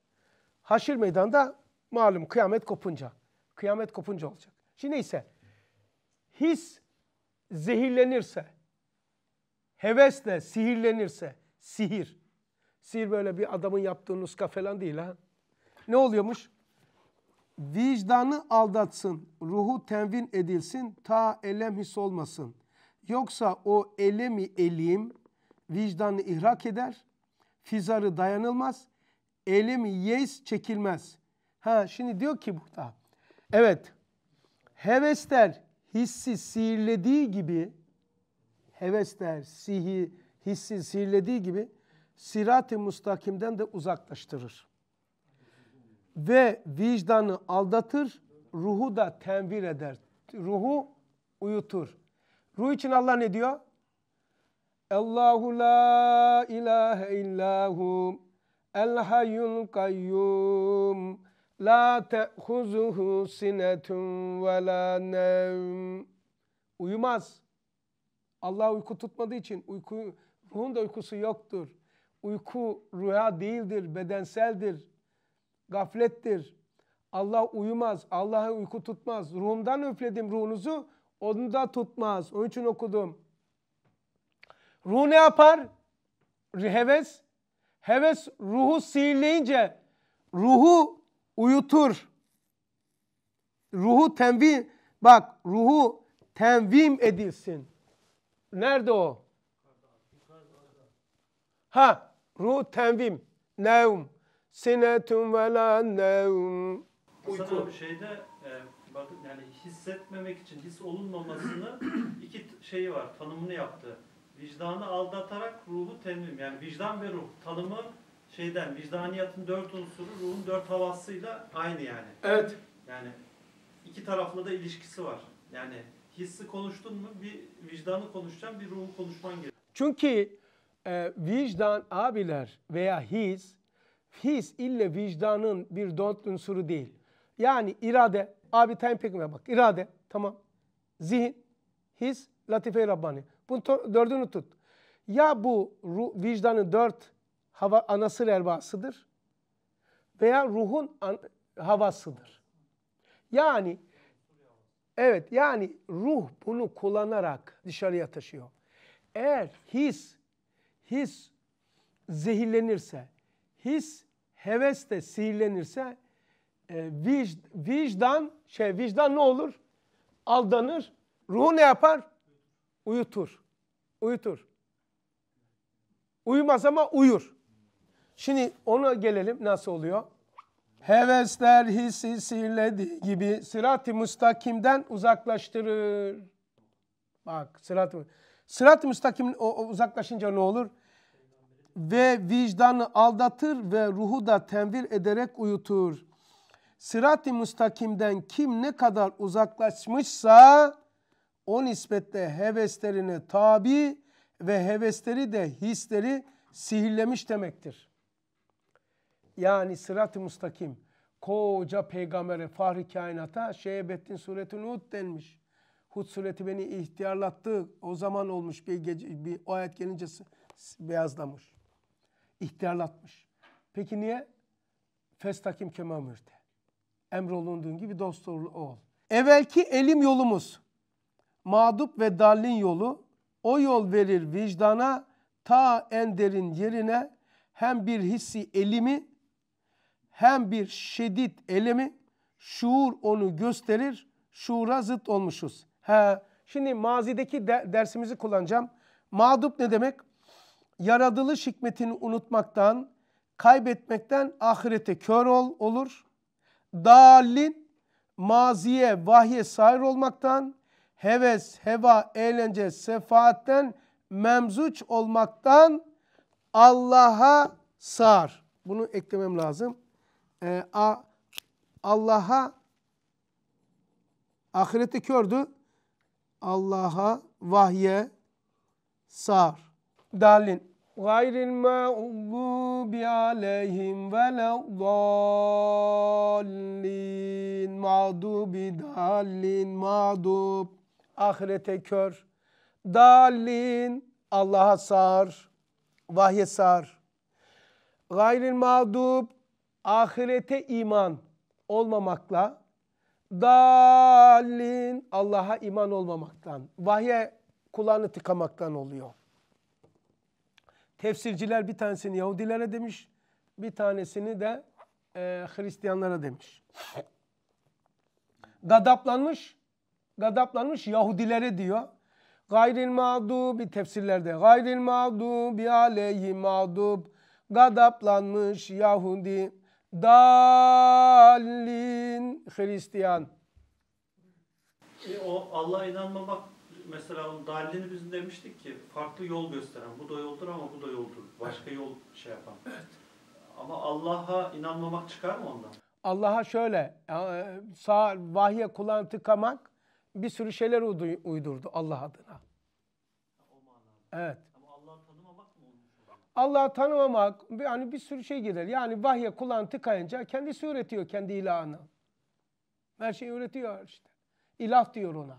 Haşir meydanda malum kıyamet kopunca. Kıyamet kopunca olacak. Şimdi neyse his zehirlenirse, hevesle sihirlenirse, sihir Sihir böyle bir adamın yaptığı nuska falan değil ha. Ne oluyormuş? Vicdanı aldatsın, ruhu tenvin edilsin, ta elem his olmasın. Yoksa o elemi elim vicdanı ihrak eder, fizarı dayanılmaz, elemi yes çekilmez. Ha şimdi diyor ki burada, evet hevesler hissi sihirlediği gibi, hevesler sihi, hissi sihirlediği gibi sirat-ı mustakimden de uzaklaştırır. Ve vicdanı aldatır, ruhu da tenvir eder. Ruhu uyutur. Ruh için Allah ne diyor? Allahu la ilahe illahu el hayyul kayyum la te'huzuhu sinetun ve la nevm. Uyumaz. Allah uyku tutmadığı için uyku, ruhun da uykusu yoktur uyku rüya değildir, bedenseldir, gaflettir. Allah uyumaz, Allah'a uyku tutmaz. Ruhumdan üfledim ruhunuzu, onu da tutmaz. Onun için okudum. Ruh ne yapar? Heves. Heves ruhu sihirleyince ruhu uyutur. Ruhu tenvim, bak ruhu tenvim edilsin. Nerede o? Ha Ruh tenvim. Nevm. Sinetun ve la nevm. Uyku. şeyde e, bak, yani hissetmemek için his olunmamasını iki şeyi var. Tanımını yaptı. Vicdanı aldatarak ruhu tenvim. Yani vicdan ve ruh tanımı şeyden vicdaniyatın dört unsuru ruhun dört havasıyla aynı yani. Evet. Yani iki taraflı da ilişkisi var. Yani hissi konuştun mu bir vicdanı konuşacaksın bir ruhu konuşman gerekiyor. Çünkü e, vicdan abiler veya his, his ille vicdanın bir don't unsuru değil. Yani irade, abi time pekme bak irade tamam. Zihin, his, latife-i Rabbani. Bunu dördünü tut. Ya bu ruh, vicdanın dört hava, anasır erbasıdır veya ruhun an, havasıdır. Yani evet yani ruh bunu kullanarak dışarıya taşıyor. Eğer his his zehirlenirse, his heves de sihirlenirse e, vic, vicdan şey vicdan ne olur? Aldanır. Ruhu ne yapar? Uyutur. Uyutur. Uyumaz ama uyur. Şimdi ona gelelim nasıl oluyor? Hevesler hissi sihirlediği gibi sırat-ı müstakimden uzaklaştırır. Bak sırat-ı Sırat-ı müstakim o, o uzaklaşınca ne olur? ve vicdanı aldatır ve ruhu da tenvir ederek uyutur. Sırat-ı müstakimden kim ne kadar uzaklaşmışsa o nispetle heveslerine tabi ve hevesleri de hisleri sihirlemiş demektir. Yani sırat-ı müstakim koca peygambere, fahri kainata Şeyhebettin sureti Nuh denmiş. Hud sureti beni ihtiyarlattı. O zaman olmuş bir, gece, bir o ayet gelince beyazlamış ihtiyarlatmış. Peki niye? Festakim kemamirde. Emrolunduğun gibi dost ol. Evvelki elim yolumuz. Mağdup ve dallin yolu. O yol verir vicdana ta en derin yerine hem bir hissi elimi hem bir şiddet elemi şuur onu gösterir. Şuura zıt olmuşuz. Ha şimdi mazideki de, dersimizi kullanacağım. Mağdup ne demek? Yaradılış hikmetini unutmaktan, kaybetmekten ahirete kör ol, olur. Dalin, maziye, vahye sahir olmaktan, heves, heva, eğlence, sefaatten, memzuç olmaktan Allah'a sar. Bunu eklemem lazım. Ee, Allah'a ahirete kördü. Allah'a vahye sar dalin gayril mağdubi aleyhim ve dallin mağdubi dallin mağdub ahirete kör dallin Allah'a sar vahye sar gayril mağdub ahirete iman olmamakla dallin Allah'a iman olmamaktan vahye kulağını tıkamaktan oluyor. Tefsirciler bir tanesini Yahudilere demiş, bir tanesini de e, Hristiyanlara demiş. Gadaplanmış, gadaplanmış Yahudilere diyor. Gayril mağdubi tefsirlerde. Gayril mağdubi aleyhi mağdub. Gadaplanmış Yahudi. Dalin Hristiyan. E, o Allah'a inanmamak mesela Dali'nin biz demiştik ki farklı yol gösteren bu da yoldur ama bu da yoldur. Başka yol şey yapan. Evet. Ama Allah'a inanmamak çıkar mı ondan? Allah'a şöyle e, sağ vahye kulağını tıkamak bir sürü şeyler uydurdu Allah adına. Evet. Allah'ı tanımamak yani bir sürü şey gelir. Yani vahye kulağını tıkayınca kendisi üretiyor kendi ilahını. Her şeyi üretiyor işte. İlah diyor ona.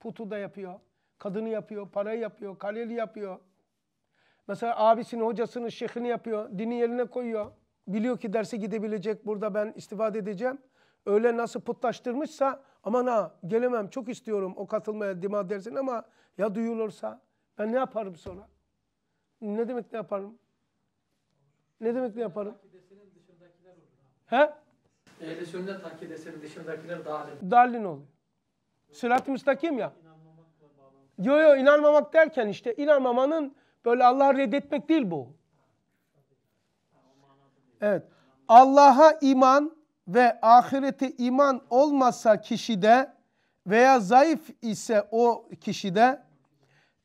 Putu da yapıyor. Kadını yapıyor, parayı yapıyor, kaleli yapıyor. Mesela abisini, hocasını, şeyhini yapıyor, dini yerine koyuyor. Biliyor ki derse gidebilecek, burada ben istifade edeceğim. Öyle nasıl putlaştırmışsa aman ha gelemem çok istiyorum o katılmaya dima dersin ama ya duyulursa ben ne yaparım sonra? Ne demek ne yaparım? Ne demek ne yaparım? He? Ehli sünnet akidesenin dışındakiler dalin. Dalin oluyor. Sırat-ı müstakim ya. Yo yo inanmamak derken işte inanmamanın böyle Allah'ı reddetmek değil bu. Evet. Allah'a iman ve ahirete iman olmasa kişide veya zayıf ise o kişide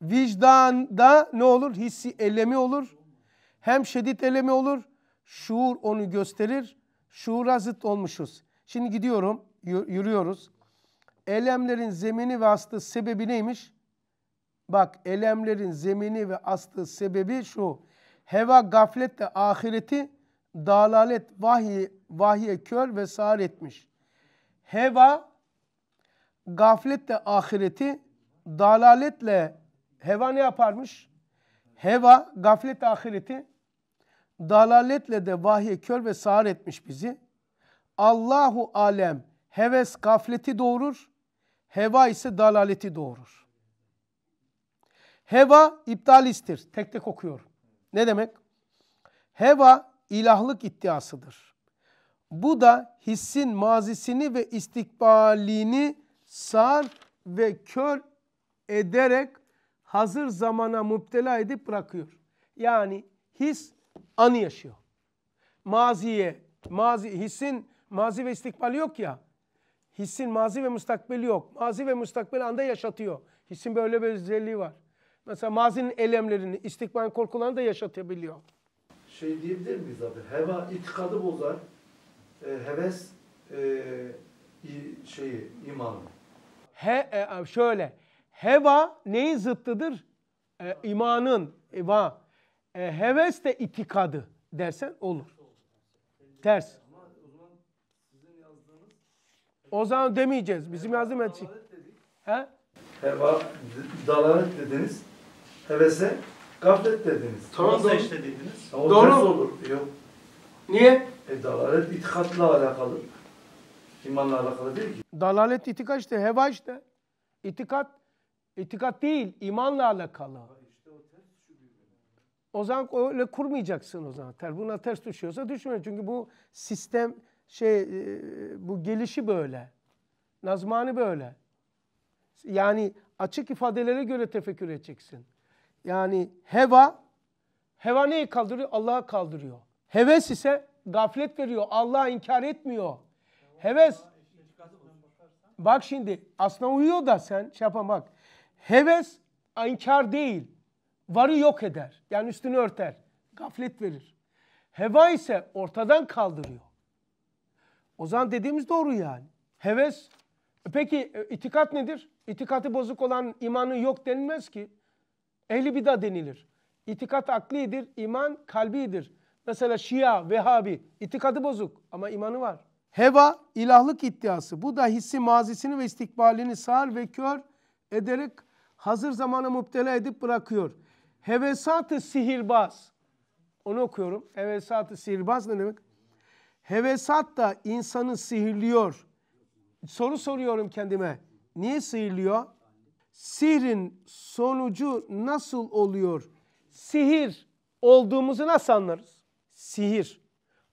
vicdanda ne olur? Hissi elemi olur. Hem şiddet elemi olur. Şuur onu gösterir. Şuura zıt olmuşuz. Şimdi gidiyorum, yürüyoruz. Elemlerin zemini ve aslı sebebi neymiş? Bak elemlerin zemini ve aslı sebebi şu. Heva gafletle ahireti dalalet vahyi, vahye kör ve sağır etmiş. Heva gafletle ahireti dalaletle heva ne yaparmış? Heva gaflet ahireti dalaletle de vahye kör ve sağır etmiş bizi. Allahu alem heves gafleti doğurur. Heva ise dalaleti doğurur. Heva iptalistir. Tek tek okuyorum. Ne demek? Heva ilahlık iddiasıdır. Bu da hissin mazisini ve istikbalini sar ve kör ederek hazır zamana müptela edip bırakıyor. Yani his anı yaşıyor. Maziye, mazi, hissin mazi ve istikbali yok ya. Hissin mazi ve müstakbeli yok. Mazi ve müstakbeli anda yaşatıyor. Hissin böyle bir özelliği var. Mesela mazinin elemlerini, istikbalin korkularını da yaşatabiliyor. Şey diyebilir miyiz abi? Heva itikadı bozar. E, heves e, şeyi, imanı. He, e, şöyle. Heva neyin zıttıdır? E, imanın. Eva. E, heves de itikadı dersen olur. Ters. O zaman demeyeceğiz. Bizim yazdığımız. etçi. He? Heva dalalet dediniz. Hevese gaflet dediniz. Tamam doğru. işte dediniz. Ya, doğru. olur. Yok. Niye? E, dalalet itikatla alakalı. İmanla alakalı değil ki. Dalalet itikat işte, heva işte. İtikat, itikat değil, imanla alakalı. O zaman öyle kurmayacaksın o zaman. Buna ters düşüyorsa düşme. Çünkü bu sistem şey e, bu gelişi böyle. Nazmani böyle. Yani açık ifadelere göre tefekkür edeceksin yani heva, heva neyi kaldırıyor? Allah'a kaldırıyor. Heves ise gaflet veriyor. Allah'a inkar etmiyor. Heves. Bak şimdi aslında uyuyor da sen şey yapam bak. Heves inkar değil. Varı yok eder. Yani üstünü örter. Gaflet verir. Heva ise ortadan kaldırıyor. O zaman dediğimiz doğru yani. Heves. E peki e, itikat nedir? İtikatı bozuk olan imanı yok denilmez ki ehli bida denilir. İtikat aklidir, iman kalbidir. Mesela Şia, Vehhabi itikadı bozuk ama imanı var. Heva ilahlık iddiası. Bu da hissi mazisini ve istikbalini sağır ve kör ederek hazır zamana müptela edip bırakıyor. Hevesatı sihirbaz. Onu okuyorum. Hevesatı sihirbaz ne demek? Hevesat da insanı sihirliyor. Soru soruyorum kendime. Niye sihirliyor? Sihrin sonucu nasıl oluyor? Sihir olduğumuzu nasıl anlarız? Sihir.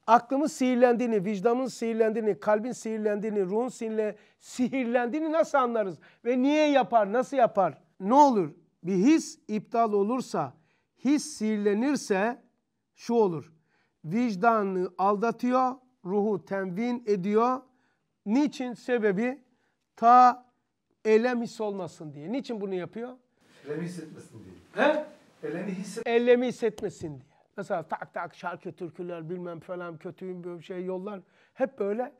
Aklımın sihirlendiğini, vicdanın sihirlendiğini, kalbin sihirlendiğini, ruhun sihirle, sihirlendiğini nasıl anlarız? Ve niye yapar, nasıl yapar? Ne olur? Bir his iptal olursa, his sihirlenirse şu olur. Vicdanı aldatıyor, ruhu tenvin ediyor. Niçin? Sebebi ta Elem his olmasın diye. Niçin bunu yapıyor? Elemi hissetmesin diye. He? Elemi hisset... Elemi hissetmesin diye. Mesela tak tak şarkı türküler bilmem falan kötüyüm böyle şey yollar. Hep böyle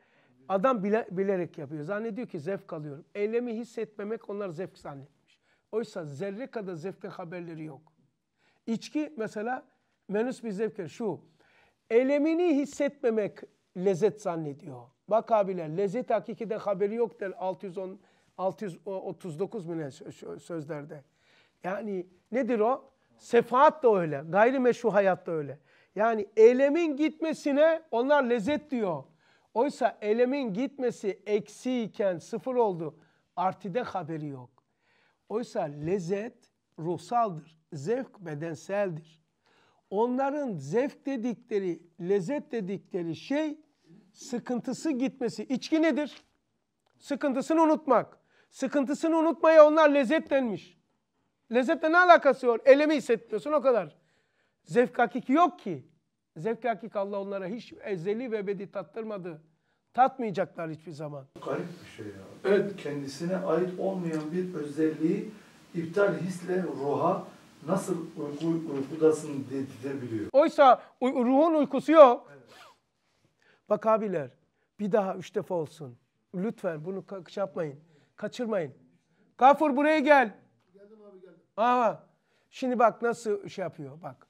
adam bile, bilerek yapıyor. Zannediyor ki zevk alıyorum. Eylemi hissetmemek onlar zevk zannetmiş. Oysa zerre kadar zevkten haberleri yok. İçki mesela menüs bir zevk. Şu elemini hissetmemek lezzet zannediyor. Bak abiler lezzet hakikide haberi yok der 610 639 mu ne sözlerde. Yani nedir o? Sefaat da öyle. Gayrimeşru hayat da öyle. Yani elemin gitmesine onlar lezzet diyor. Oysa elemin gitmesi eksiyken sıfır oldu. Artide haberi yok. Oysa lezzet ruhsaldır. Zevk bedenseldir. Onların zevk dedikleri, lezzet dedikleri şey sıkıntısı gitmesi. İçki nedir? Sıkıntısını unutmak. Sıkıntısını unutmaya onlar lezzetlenmiş. Lezzetle ne alakası var? Elemi hissetmiyorsun o kadar. Zevk hakiki yok ki. Zevk hakiki Allah onlara hiç ezeli ve bedi tattırmadı. Tatmayacaklar hiçbir zaman. Garip bir şey ya. Evet. Kendisine ait olmayan bir özelliği iptal hisle ruha nasıl uyku, uykudasın dedirtebiliyor. Oysa ruhun uykusu yok. Evet. Bak abiler bir daha üç defa olsun. Lütfen bunu şey yapmayın. Kaçırmayın. Gafur buraya gel. Geldim abi geldim. Aha. Şimdi bak nasıl şey yapıyor bak.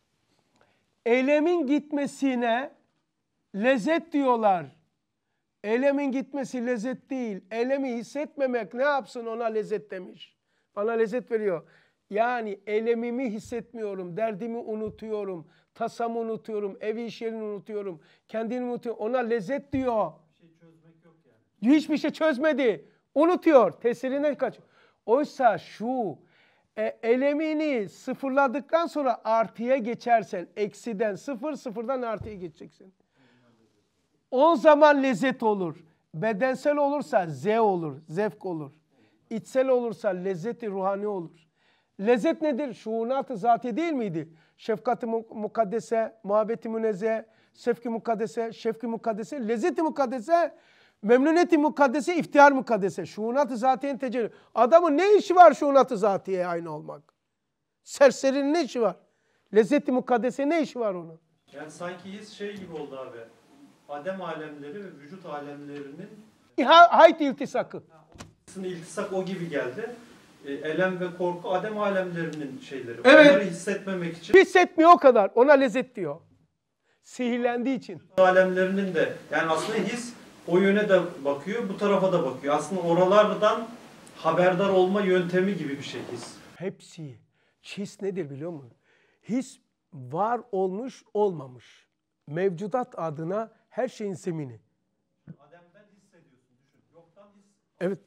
Eylemin gitmesine lezzet diyorlar. Eylemin gitmesi lezzet değil. Eylemi hissetmemek ne yapsın ona lezzet demiş. Bana lezzet veriyor. Yani elemimi hissetmiyorum, derdimi unutuyorum, tasamı unutuyorum, evi iş yerini unutuyorum, kendini unutuyorum. Ona lezzet diyor. Bir şey çözmek yok yani. Hiçbir şey çözmedi. Unutuyor, tesirine kaçıyor. Oysa şu e, elemini sıfırladıktan sonra artıya geçersen, eksiden, sıfır sıfırdan artıya geçeceksin. O zaman lezzet olur. Bedensel olursa z olur, zevk olur. İçsel olursa lezzeti ruhani olur. Lezzet nedir? Şuunat-ı zati değil miydi? Şefkat-ı mukaddese, muhabbeti münezze, sefki mukaddese, şefki mukaddese, lezzeti mukaddese Memnuniyeti mukaddese, iftihar mukaddese. Şuunat-ı zatiyen tecelli. Adamın ne işi var şuunat-ı zatiyeye aynı olmak? Serserinin ne işi var? Lezzeti mukaddese ne işi var onun? Yani sanki his şey gibi oldu abi. Adem alemleri ve vücut alemlerinin İha, hayt iltisakı. İltisak o gibi geldi. E, elem ve korku Adem alemlerinin şeyleri. Evet. Onları hissetmemek için. Hissetmiyor o kadar. Ona lezzet diyor. Sihirlendiği için. Alemlerinin de yani aslında his o yöne de bakıyor, bu tarafa da bakıyor. Aslında oralardan haberdar olma yöntemi gibi bir şey his. Hepsi. His nedir biliyor musun? His var olmuş olmamış. Mevcudat adına her şeyin semini. Adem'den hissediyorsun düşün. Yoktan his. Evet.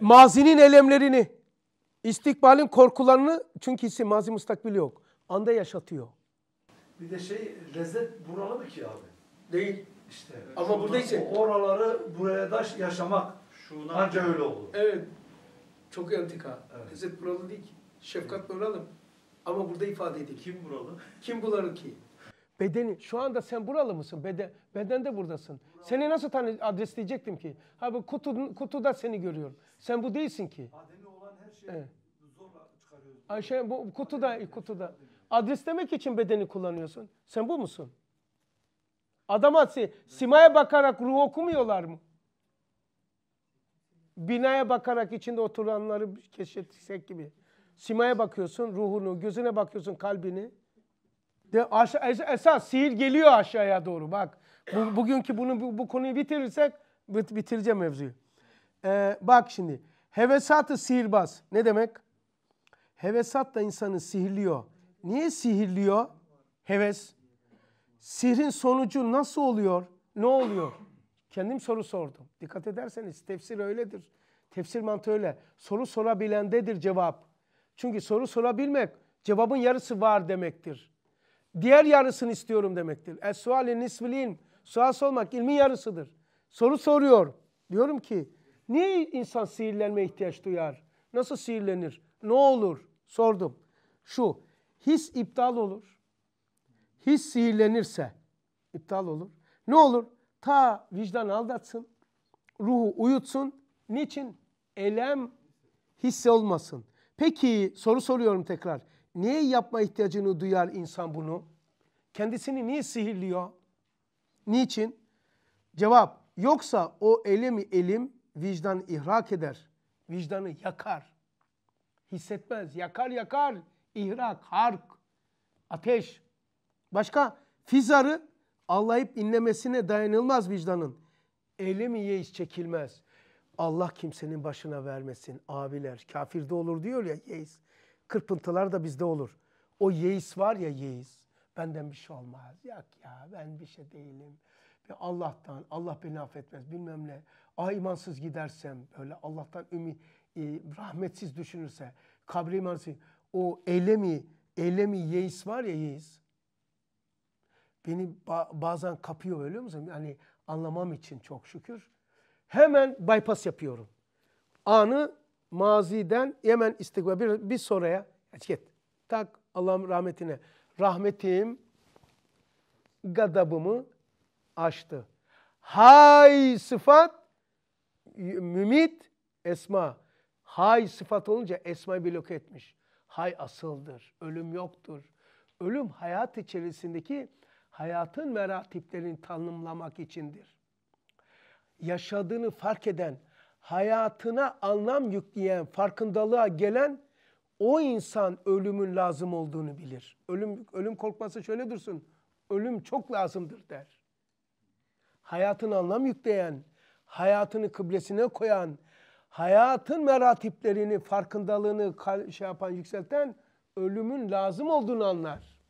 Mazinin elemlerini, istikbalin korkularını çünkü hissi mazi mustakbili yok. Anda yaşatıyor. Bir de şey lezzet buralı mı ki abi? Değil. İşte, Ama burada ise oraları buraya da yaşamak şuna ancak öyle olur. Evet. Çok antika. Evet. Biz buralı değil ki. Şefkat buralı. Ama burada ifade edeyim. Kim buralı? Kim buralı ki? Bedeni. Şu anda sen buralı mısın? Beden, beden de buradasın. Buralı. Seni nasıl tane adresleyecektim ki? Ha bu kutu, kutuda seni görüyorum. Sen bu değilsin ki. Ademi olan her şeyi evet. zorla çıkarıyoruz. Ayşe bu kutuda, kutuda. Adreslemek için bedeni kullanıyorsun. Sen bu musun? Adama simaya bakarak ruh okumuyorlar mı? Binaya bakarak içinde oturanları keşfetsek gibi. Simaya bakıyorsun ruhunu, gözüne bakıyorsun kalbini. De aşağı, esas sihir geliyor aşağıya doğru bak. Bu, bugünkü bunu bu, bu konuyu bitirirsek bit, bitireceğim mevzuyu. Ee, bak şimdi hevesatı sihirbaz ne demek? Hevesat da insanı sihirliyor. Niye sihirliyor? Heves. Sihrin sonucu nasıl oluyor? Ne oluyor? Kendim soru sordum. Dikkat ederseniz tefsir öyledir. Tefsir mantığı öyle. Soru sorabilendedir cevap. Çünkü soru sorabilmek cevabın yarısı var demektir. Diğer yarısını istiyorum demektir. Es-suali nisbil ilm. Sual sormak ilmin yarısıdır. Soru soruyor. Diyorum ki niye insan sihirlenmeye ihtiyaç duyar? Nasıl sihirlenir? Ne olur? Sordum. Şu his iptal olur his sihirlenirse iptal olur. Ne olur? Ta vicdan aldatsın, ruhu uyutsun. Niçin? Elem hisse olmasın. Peki soru soruyorum tekrar. Niye yapma ihtiyacını duyar insan bunu? Kendisini niye sihirliyor? Niçin? Cevap yoksa o elemi elim vicdan ihrak eder. Vicdanı yakar. Hissetmez. Yakar yakar. İhrak, hark, ateş. Başka fizarı allayıp inlemesine dayanılmaz vicdanın. Ele mi yeis çekilmez. Allah kimsenin başına vermesin abiler. Kafirde olur diyor ya yeis. Kırpıntılar da bizde olur. O yeis var ya yeis. Benden bir şey olmaz. Yok ya ben bir şey değilim. Ve Allah'tan Allah beni affetmez bilmem ne. Ah imansız gidersem böyle Allah'tan ümit e, rahmetsiz düşünürse kabri imansız o elemi elemi yeis var ya yeis beni ba bazen kapıyor öyle musun? Hani anlamam için çok şükür. Hemen bypass yapıyorum. Anı maziden hemen istikbal bir, bir sonraya etiket. Tak Allah'ın rahmetine. Rahmetim gadabımı aştı. Hay sıfat mümit esma. Hay sıfat olunca esma'yı bloke etmiş. Hay asıldır. Ölüm yoktur. Ölüm hayat içerisindeki hayatın meratiplerini tanımlamak içindir. Yaşadığını fark eden, hayatına anlam yükleyen, farkındalığa gelen o insan ölümün lazım olduğunu bilir. Ölüm, ölüm korkması şöyle dursun, ölüm çok lazımdır der. Hayatın anlam yükleyen, hayatını kıblesine koyan, hayatın meratiplerini, farkındalığını şey yapan, yükselten ölümün lazım olduğunu anlar.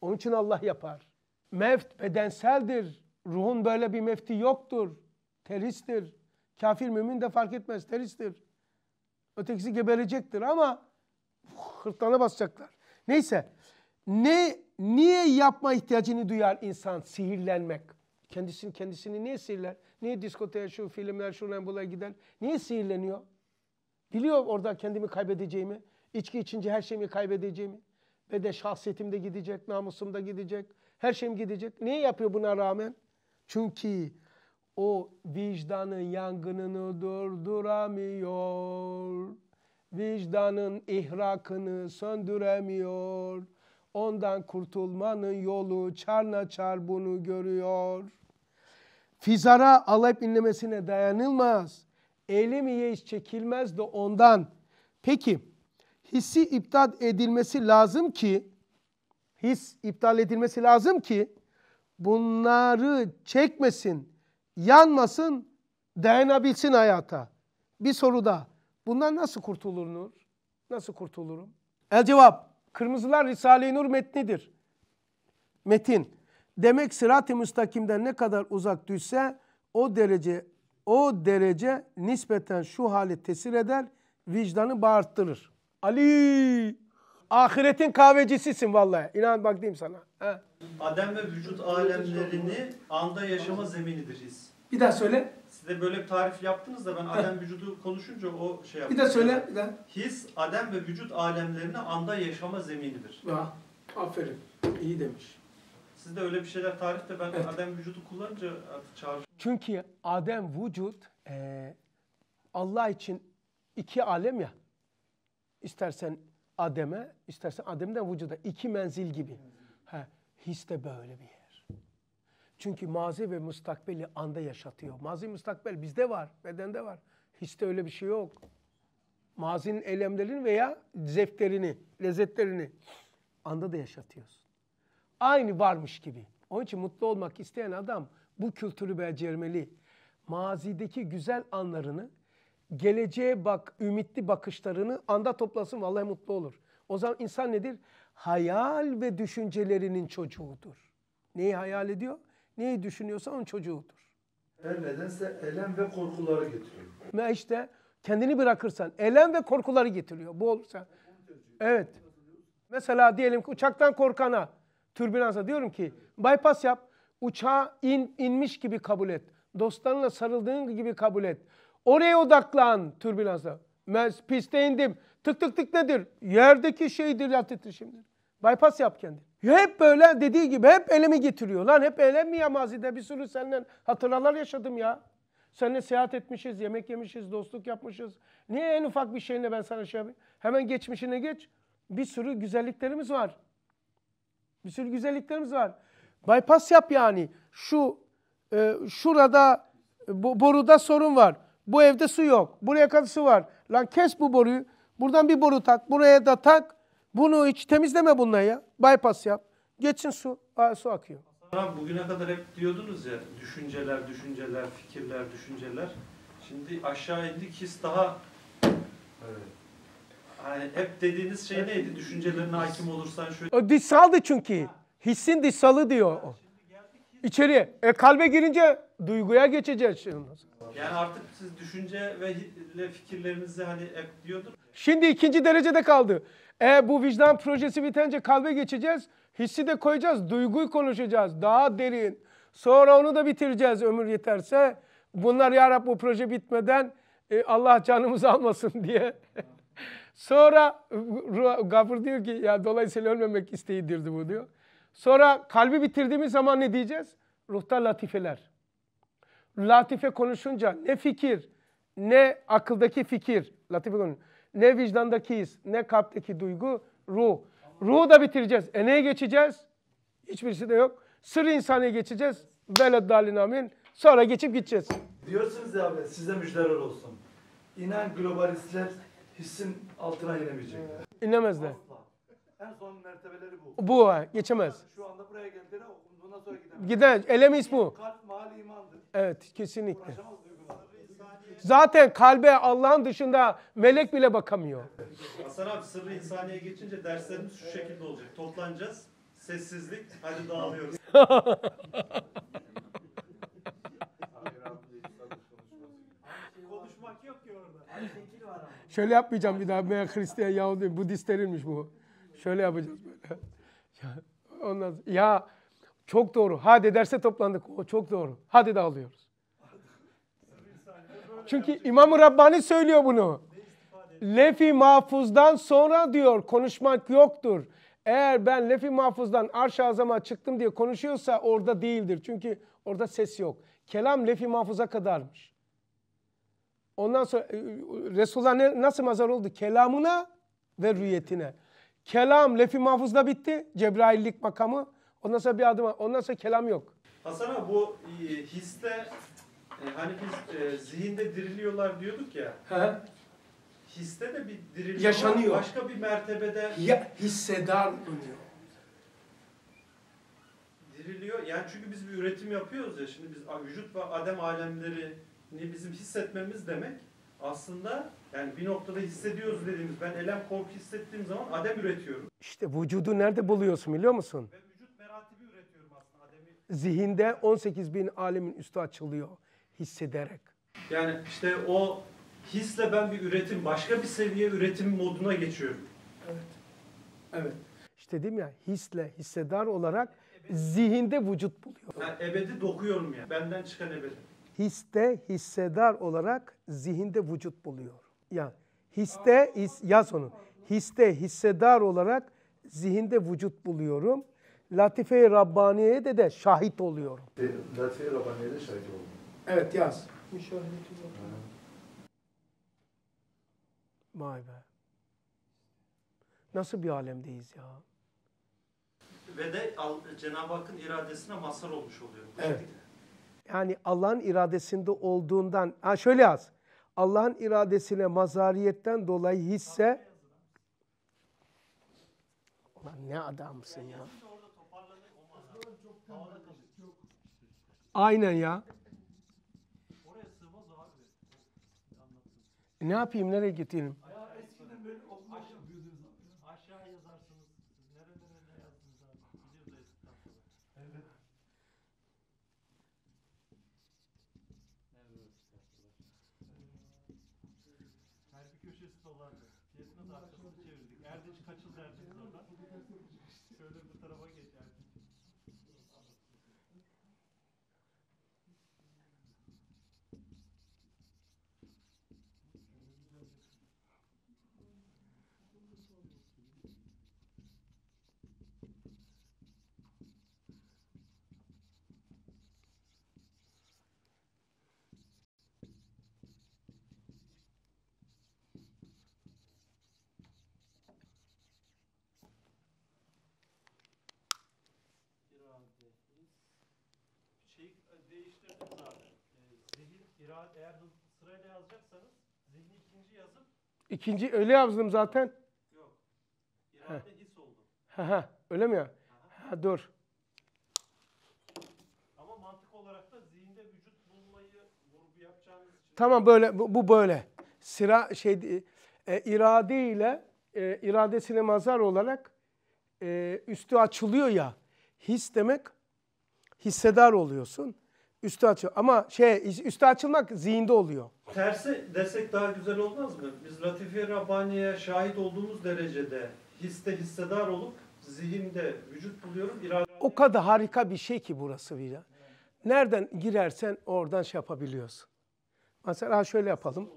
Onun için Allah yapar. Meft bedenseldir. Ruhun böyle bir mefti yoktur. Terhistir. Kafir mümin de fark etmez terhistir. Ötekisi geberecektir ama hırtlana basacaklar. Neyse ne niye yapma ihtiyacını duyar insan sihirlenmek? Kendisini kendisini niye sihirler? Niye diskoteye şu filmler şuradan buraya gider? Niye sihirleniyor? Biliyor orada kendimi kaybedeceğimi, içki içince her şeyimi kaybedeceğimi. Ve de şahsiyetim de gidecek, namusum da gidecek, her şeyim gidecek. Niye yapıyor buna rağmen? Çünkü o vicdanın yangınını durduramıyor. Vicdanın ihrakını söndüremiyor. Ondan kurtulmanın yolu çarnaçar bunu görüyor. Fizara alayıp inlemesine dayanılmaz. Eylem iyiyiz çekilmez de ondan. Peki hissi iptal edilmesi lazım ki his iptal edilmesi lazım ki bunları çekmesin, yanmasın, dayanabilsin hayata. Bir soru da bundan nasıl kurtulunur? Nasıl kurtulurum? El cevap Kırmızılar Risale-i Nur metnidir. Metin. Demek sırat-ı müstakimden ne kadar uzak düşse o derece o derece nispeten şu hali tesir eder, vicdanı bağırttırır. Ali. Ahiretin kahvecisisin vallahi. İnan bak diyeyim sana. He. Adem ve vücut alemlerini anda yaşama zeminidir his. Bir daha söyle. Siz de böyle bir tarif yaptınız da ben Adem vücudu konuşunca o şey yaptım. Bir daha söyle. Bir daha. His, Adem ve vücut alemlerini anda yaşama zeminidir. Ya, aferin. İyi demiş. Siz de öyle bir şeyler tarif de ben evet. Adem vücudu kullanınca çağırıyorum. Çünkü Adem vücut e, Allah için iki alem ya. İstersen Adem'e, istersen Adem'den vücuda iki menzil gibi. Ha, his de böyle bir yer. Çünkü mazi ve müstakbeli anda yaşatıyor. Mazi müstakbel bizde var, bedende var. His de öyle bir şey yok. Mazinin eylemlerini veya zevklerini, lezzetlerini anda da yaşatıyorsun. Aynı varmış gibi. Onun için mutlu olmak isteyen adam bu kültürü becermeli. Mazideki güzel anlarını geleceğe bak, ümitli bakışlarını anda toplasın vallahi mutlu olur. O zaman insan nedir? Hayal ve düşüncelerinin çocuğudur. Neyi hayal ediyor? Neyi düşünüyorsa onun çocuğudur. Her nedense elem ve korkuları getiriyor. Ve işte kendini bırakırsan elem ve korkuları getiriyor. Bu olursa. Evet. Mesela diyelim ki uçaktan korkana türbülansa diyorum ki bypass yap. Uçağa in, inmiş gibi kabul et. Dostlarınla sarıldığın gibi kabul et. Oraya odaklan türbülansa. Ben piste indim. Tık tık tık nedir? Yerdeki şeydir lat titreşimdir. Bypass yap kendini. Hep böyle dediği gibi hep elemi getiriyor. Lan hep elem mi ya mazide bir sürü senden hatıralar yaşadım ya. Seninle seyahat etmişiz, yemek yemişiz, dostluk yapmışız. Niye en ufak bir şeyle ben sana şey yapayım? Hemen geçmişine geç. Bir sürü güzelliklerimiz var. Bir sürü güzelliklerimiz var. Bypass yap yani. Şu e, şurada e, boruda sorun var. Bu evde su yok. Buraya kadar su var. Lan kes bu boruyu. Buradan bir boru tak. Buraya da tak. Bunu hiç temizleme bununla ya. Bypass yap. Geçin su. Aa, su akıyor. Bugüne kadar hep diyordunuz ya düşünceler, düşünceler, fikirler, düşünceler. Şimdi aşağı indik his daha evet. yani hep dediğiniz şey neydi? Düşüncelerine hakim olursan şöyle. O dışsaldı çünkü. Hissin dışsalı diyor o. İçeriye. E kalbe girince duyguya geçeceğiz şimdi. Yani artık siz düşünce ve fikirlerinizi hani ekliyordur. Şimdi ikinci derecede kaldı. E bu vicdan projesi bitince kalbe geçeceğiz. Hissi de koyacağız. Duyguyu konuşacağız. Daha derin. Sonra onu da bitireceğiz ömür yeterse. Bunlar ya Rabbi bu proje bitmeden e, Allah canımızı almasın diye. Sonra Gafur diyor ki ya dolayısıyla ölmemek isteğidir bu diyor. Sonra kalbi bitirdiğimiz zaman ne diyeceğiz? Ruhta latifeler. Latife konuşunca ne fikir, ne akıldaki fikir, latife konuşunca, ne vicdandaki his, ne kalpteki duygu, ruh. Ruhu da bitireceğiz. E neye geçeceğiz? Hiçbirisi de yok. Sır insanı geçeceğiz. Veled dalin amin. Sonra geçip gideceğiz. Diyorsunuz ya abi size müjdeler olsun. İnan globalistler hissin altına inemeyecekler. İnemezler. En son mertebeleri bu. Bu geçemez. Şu anda buraya geldiler bundan sonra gider. Gider. Elemis bu. Kalp mal imandır. Evet kesinlikle. Zaten kalbe Allah'ın dışında melek bile bakamıyor. Hasan abi sırrı insaniye geçince derslerimiz şu şekilde olacak. Toplanacağız. Sessizlik. Hadi dağılıyoruz. Konuşmak yok ki orada. Şöyle yapmayacağım bir daha. Ben Hristiyan Yahudi Budistlerimmiş bu. Şöyle yapacağız böyle. Ya, ondan ya çok doğru. Hadi derse toplandık. O çok doğru. Hadi alıyoruz. Çünkü İmam-ı Rabbani söylüyor bunu. Lefi mahfuzdan sonra diyor konuşmak yoktur. Eğer ben lefi mahfuzdan arş-ı azama çıktım diye konuşuyorsa orada değildir. Çünkü orada ses yok. Kelam lefi mahfuza kadarmış. Ondan sonra e, e, Resulullah ne, nasıl mazar oldu? Kelamına ve rüyetine. Kelam lefi mahfuzda bitti. Cebraillik makamı. Ondan sonra bir adım at. Ondan sonra kelam yok. Hasan abi bu e, histe e, hani biz e, zihinde diriliyorlar diyorduk ya. He. Histe de bir diriliyor. Yaşanıyor. Başka bir mertebede Ya hissedar oluyor. diriliyor. Yani çünkü biz bir üretim yapıyoruz ya şimdi biz vücut ve adem alemlerini bizim hissetmemiz demek aslında yani bir noktada hissediyoruz dediğimiz ben elem korku hissettiğim zaman adem üretiyorum. İşte vücudu nerede buluyorsun biliyor musun? Ve zihinde 18 bin alimin üstü açılıyor hissederek. Yani işte o hisle ben bir üretim, başka bir seviye üretim moduna geçiyorum. Evet. Evet. İşte dedim ya hisle, hissedar olarak ebedi. zihinde vücut buluyor. Yani ebedi dokuyorum ya. Benden çıkan ebedi. Histe hissedar olarak zihinde vücut buluyor. Yani histe, his, yaz onu. Histe hissedar olarak zihinde vücut buluyorum. Latife-i Rabbaniye'ye de de şahit oluyorum. E, Latife-i Rabbaniye'ye de şahit oldum. Evet yaz. Vay be. Nasıl bir alemdeyiz ya? Ve de Cenab-ı Hakk'ın iradesine mazhar olmuş oluyor. Bu evet. Şekilde. Yani Allah'ın iradesinde olduğundan, ha şöyle yaz. Allah'ın iradesine mazariyetten dolayı hisse... Ulan ne adamsın ya. Aynen ya. E, ne yapayım? Nereye getireyim? irade, eğer sırayla yazacaksanız zihni ikinci yazıp ikinci öyle yazdım zaten. Yok. İrade his oldu. Ha ha öyle mi ya? Ha, ha dur. Ama mantık olarak da zihinde vücut bulmayı vurgu yapacağınız için. Tamam böyle bu, bu böyle. Sıra şey e, e, e irade ile e, iradesine mazar olarak e, üstü açılıyor ya. His demek hissedar oluyorsun. Üstü açıyor. Ama şey üstü açılmak zihinde oluyor. Tersi desek daha güzel olmaz mı? Biz Latife Rabbani'ye şahit olduğumuz derecede histe hissedar olup zihinde vücut buluyorum. Irade... O kadar harika bir şey ki burası Vila. Nereden girersen oradan şey yapabiliyorsun. Mesela şöyle yapalım.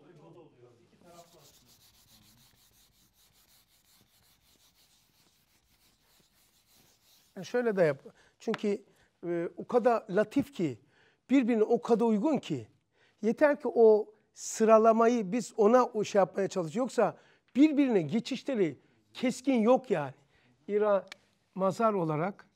Şöyle de yap. Çünkü e, o kadar latif ki birbirine o kadar uygun ki yeter ki o sıralamayı biz ona o şey yapmaya çalışıyoruz. Yoksa birbirine geçişleri keskin yok yani. İra mazar olarak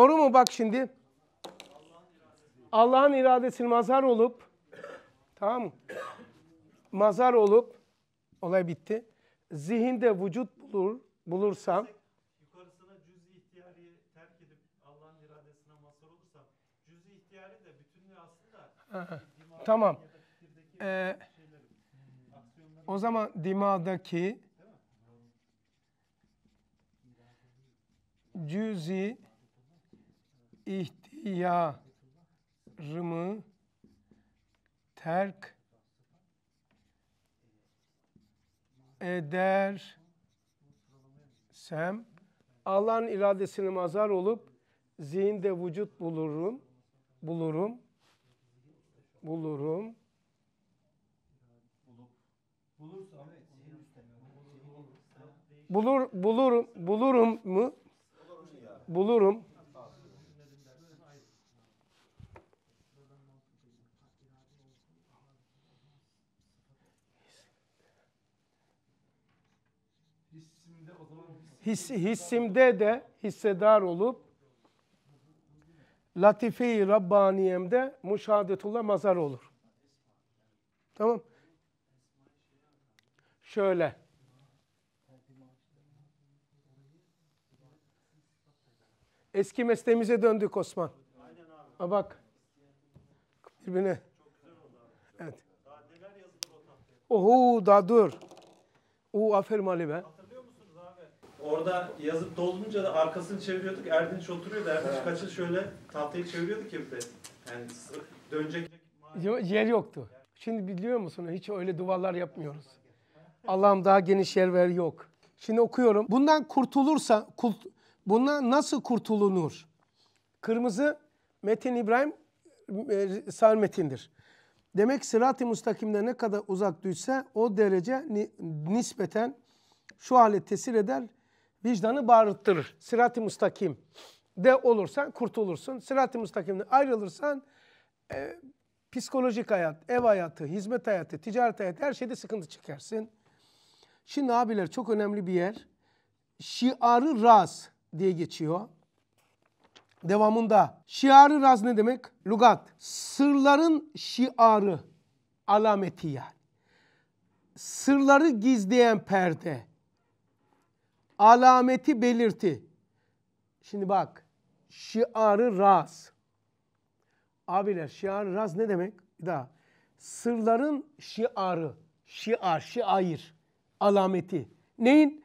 Doğru mu? Bak şimdi. Allah'ın iradesini mazar olup tamam mı? mazhar olup olay bitti. Zihinde vücut bulur, bulursam yukarısına cüz-i ihtiyariyi terk edip Allah'ın iradesine mazhar olursam cüz-i ihtiyari de bütünlüğü aslında tamam. Ee, hmm, o zaman dimadaki cüz-i ihtiyarımı terk edersem Allah'ın iradesini mazar olup zihinde vücut bulurum, bulurum, bulurum. Bulur, bulur, bulurum mu? Bulurum. Hissimde o zaman His, hissimde de hissedar olup Latife-i Rabbaniyem'de müşahadetullah mazar olur. Tamam. Şöyle. Eski mesleğimize döndük Osman. Aynen abi. bak. Birbirine. Evet. Oho daha dur. Oo aferin Ali be. Aferin. Orada yazıp dolunca da arkasını çeviriyorduk. Erdinç oturuyordu. Erdinç kaçır şöyle tahtayı çeviriyordu ki bir de. Yani dönecek Yo yer yoktu. Şimdi biliyor musun hiç öyle duvarlar yapmıyoruz. Allah'ım daha geniş yer ver yok. Şimdi okuyorum. Bundan kurtulursa kurt, bundan nasıl kurtulunur? Kırmızı Metin İbrahim e, sar metindir. Demek sırat-ı müstakimde ne kadar uzak düşse o derece ni, nispeten şu hale tesir eder vicdanı bağırttırır. Sırat-ı müstakim de olursan kurtulursun. Sırat-ı müstakimden ayrılırsan e, psikolojik hayat, ev hayatı, hizmet hayatı, ticaret hayatı her şeyde sıkıntı çıkarsın. Şimdi abiler çok önemli bir yer. Şiarı raz diye geçiyor. Devamında şiarı raz ne demek? Lugat. Sırların şiarı alameti yani. Sırları gizleyen perde alameti belirti. Şimdi bak şiarı raz. Abiler şiarı raz ne demek? daha? sırların şiarı, şiar, şiair alameti. Neyin?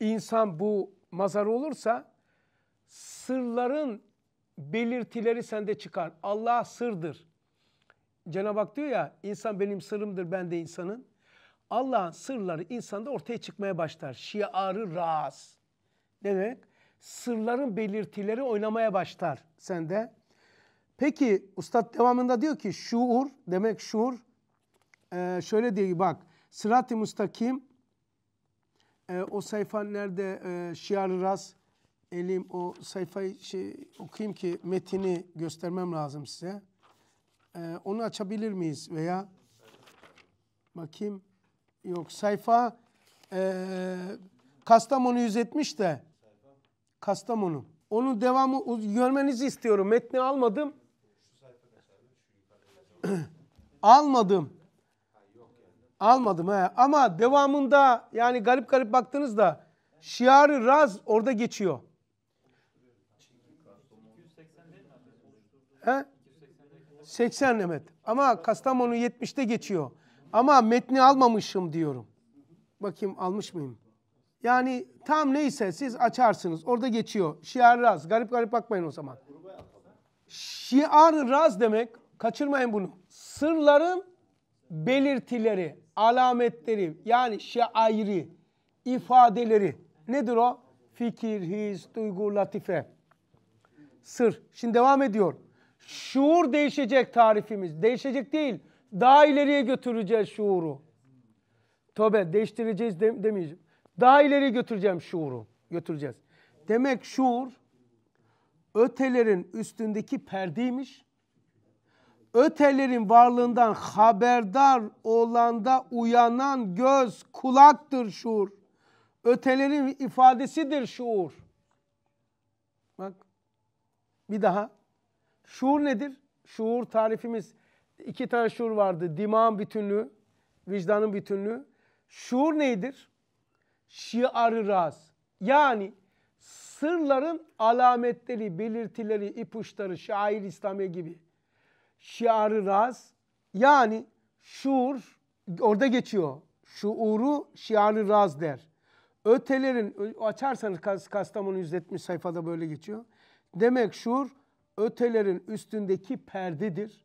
İnsan bu mazar olursa sırların belirtileri sende çıkar. Allah sırdır. Cenab-ı Hak diyor ya insan benim sırrımdır ben de insanın. Allah'ın sırları insanda ortaya çıkmaya başlar. Şiarı raz. demek? Sırların belirtileri oynamaya başlar sende. Peki ustad devamında diyor ki şuur demek şuur ee, şöyle diyor bak sırat-ı müstakim e, o sayfa nerede e, şiarı raz elim o sayfayı şey, okuyayım ki metini göstermem lazım size. Ee, onu açabilir miyiz veya bakayım Yok sayfa e, Kastamonu 170 de. Kastamonu. Onun devamı görmenizi istiyorum. Metni almadım. almadım. Almadım he. Ama devamında yani garip garip baktınız da, şiarı raz orada geçiyor. He? 80 evet. Ama Kastamonu 70'te geçiyor. Ama metni almamışım diyorum. Bakayım almış mıyım? Yani tam neyse siz açarsınız. Orada geçiyor. Şiar raz. Garip garip bakmayın o zaman. Şiar raz demek. Kaçırmayın bunu. Sırların belirtileri, alametleri yani şairi, ifadeleri. Nedir o? Fikir, his, duygu, latife. Sır. Şimdi devam ediyor. Şuur değişecek tarifimiz. Değişecek değil. Daha ileriye götüreceğiz şuuru. Tövbe değiştireceğiz de, demeyeceğim. Daha ileri götüreceğim şuuru. Götüreceğiz. Demek şuur ötelerin üstündeki perdeymiş. Ötelerin varlığından haberdar olanda uyanan göz, kulaktır şuur. Ötelerin ifadesidir şuur. Bak bir daha. Şuur nedir? Şuur tarifimiz iki tane şuur vardı. Dimağın bütünlüğü, vicdanın bütünlüğü. Şuur nedir? Şiarı raz. Yani sırların alametleri, belirtileri, ipuçları, şair İslami gibi. Şiarı raz. Yani şuur, orada geçiyor. Şuuru şiarı raz der. Ötelerin, açarsanız Kastamonu 170 sayfada böyle geçiyor. Demek şuur, ötelerin üstündeki perdedir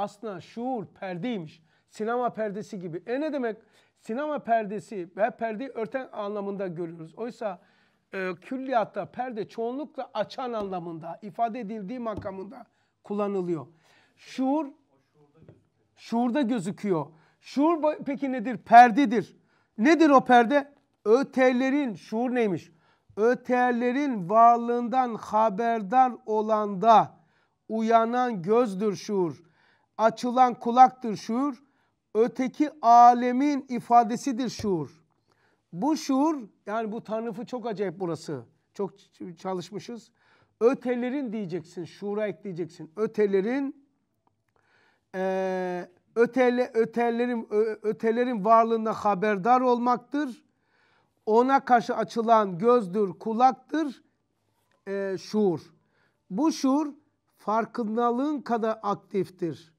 aslında şuur perdeymiş. Sinema perdesi gibi. E ne demek? Sinema perdesi ve perdeyi örten anlamında görüyoruz. Oysa e, külliyatta perde çoğunlukla açan anlamında, ifade edildiği makamında kullanılıyor. Şuur, şuurda gözüküyor. Şuur peki nedir? Perdedir. Nedir o perde? Ötelerin, şuur neymiş? Ötelerin varlığından haberdar olan da uyanan gözdür şuur açılan kulaktır şuur. Öteki alemin ifadesidir şuur. Bu şuur yani bu tanrıfı çok acayip burası. Çok çalışmışız. Ötelerin diyeceksin, şuura ekleyeceksin. Ötelerin e, ötele, ötelerin ö, ötelerin varlığına haberdar olmaktır. Ona karşı açılan gözdür, kulaktır, e, şuur. Bu şuur farkındalığın kadar aktiftir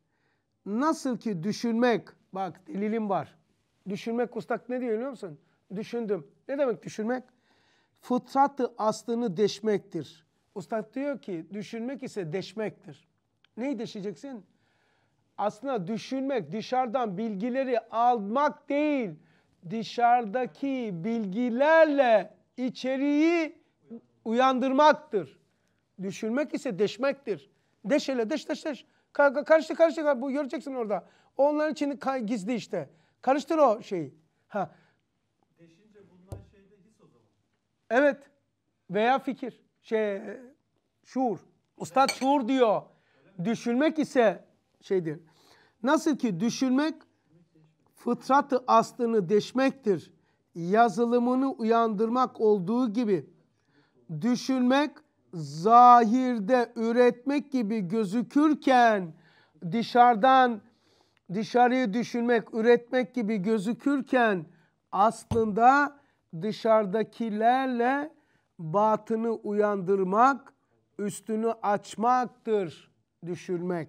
nasıl ki düşünmek, bak delilim var. Düşünmek ustak ne diyor biliyor musun? Düşündüm. Ne demek düşünmek? Fıtratı aslını deşmektir. Ustak diyor ki düşünmek ise deşmektir. Neyi deşeceksin? Aslında düşünmek dışarıdan bilgileri almak değil. Dışarıdaki bilgilerle içeriği uyandırmaktır. Düşünmek ise deşmektir. Deş hele deş deş deş. Ka karıştı karıştı bu göreceksin orada. Onların için gizli işte. Karıştır o şeyi. Ha. Deşince bunlar şeyde de his o zaman. Evet. Veya fikir. Şey şuur. Ustad evet. şuur diyor. Düşünmek ise şeydir. Nasıl ki düşünmek fıtratı aslını deşmektir. Yazılımını uyandırmak olduğu gibi düşünmek zahirde üretmek gibi gözükürken dışarıdan dışarıyı düşünmek, üretmek gibi gözükürken aslında dışarıdakilerle batını uyandırmak, üstünü açmaktır düşünmek.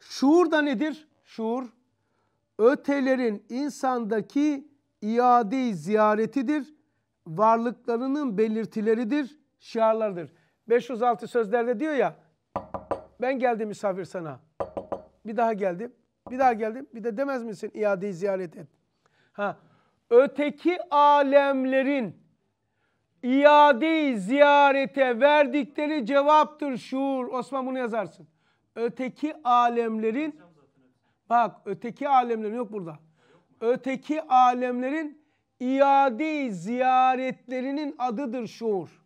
Şuur da nedir? Şuur ötelerin insandaki iade ziyaretidir, varlıklarının belirtileridir şiarlardır. 506 sözlerde diyor ya ben geldim misafir sana. Bir daha geldim. Bir daha geldim. Bir de demez misin iadeyi ziyaret et. Ha. Öteki alemlerin iadeyi ziyarete verdikleri cevaptır şuur. Osman bunu yazarsın. Öteki alemlerin bak öteki alemlerin yok burada. Öteki alemlerin iade ziyaretlerinin adıdır şuur.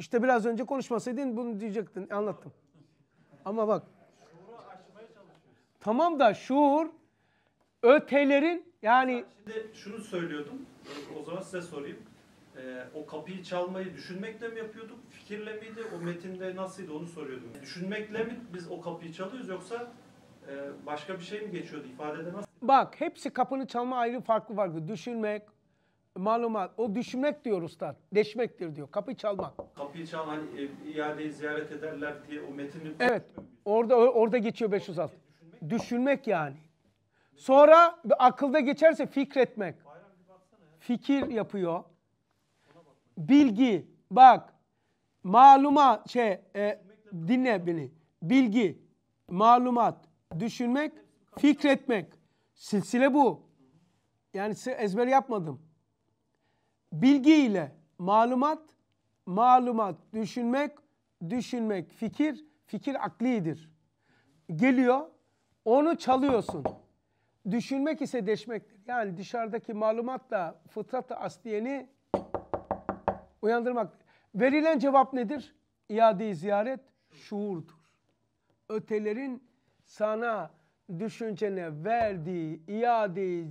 İşte biraz önce konuşmasaydın bunu diyecektin. Anlattım. Ama bak. Tamam da şuur ötelerin yani... Şimdi şunu söylüyordum. O zaman size sorayım. Ee, o kapıyı çalmayı düşünmekle mi yapıyorduk? Fikirle miydi? O metinde nasılydı onu soruyordum. Düşünmekle mi biz o kapıyı çalıyoruz yoksa e, başka bir şey mi geçiyordu ifade edemez. Bak hepsi kapını çalma ayrı farklı farklı. Düşünmek, malumat. O düşmek diyor usta. Deşmektir diyor. Kapı çalmak. Kapıyı çal hani e, iadeyi ziyaret ederler diye o metini... Evet. Orada orada geçiyor 506. Düşünmek, düşünmek yani. Sonra akılda geçerse fikretmek. Fikir yapıyor. Bilgi. Bak. Maluma şey e, dinle beni. Bilgi, malumat, düşünmek, fikretmek. Silsile bu. Yani ezber yapmadım. Bilgi ile malumat, malumat düşünmek, düşünmek fikir, fikir aklidir. Geliyor, onu çalıyorsun. Düşünmek ise deşmektir. Yani dışarıdaki malumatla fıtratı asliyeni uyandırmak. Verilen cevap nedir? i̇ade ziyaret şuurdur. Ötelerin sana düşüncene verdiği iade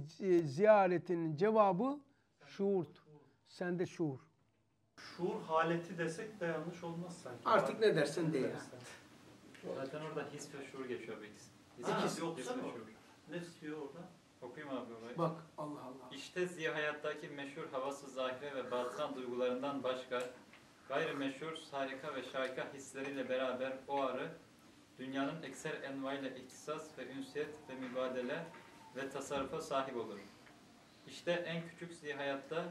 ziyaretinin cevabı şuurdur sende şuur. Şuur haleti desek de yanlış olmaz sanki. Artık ne dersen de ya. Zaten orada his ve şuur geçiyor bu ikisi. His, ha, his, his şuur. Ne diyor orada? Okuyayım abi orayı. Bak Allah Allah. İşte ziya hayattaki meşhur havası zahire ve batsan duygularından başka gayrimeşhur, harika ve şarika hisleriyle beraber o arı dünyanın ekser envayla ihtisas ve ünsiyet ve mübadele ve tasarrufa sahip olur. İşte en küçük hayatta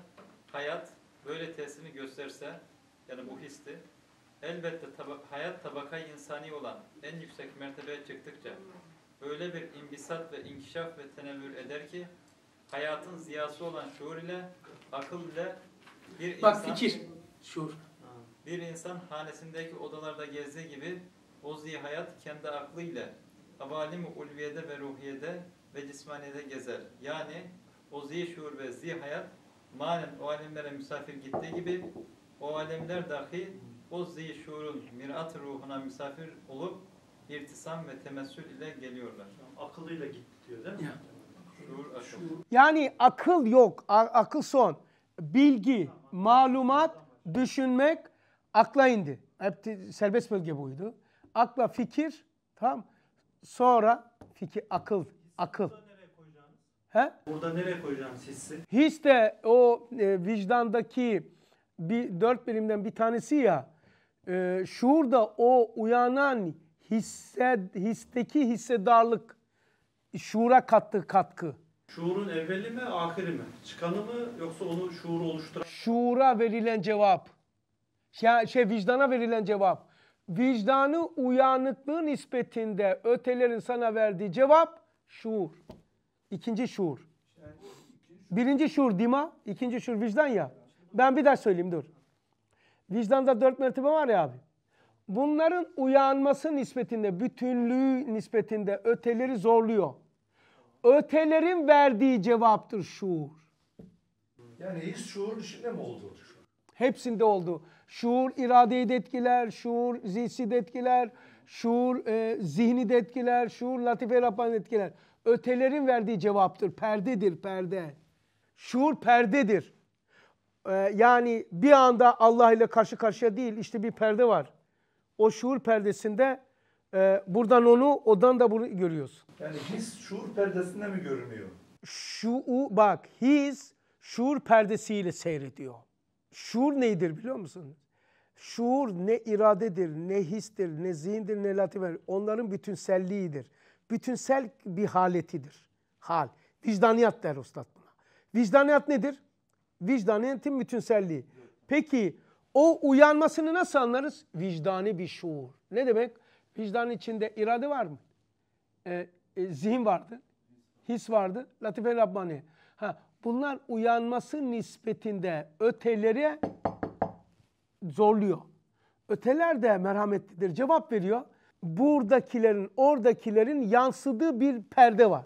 hayat böyle tesirini gösterse, yani bu histi, elbette tab hayat tabaka insani olan en yüksek mertebeye çıktıkça öyle bir imbisat ve inkişaf ve tenevvür eder ki hayatın ziyası olan şuur ile, akıl ile bir Bak, insan... fikir, şuur. Bir insan hanesindeki odalarda gezdiği gibi o hayat kendi aklı aklıyla avalim ulviyede ve ruhiyede ve cismaniyede gezer. Yani o zih şuur ve zi hayat Malum o alemlere misafir gittiği gibi o alemler dahi o zihi şuurun mirat ruhuna misafir olup irtisam ve temessül ile geliyorlar. Akıllıyla gitti diyor değil mi? Ya. Şuur akıl. Yani akıl yok, A akıl son. Bilgi, malumat, düşünmek akla indi. Hep serbest bölge buydu. Akla fikir, tam. Sonra fikir, akıl, akıl. He? Burada nereye koyacağım hissi? His de o e, vicdandaki bir dört birimden bir tanesi ya. E, şuur o uyanan hisse, histeki hissedarlık şuura kattığı katkı. Şuurun evveli mi, ahiri mi? Çıkanı mı yoksa onu şuuru oluşturan? Şuura verilen cevap. Şey, şey vicdana verilen cevap. Vicdanı uyanıklığı nispetinde ötelerin sana verdiği cevap şuur. İkinci şuur. Birinci şuur dima, ikinci şuur vicdan ya. Ben bir daha söyleyeyim dur. Vicdanda dört mertebe var ya abi. Bunların uyanması nispetinde, bütünlüğü nispetinde öteleri zorluyor. Ötelerin verdiği cevaptır şuur. Yani hiç şuur içinde mi oldu? Hepsinde oldu. Şuur iradeyi de etkiler, şuur zihsi de etkiler, şuur e, zihni de etkiler, şuur latife-i etkiler ötelerin verdiği cevaptır. Perdedir perde. Şuur perdedir. Ee, yani bir anda Allah ile karşı karşıya değil işte bir perde var. O şuur perdesinde e, buradan onu odan da bunu görüyoruz. Yani his şuur perdesinde mi görünüyor? Şu bak his şuur perdesiyle seyrediyor. Şuur nedir biliyor musun? Şuur ne iradedir, ne histir, ne zihindir, ne latifer. Onların bütünselliğidir bütünsel bir haletidir. Hal. Vicdaniyat der ustad buna. Vicdaniyat nedir? Vicdaniyetin bütünselliği. Peki o uyanmasını nasıl anlarız? Vicdani bir şuur. Ne demek? Vicdanın içinde irade var mı? E, e, zihin vardı. His vardı. Latife Rabbani. Ha, bunlar uyanması nispetinde öteleri zorluyor. Öteler de merhametlidir. Cevap veriyor buradakilerin, oradakilerin yansıdığı bir perde var.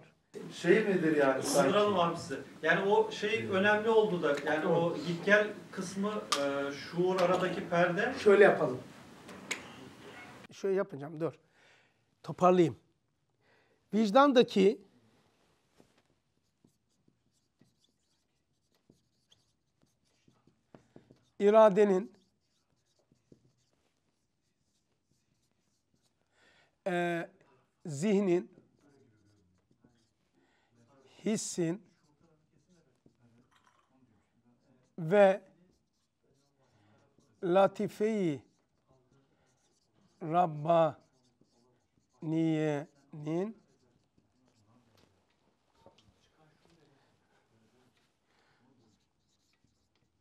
Şey midir yani? Sınıralım var size. Yani o şey önemli oldu da yani o git gel kısmı e, şuur aradaki perde. Şöyle yapalım. Şöyle yapacağım dur. Toparlayayım. Vicdandaki iradenin e, zihnin, hissin ve latifeyi Rabbaniye'nin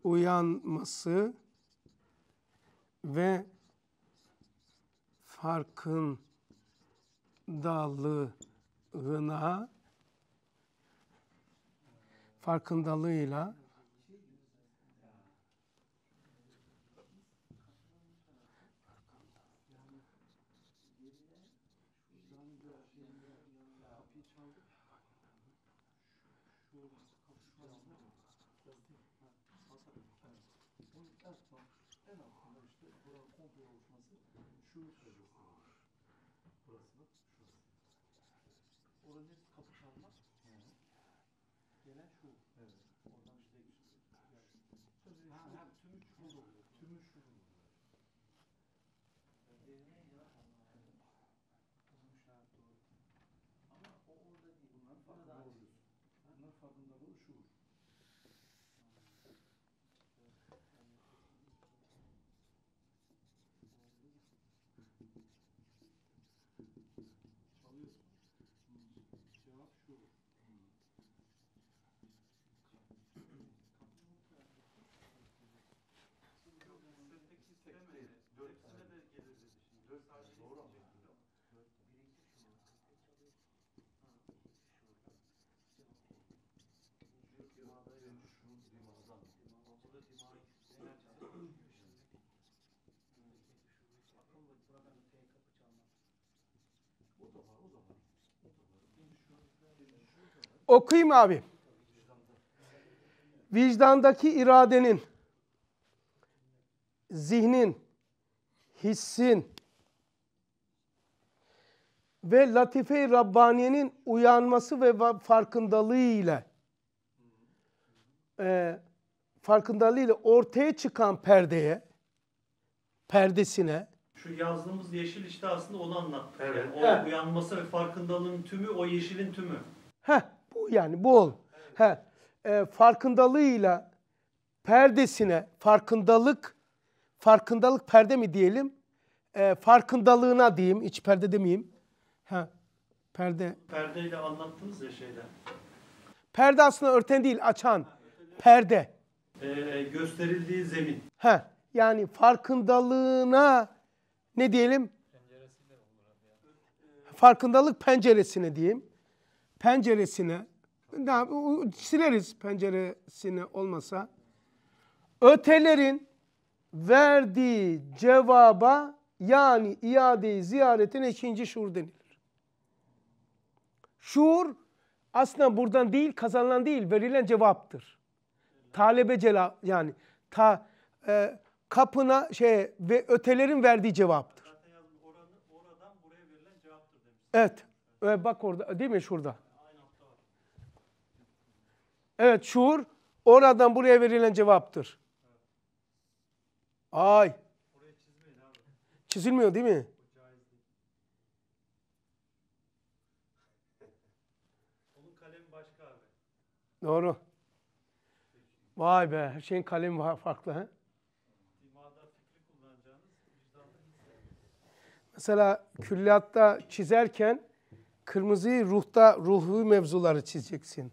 uyanması ve farkın farkındalığına farkındalığıyla kadında da o şuur. Alıyorsun. Cevap şuur. Okuyayım abi. Vicdandaki iradenin, zihnin, hissin ve latife-i Rabbaniye'nin uyanması ve farkındalığı ile e, farkındalığıyla ortaya çıkan perdeye, perdesine şu yazdığımız yeşil işte aslında onu anlattı. Evet. Yani o uyanması ve farkındalığın tümü o yeşilin tümü. Heh, bu yani bu ol. Evet. Heh. E, farkındalığıyla perdesine farkındalık farkındalık perde mi diyelim? E, farkındalığına diyeyim, iç perde demeyeyim. Ha. Perde. Perdeyle anlattınız ya şeyden. Perde aslında örten değil, açan. Perde. Ee, gösterildiği zemin. Ha, yani farkındalığına ne diyelim? Farkındalık penceresine diyeyim. Penceresine. sileriz penceresine olmasa. Ötelerin verdiği cevaba yani iadeyi ziyaretin ikinci şuur denilir. Şuur aslında buradan değil kazanılan değil verilen cevaptır. Talebe cevap yani ta e, kapına şey ve ötelerin verdiği cevaptır. Evet. evet. Bak orada değil mi şurada? Evet şuur oradan buraya verilen cevaptır. Ay. Çizilmiyor değil mi? Onun kalemi başka abi. Doğru. Vay be her şeyin kalemi farklı. He? Mesela külliyatta çizerken kırmızıyı ruhta ruhu mevzuları çizeceksin.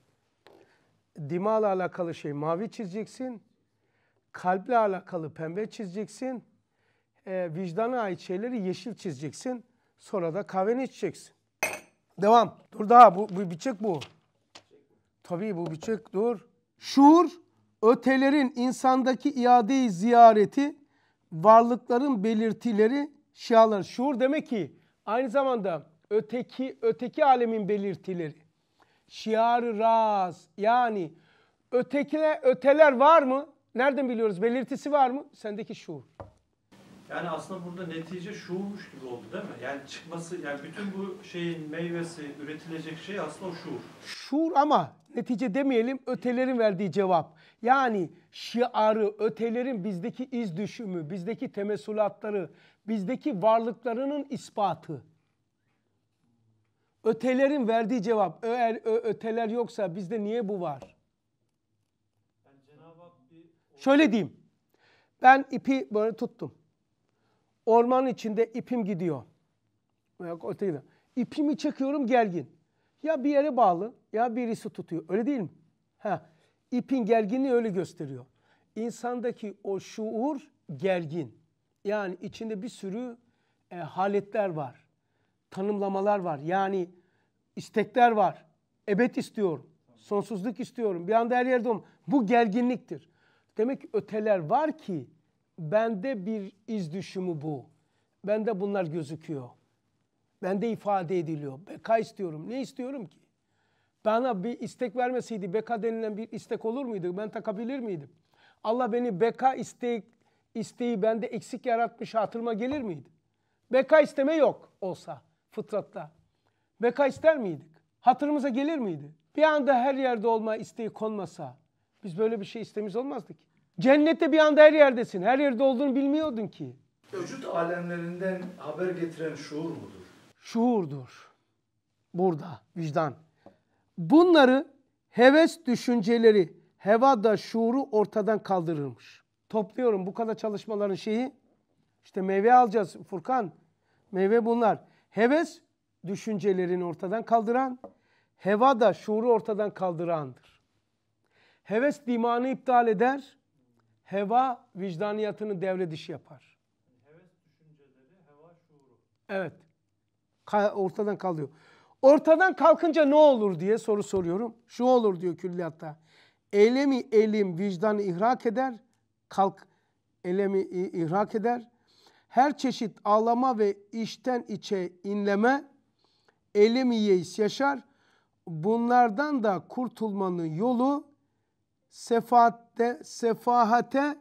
Dimağla alakalı şey mavi çizeceksin. Kalple alakalı pembe çizeceksin. E, vicdana ait şeyleri yeşil çizeceksin. Sonra da kahveni içeceksin. Devam. Dur daha bu, bu biçik bu. Tabii bu biçik dur. Şuur ötelerin insandaki iadeyi ziyareti, varlıkların belirtileri, şialar. Şuur demek ki aynı zamanda öteki öteki alemin belirtileri. Şiarı raz yani ötekine öteler var mı? Nereden biliyoruz? Belirtisi var mı? Sendeki şuur. Yani aslında burada netice şuurmuş gibi oldu değil mi? Yani çıkması, yani bütün bu şeyin meyvesi, üretilecek şey aslında o şuur. Şuur ama netice demeyelim ötelerin verdiği cevap. Yani şiarı, ötelerin bizdeki iz düşümü, bizdeki temesulatları, bizdeki varlıklarının ispatı. Ötelerin verdiği cevap, eğer öteler yoksa bizde niye bu var? Şöyle diyeyim. Ben ipi böyle tuttum. Orman içinde ipim gidiyor. Yok öteye İpimi çekiyorum gergin. Ya bir yere bağlı ya birisi tutuyor. Öyle değil mi? Ha. İpin gerginliği öyle gösteriyor. İnsandaki o şuur gergin. Yani içinde bir sürü e, haletler var. Tanımlamalar var. Yani istekler var. Ebed istiyorum. Sonsuzluk istiyorum. Bir anda her yerde olmam. Bu gerginliktir. Demek ki öteler var ki bende bir iz düşümü bu. Bende bunlar gözüküyor. Bende ifade ediliyor. Beka istiyorum. Ne istiyorum ki? Bana bir istek vermeseydi beka denilen bir istek olur muydu? Ben takabilir miydim? Allah beni beka istek, isteği bende eksik yaratmış hatırıma gelir miydi? Beka isteme yok olsa fıtratta. Beka ister miydik? Hatırımıza gelir miydi? Bir anda her yerde olma isteği konmasa biz böyle bir şey istemiz olmazdık. Cennette bir anda her yerdesin. Her yerde olduğunu bilmiyordun ki. Vücut alemlerinden haber getiren şuur mudur? Şuurdur. Burada vicdan. Bunları heves düşünceleri, heva da şuuru ortadan kaldırırmış. Topluyorum bu kadar çalışmaların şeyi. İşte meyve alacağız Furkan. Meyve bunlar. Heves düşüncelerini ortadan kaldıran, heva da şuuru ortadan kaldırandır. Heves dimağını iptal eder, heva vicdaniyatını devre dışı yapar. Heves düşünceleri, heva şuuru. Evet. Ortadan kalıyor. Ortadan kalkınca ne olur diye soru soruyorum. Şu olur diyor külliyatta. Eylemi elim vicdan ihrak eder. Kalk elemi ihrak eder. Her çeşit ağlama ve içten içe inleme elemi yeis yaşar. Bunlardan da kurtulmanın yolu sefahatte, sefahate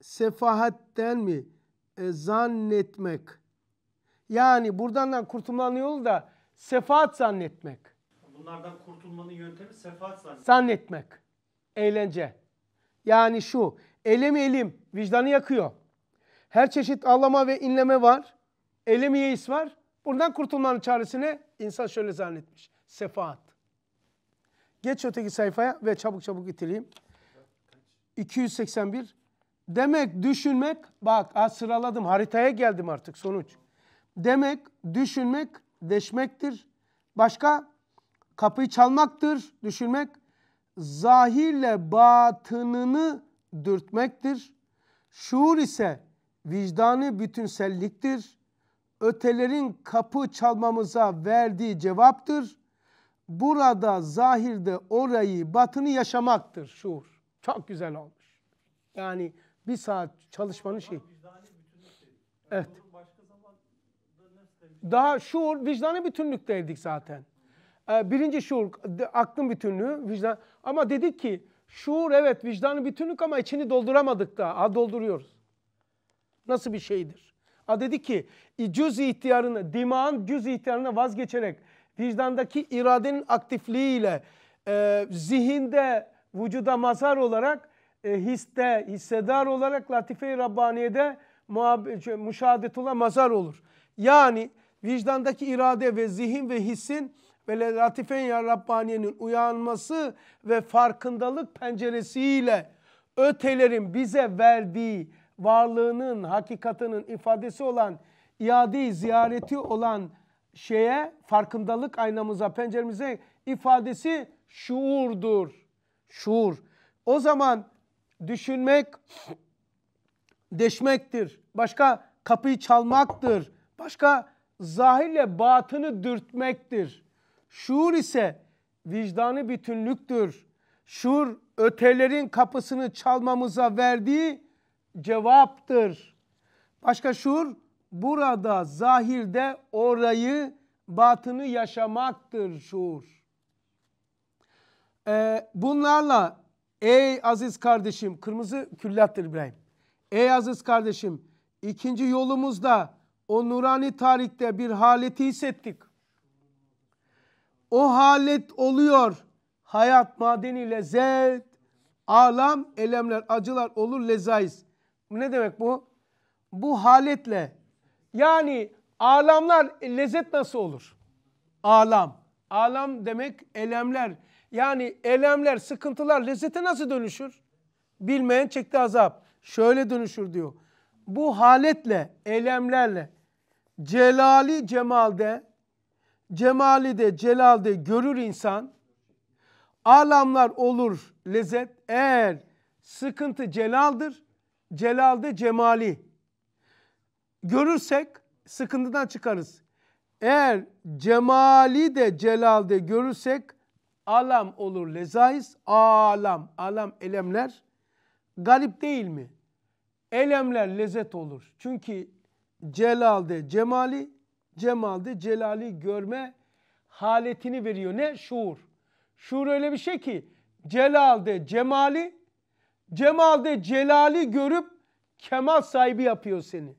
sefahatten mi e, zannetmek. Yani buradan da kurtulmanın yolu da sefaat zannetmek. Bunlardan kurtulmanın yöntemi sefaat zannetmek. Zannetmek. Eğlence. Yani şu, elim elim vicdanı yakıyor. Her çeşit ağlama ve inleme var. Elim yeis var. Bundan kurtulmanın çaresine insan şöyle zannetmiş. Sefaat. Geç öteki sayfaya ve çabuk çabuk itireyim. 281. Demek düşünmek, bak ha, sıraladım haritaya geldim artık sonuç. Demek düşünmek deşmektir. Başka kapıyı çalmaktır, düşürmek. Zahirle batınını dürtmektir. Şuur ise vicdanı bütünselliktir. Ötelerin kapı çalmamıza verdiği cevaptır. Burada zahirde orayı batını yaşamaktır şuur. Çok güzel olmuş. Yani bir saat çalışmanın şey. Evet daha şuur, vicdanı bütünlükteydik zaten. Ee, birinci şuur, aklın bütünlüğü, vicdan. Ama dedik ki şuur evet vicdanı bütünlük ama içini dolduramadık da. Ha dolduruyoruz. Nasıl bir şeydir? A dedi ki cüz ihtiyarını, dimağın cüz ihtiyarına vazgeçerek vicdandaki iradenin aktifliğiyle e, zihinde vücuda mazhar olarak e, histe, hissedar olarak Latife-i Rabbaniye'de şey, müşahadetullah mazar olur. Yani vicdandaki irade ve zihin ve hissin ve latifen ya Rabbaniye'nin uyanması ve farkındalık penceresiyle ötelerin bize verdiği varlığının hakikatının ifadesi olan iade ziyareti olan şeye farkındalık aynamıza penceremize ifadesi şuurdur. Şuur. O zaman düşünmek deşmektir. Başka kapıyı çalmaktır. Başka zahirle batını dürtmektir. Şuur ise vicdanı bütünlüktür. Şuur ötelerin kapısını çalmamıza verdiği cevaptır. Başka şuur burada zahirde orayı batını yaşamaktır şuur. Ee, bunlarla ey aziz kardeşim kırmızı küllattır İbrahim. Ey aziz kardeşim ikinci yolumuzda o nurani tarikte bir haleti hissettik. O halet oluyor. Hayat madeni lezzet, alam, elemler, acılar olur lezaiz. Ne demek bu? Bu haletle yani alamlar e, lezzet nasıl olur? Alam. Alam demek elemler. Yani elemler, sıkıntılar lezzete nasıl dönüşür? Bilmeyen çekti azap. Şöyle dönüşür diyor. Bu haletle, elemlerle celali cemalde, cemali de celalde görür insan, alamlar olur lezzet. Eğer sıkıntı celaldır, celalde cemali. Görürsek sıkıntıdan çıkarız. Eğer cemali de celalde görürsek alam olur lezaiz, alam, alam elemler. Garip değil mi? Elemler lezzet olur. Çünkü celalde cemali, cemalde celali görme haletini veriyor. Ne? Şuur. Şuur öyle bir şey ki celalde cemali, cemalde celali görüp kemal sahibi yapıyor seni.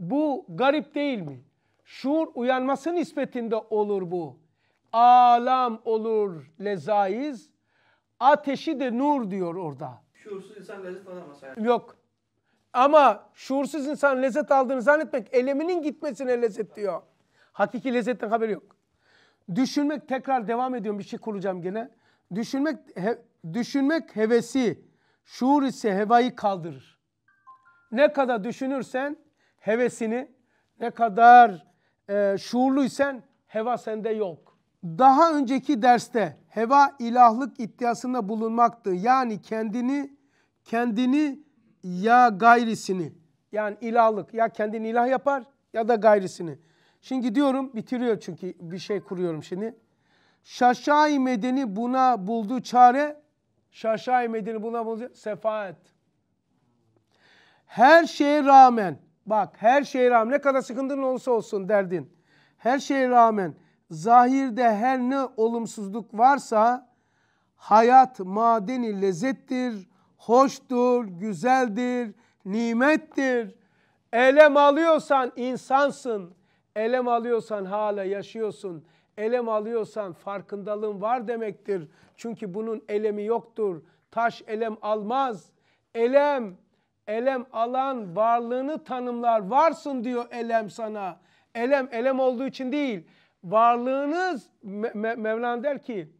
Bu garip değil mi? Şuur uyanması nispetinde olur bu. Alam olur lezaiz. Ateşi de nur diyor orada. Şuursuz insan lezzet alamaz. Yani. Yok. Ama şuursuz insan lezzet aldığını zannetmek eleminin gitmesine lezzet diyor. Hakiki lezzetten haberi yok. Düşünmek tekrar devam ediyorum bir şey kuracağım gene. Düşünmek he, düşünmek hevesi, şuur ise hevayı kaldırır. Ne kadar düşünürsen hevesini, ne kadar e, şuurluysen heva sende yok. Daha önceki derste heva ilahlık iddiasında bulunmaktı. Yani kendini kendini ya gayrisini yani ilahlık ya kendini ilah yapar ya da gayrisini. Şimdi diyorum bitiriyor çünkü bir şey kuruyorum şimdi. Şaşai medeni buna bulduğu çare şaşai medeni buna bulduğu sefaat. Her şeye rağmen bak her şeye rağmen ne kadar sıkıntın olsa olsun derdin. Her şeye rağmen zahirde her ne olumsuzluk varsa hayat madeni lezzettir hoştur, güzeldir, nimettir. Elem alıyorsan insansın. Elem alıyorsan hala yaşıyorsun. Elem alıyorsan farkındalığın var demektir. Çünkü bunun elemi yoktur. Taş elem almaz. Elem, elem alan varlığını tanımlar. Varsın diyor elem sana. Elem, elem olduğu için değil. Varlığınız, Me- Me- Mevlana der ki,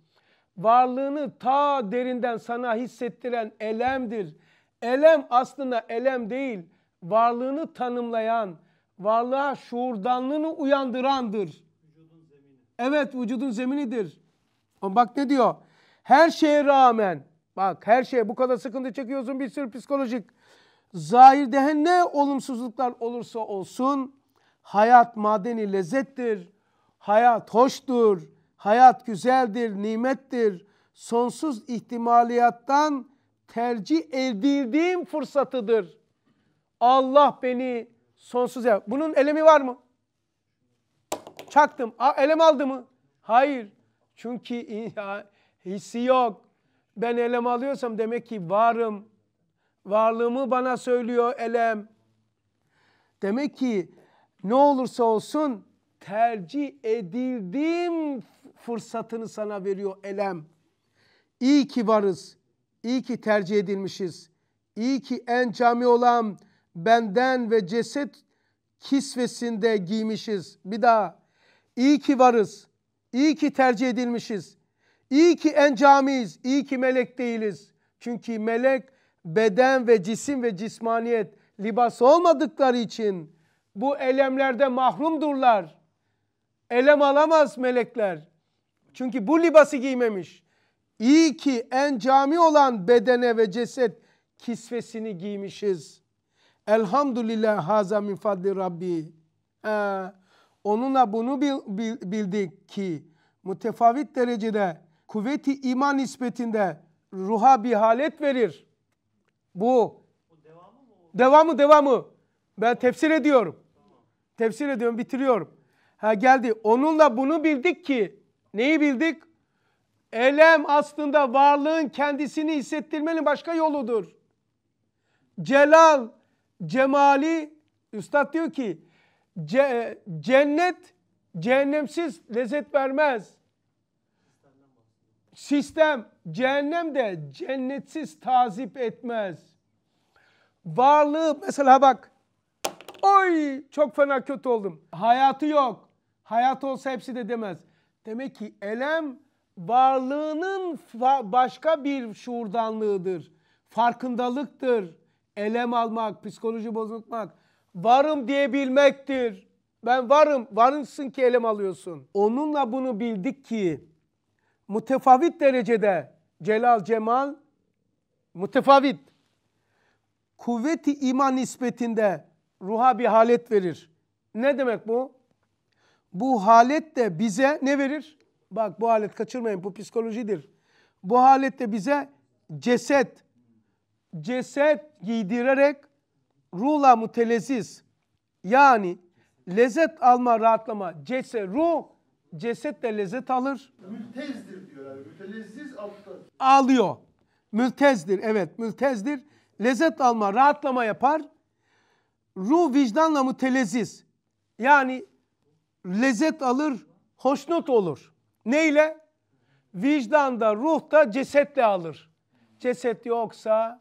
varlığını ta derinden sana hissettiren elemdir. Elem aslında elem değil, varlığını tanımlayan, varlığa şuurdanlığını uyandırandır. Vücudun zemini. Evet, vücudun zeminidir. Ama bak ne diyor? Her şeye rağmen, bak her şeye bu kadar sıkıntı çekiyorsun bir sürü psikolojik. Zahirde ne olumsuzluklar olursa olsun hayat madeni lezzettir. Hayat hoştur Hayat güzeldir, nimettir. Sonsuz ihtimaliyattan tercih edildiğim fırsatıdır. Allah beni sonsuz yap. Bunun elemi var mı? Çaktım. A, elem aldı mı? Hayır. Çünkü ya, hissi yok. Ben elem alıyorsam demek ki varım. Varlığımı bana söylüyor elem. Demek ki ne olursa olsun tercih edildiğim fırsatını sana veriyor elem. İyi ki varız, iyi ki tercih edilmişiz. İyi ki en cami olan benden ve ceset kisvesinde giymişiz. Bir daha iyi ki varız, iyi ki tercih edilmişiz. İyi ki en camiyiz, iyi ki melek değiliz. Çünkü melek beden ve cisim ve cismaniyet libası olmadıkları için bu elemlerde mahrumdurlar. Elem alamaz melekler. Çünkü bu libası giymemiş. İyi ki en cami olan bedene ve ceset kisvesini giymişiz. Elhamdülillah haza min fadli Rabbi. Ee, onunla bunu bildik ki mütefavit derecede kuvveti iman nispetinde ruha bir halet verir. Bu. Devamı, devamı devamı. Ben tefsir ediyorum. Tamam. Tefsir ediyorum bitiriyorum. Ha geldi. Onunla bunu bildik ki Neyi bildik? Elem aslında varlığın kendisini hissettirmenin başka yoludur. Celal, cemali, üstad diyor ki ce, cennet cehennemsiz lezzet vermez. Sistem cehennem de cennetsiz tazip etmez. Varlığı mesela bak oy çok fena kötü oldum. Hayatı yok. Hayat olsa hepsi de demez. Demek ki elem varlığının başka bir şuurdanlığıdır. Farkındalıktır. Elem almak, psikoloji bozulmak, varım diyebilmektir. Ben varım, varımsın ki elem alıyorsun. Onunla bunu bildik ki mutefavit derecede celal cemal mutefavit kuvveti iman nispetinde ruha bir halet verir. Ne demek bu? bu halet de bize ne verir? Bak bu halet kaçırmayın bu psikolojidir. Bu halet de bize ceset, ceset giydirerek ruhla müteleziz. Yani lezzet alma, rahatlama. Ceset, ruh ceset de lezzet alır. Mültezdir diyorlar. Mütelezziz altta. Alıyor. Mültezdir. Evet mültezdir. Lezzet alma, rahatlama yapar. Ruh vicdanla mütelezziz. Yani lezzet alır, hoşnut olur. Neyle? Vicdanda, ruhta, cesetle alır. Ceset yoksa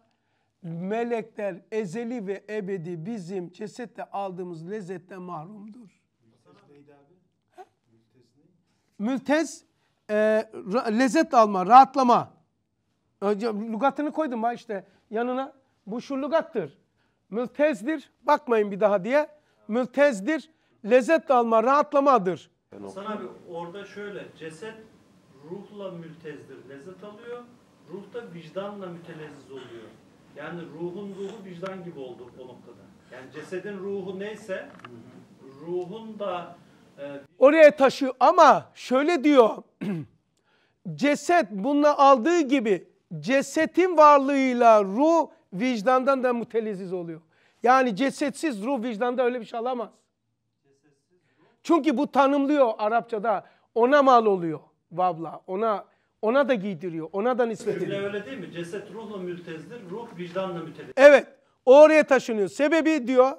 melekler ezeli ve ebedi bizim cesette aldığımız lezzette mahrumdur. Mültez e, lezzet alma, rahatlama. Lugatını koydum ha işte yanına. Bu şu lugattır. Mültezdir. Bakmayın bir daha diye. Mültezdir lezzet alma, rahatlamadır. Hasan abi orada şöyle ceset ruhla mültezdir, lezzet alıyor. Ruh da vicdanla mütelezziz oluyor. Yani ruhun ruhu vicdan gibi oldu o noktada. Yani cesedin ruhu neyse ruhun da e, oraya taşıyor ama şöyle diyor. ceset bununla aldığı gibi cesetin varlığıyla ruh vicdandan da mütelezziz oluyor. Yani cesetsiz ruh vicdanda öyle bir şey alamaz. Çünkü bu tanımlıyor Arapçada. Ona mal oluyor vabla. Ona ona da giydiriyor. Ona da nispet ediyor. öyle değil mi? Ceset ruhla mültezdir. Ruh vicdanla mültezidir. Evet. Oraya taşınıyor. Sebebi diyor.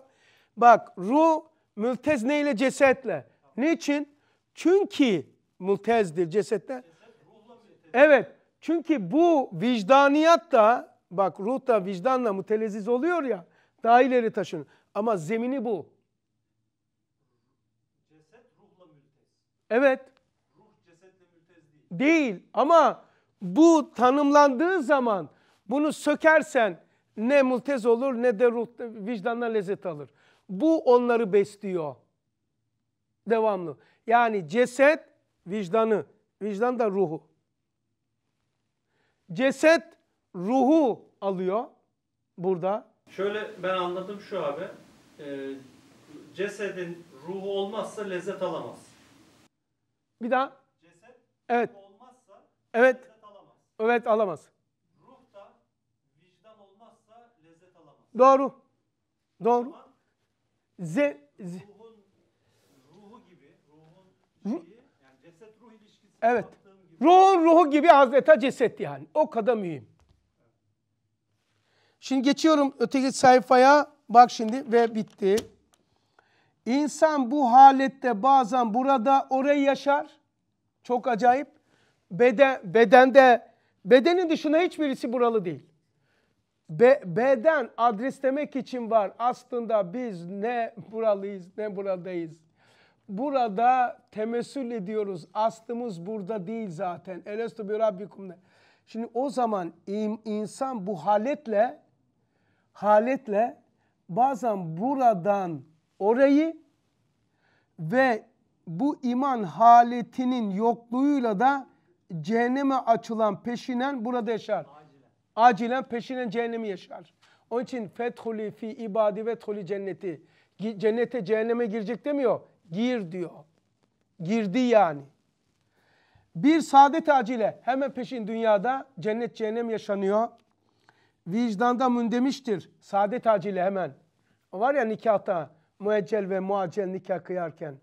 Bak ruh mültez neyle? Cesetle. Niçin? Çünkü mültezdir cesette. Evet. Çünkü bu vicdaniyat da bak ruh da vicdanla mütelezziz oluyor ya daha ileri taşınıyor. Ama zemini bu. Evet. Ruh cesetle mültez değil. Değil ama bu tanımlandığı zaman bunu sökersen ne mültez olur ne de ruh vicdanla lezzet alır. Bu onları besliyor. Devamlı. Yani ceset vicdanı, vicdan da ruhu. Ceset ruhu alıyor burada. Şöyle ben anladım şu abi. E, cesedin ruhu olmazsa lezzet alamaz. Bir daha. Ceset evet. olmazsa evet. lezzet alamaz. Evet alamaz. Ruh da vicdan olmazsa lezzet alamaz. Doğru. Doğru. Z, z. Ruhun ruhu gibi, ruhun şeyi, yani ceset ruh ilişkisi evet. gibi. Ruhun ruhu gibi Hazreti ceset yani. O kadar mühim. Şimdi geçiyorum öteki sayfaya. Bak şimdi ve bitti. İnsan bu halette bazen burada orayı yaşar. Çok acayip. Beden, bedende, bedenin dışına hiçbirisi buralı değil. Be, beden adreslemek için var. Aslında biz ne buralıyız ne buradayız. Burada temessül ediyoruz. Aslımız burada değil zaten. Elestu bir rabbikum. Şimdi o zaman insan bu haletle haletle bazen buradan orayı ve bu iman haletinin yokluğuyla da cehenneme açılan peşinen burada yaşar. Acilen, Acilen peşinen cehennemi yaşar. Onun için fethuli fi ibadi ve tuli cenneti. Cennete cehenneme girecek demiyor. Gir diyor. Girdi yani. Bir saadet acile hemen peşin dünyada cennet cehennem yaşanıyor. Vicdanda mündemiştir. Saadet acile hemen. O var ya nikahta müeccel ve muacel nikah kıyarken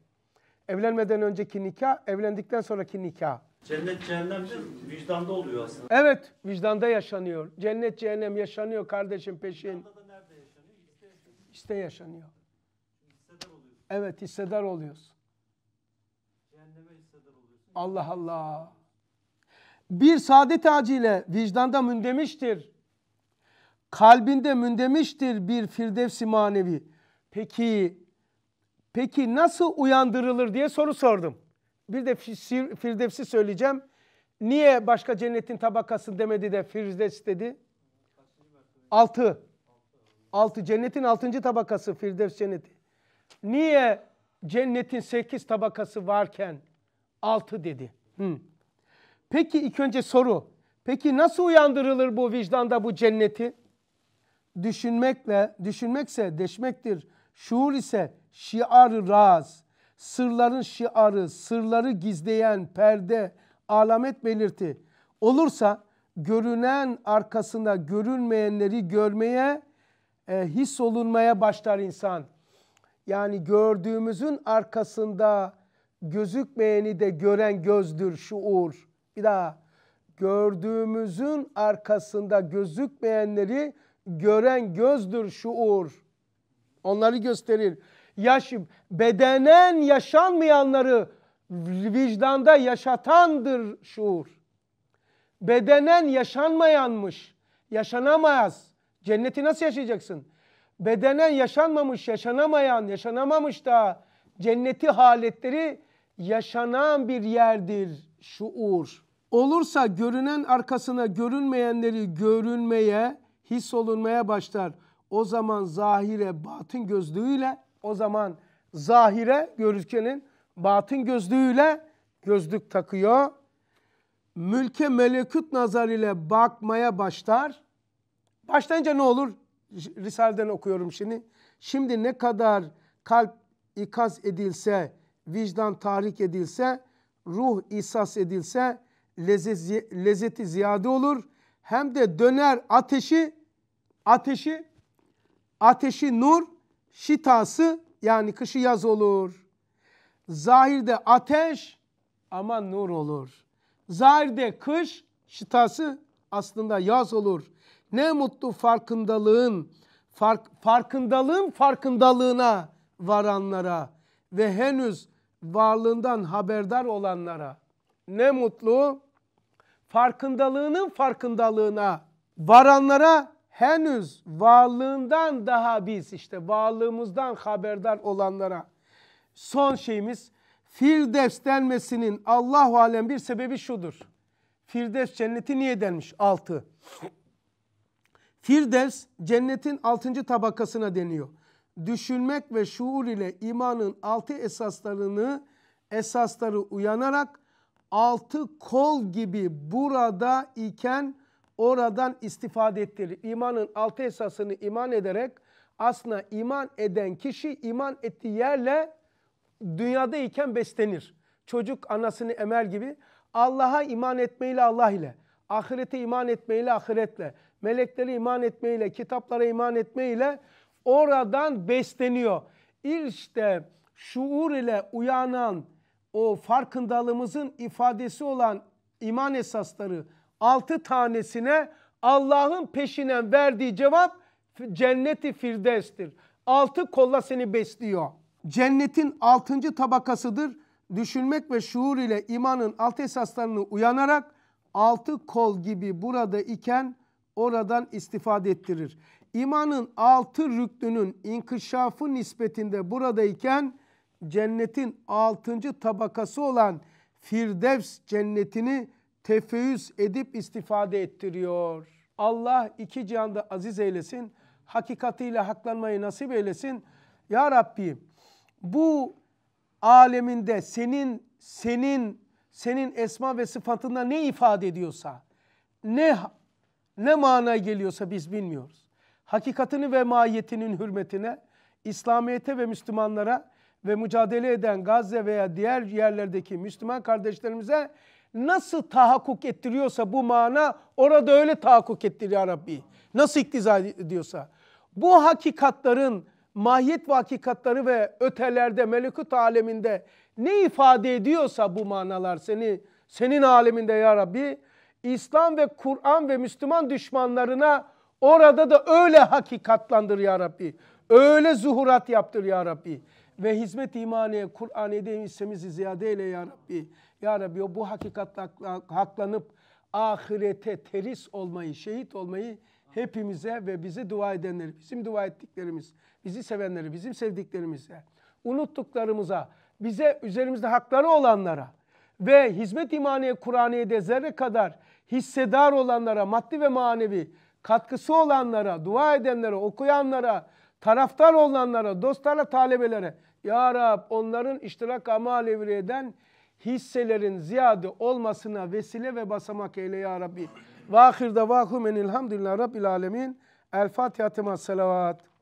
evlenmeden önceki nikah, evlendikten sonraki nikah. Cennet cehennem de vicdanda oluyor aslında. Evet, vicdanda yaşanıyor. Cennet cehennem yaşanıyor kardeşim peşin. Vicdanda da nerede yaşanıyor? İşte, yaşanıyor. Hissedar oluyorsun. Evet, hissedar oluyorsun. Cehenneme hissedar oluyorsun. Allah Allah. Bir saadet acile vicdanda mündemiştir. Kalbinde mündemiştir bir firdevsi manevi. Peki peki nasıl uyandırılır diye soru sordum. Bir de Firdevs'i söyleyeceğim. Niye başka cennetin tabakası demedi de Firdevs dedi? Altı. Altı. Cennetin altıncı tabakası Firdevs cenneti. Niye cennetin sekiz tabakası varken altı dedi? Hı. Peki ilk önce soru. Peki nasıl uyandırılır bu vicdanda bu cenneti? Düşünmekle, düşünmekse deşmektir. Şuur ise şiarı raz, sırların şiarı, sırları gizleyen perde, alamet belirti olursa görünen arkasında görünmeyenleri görmeye, e, his olunmaya başlar insan. Yani gördüğümüzün arkasında gözükmeyeni de gören gözdür şuur. Bir daha gördüğümüzün arkasında gözükmeyenleri gören gözdür şuur. Onları gösterir. Yaş bedenen yaşanmayanları vicdanda yaşatandır şuur. Bedenen yaşanmayanmış, yaşanamaz. Cenneti nasıl yaşayacaksın? Bedenen yaşanmamış, yaşanamayan, yaşanamamış da cenneti haletleri yaşanan bir yerdir şuur. Olursa görünen arkasına görünmeyenleri görünmeye, his olunmaya başlar.'' o zaman zahire batın gözlüğüyle o zaman zahire görürkenin batın gözlüğüyle gözlük takıyor. Mülke melekut nazar ile bakmaya başlar. Başlayınca ne olur? Risale'den okuyorum şimdi. Şimdi ne kadar kalp ikaz edilse, vicdan tahrik edilse, ruh isas edilse lezzeti, ziyade olur. Hem de döner ateşi, ateşi Ateşi nur, şitası yani kışı yaz olur. Zahirde ateş ama nur olur. Zahirde kış, şitası aslında yaz olur. Ne mutlu farkındalığın, fark, farkındalığın farkındalığına varanlara ve henüz varlığından haberdar olanlara. Ne mutlu farkındalığının farkındalığına varanlara henüz varlığından daha biz işte varlığımızdan haberdar olanlara son şeyimiz Firdevs denmesinin Allahu alem bir sebebi şudur. Firdevs cenneti niye denmiş? Altı. Firdevs cennetin altıncı tabakasına deniyor. Düşünmek ve şuur ile imanın altı esaslarını esasları uyanarak altı kol gibi burada iken oradan istifade ettirir. İmanın altı esasını iman ederek aslında iman eden kişi iman ettiği yerle dünyada iken beslenir. Çocuk anasını emer gibi Allah'a iman etmeyle Allah ile, ahirete iman etmeyle ahiretle, melekleri iman etmeyle, kitaplara iman etmeyle oradan besleniyor. İşte şuur ile uyanan o farkındalığımızın ifadesi olan iman esasları 6 tanesine Allah'ın peşinden verdiği cevap cenneti firdevstir. 6 kolla seni besliyor. Cennetin 6. tabakasıdır. Düşünmek ve şuur ile imanın alt esaslarını uyanarak altı kol gibi burada iken oradan istifade ettirir. İmanın altı rüknünün inkışafı nispetinde buradayken cennetin altıncı tabakası olan Firdevs cennetini tefeüz edip istifade ettiriyor. Allah iki cihanda aziz eylesin. Hakikatiyle haklanmayı nasip eylesin. Ya Rabbi bu aleminde senin senin senin esma ve sıfatında ne ifade ediyorsa ne ne mana geliyorsa biz bilmiyoruz. Hakikatini ve mahiyetinin hürmetine İslamiyete ve Müslümanlara ve mücadele eden Gazze veya diğer yerlerdeki Müslüman kardeşlerimize nasıl tahakkuk ettiriyorsa bu mana orada öyle tahakkuk ettiriyor ya Rabbi. Nasıl iktiza ediyorsa. Bu hakikatların mahiyet ve hakikatları ve ötelerde melekut aleminde ne ifade ediyorsa bu manalar seni senin aleminde ya Rabbi İslam ve Kur'an ve Müslüman düşmanlarına orada da öyle hakikatlandır ya Rabbi. Öyle zuhurat yaptır ya Rabbi. Ve hizmet imaniye Kur'an edeyim hissemizi ziyade eyle ya Rabbi. Ya Rabbi o bu hakikatle haklanıp ahirete teris olmayı, şehit olmayı hepimize ve bizi dua edenleri, bizim dua ettiklerimiz, bizi sevenleri, bizim sevdiklerimize, unuttuklarımıza, bize üzerimizde hakları olanlara ve hizmet imaniye Kur'an'ı zerre kadar hissedar olanlara, maddi ve manevi katkısı olanlara, dua edenlere, okuyanlara, taraftar olanlara, dostlara, talebelere Ya Rab onların iştirak amel eden hisselerin ziyade olmasına vesile ve basamak eyle ya Rabbi. Ve ahirde vahumenilhamdülillah Rabbil alemin. El Fatiha tema selavat.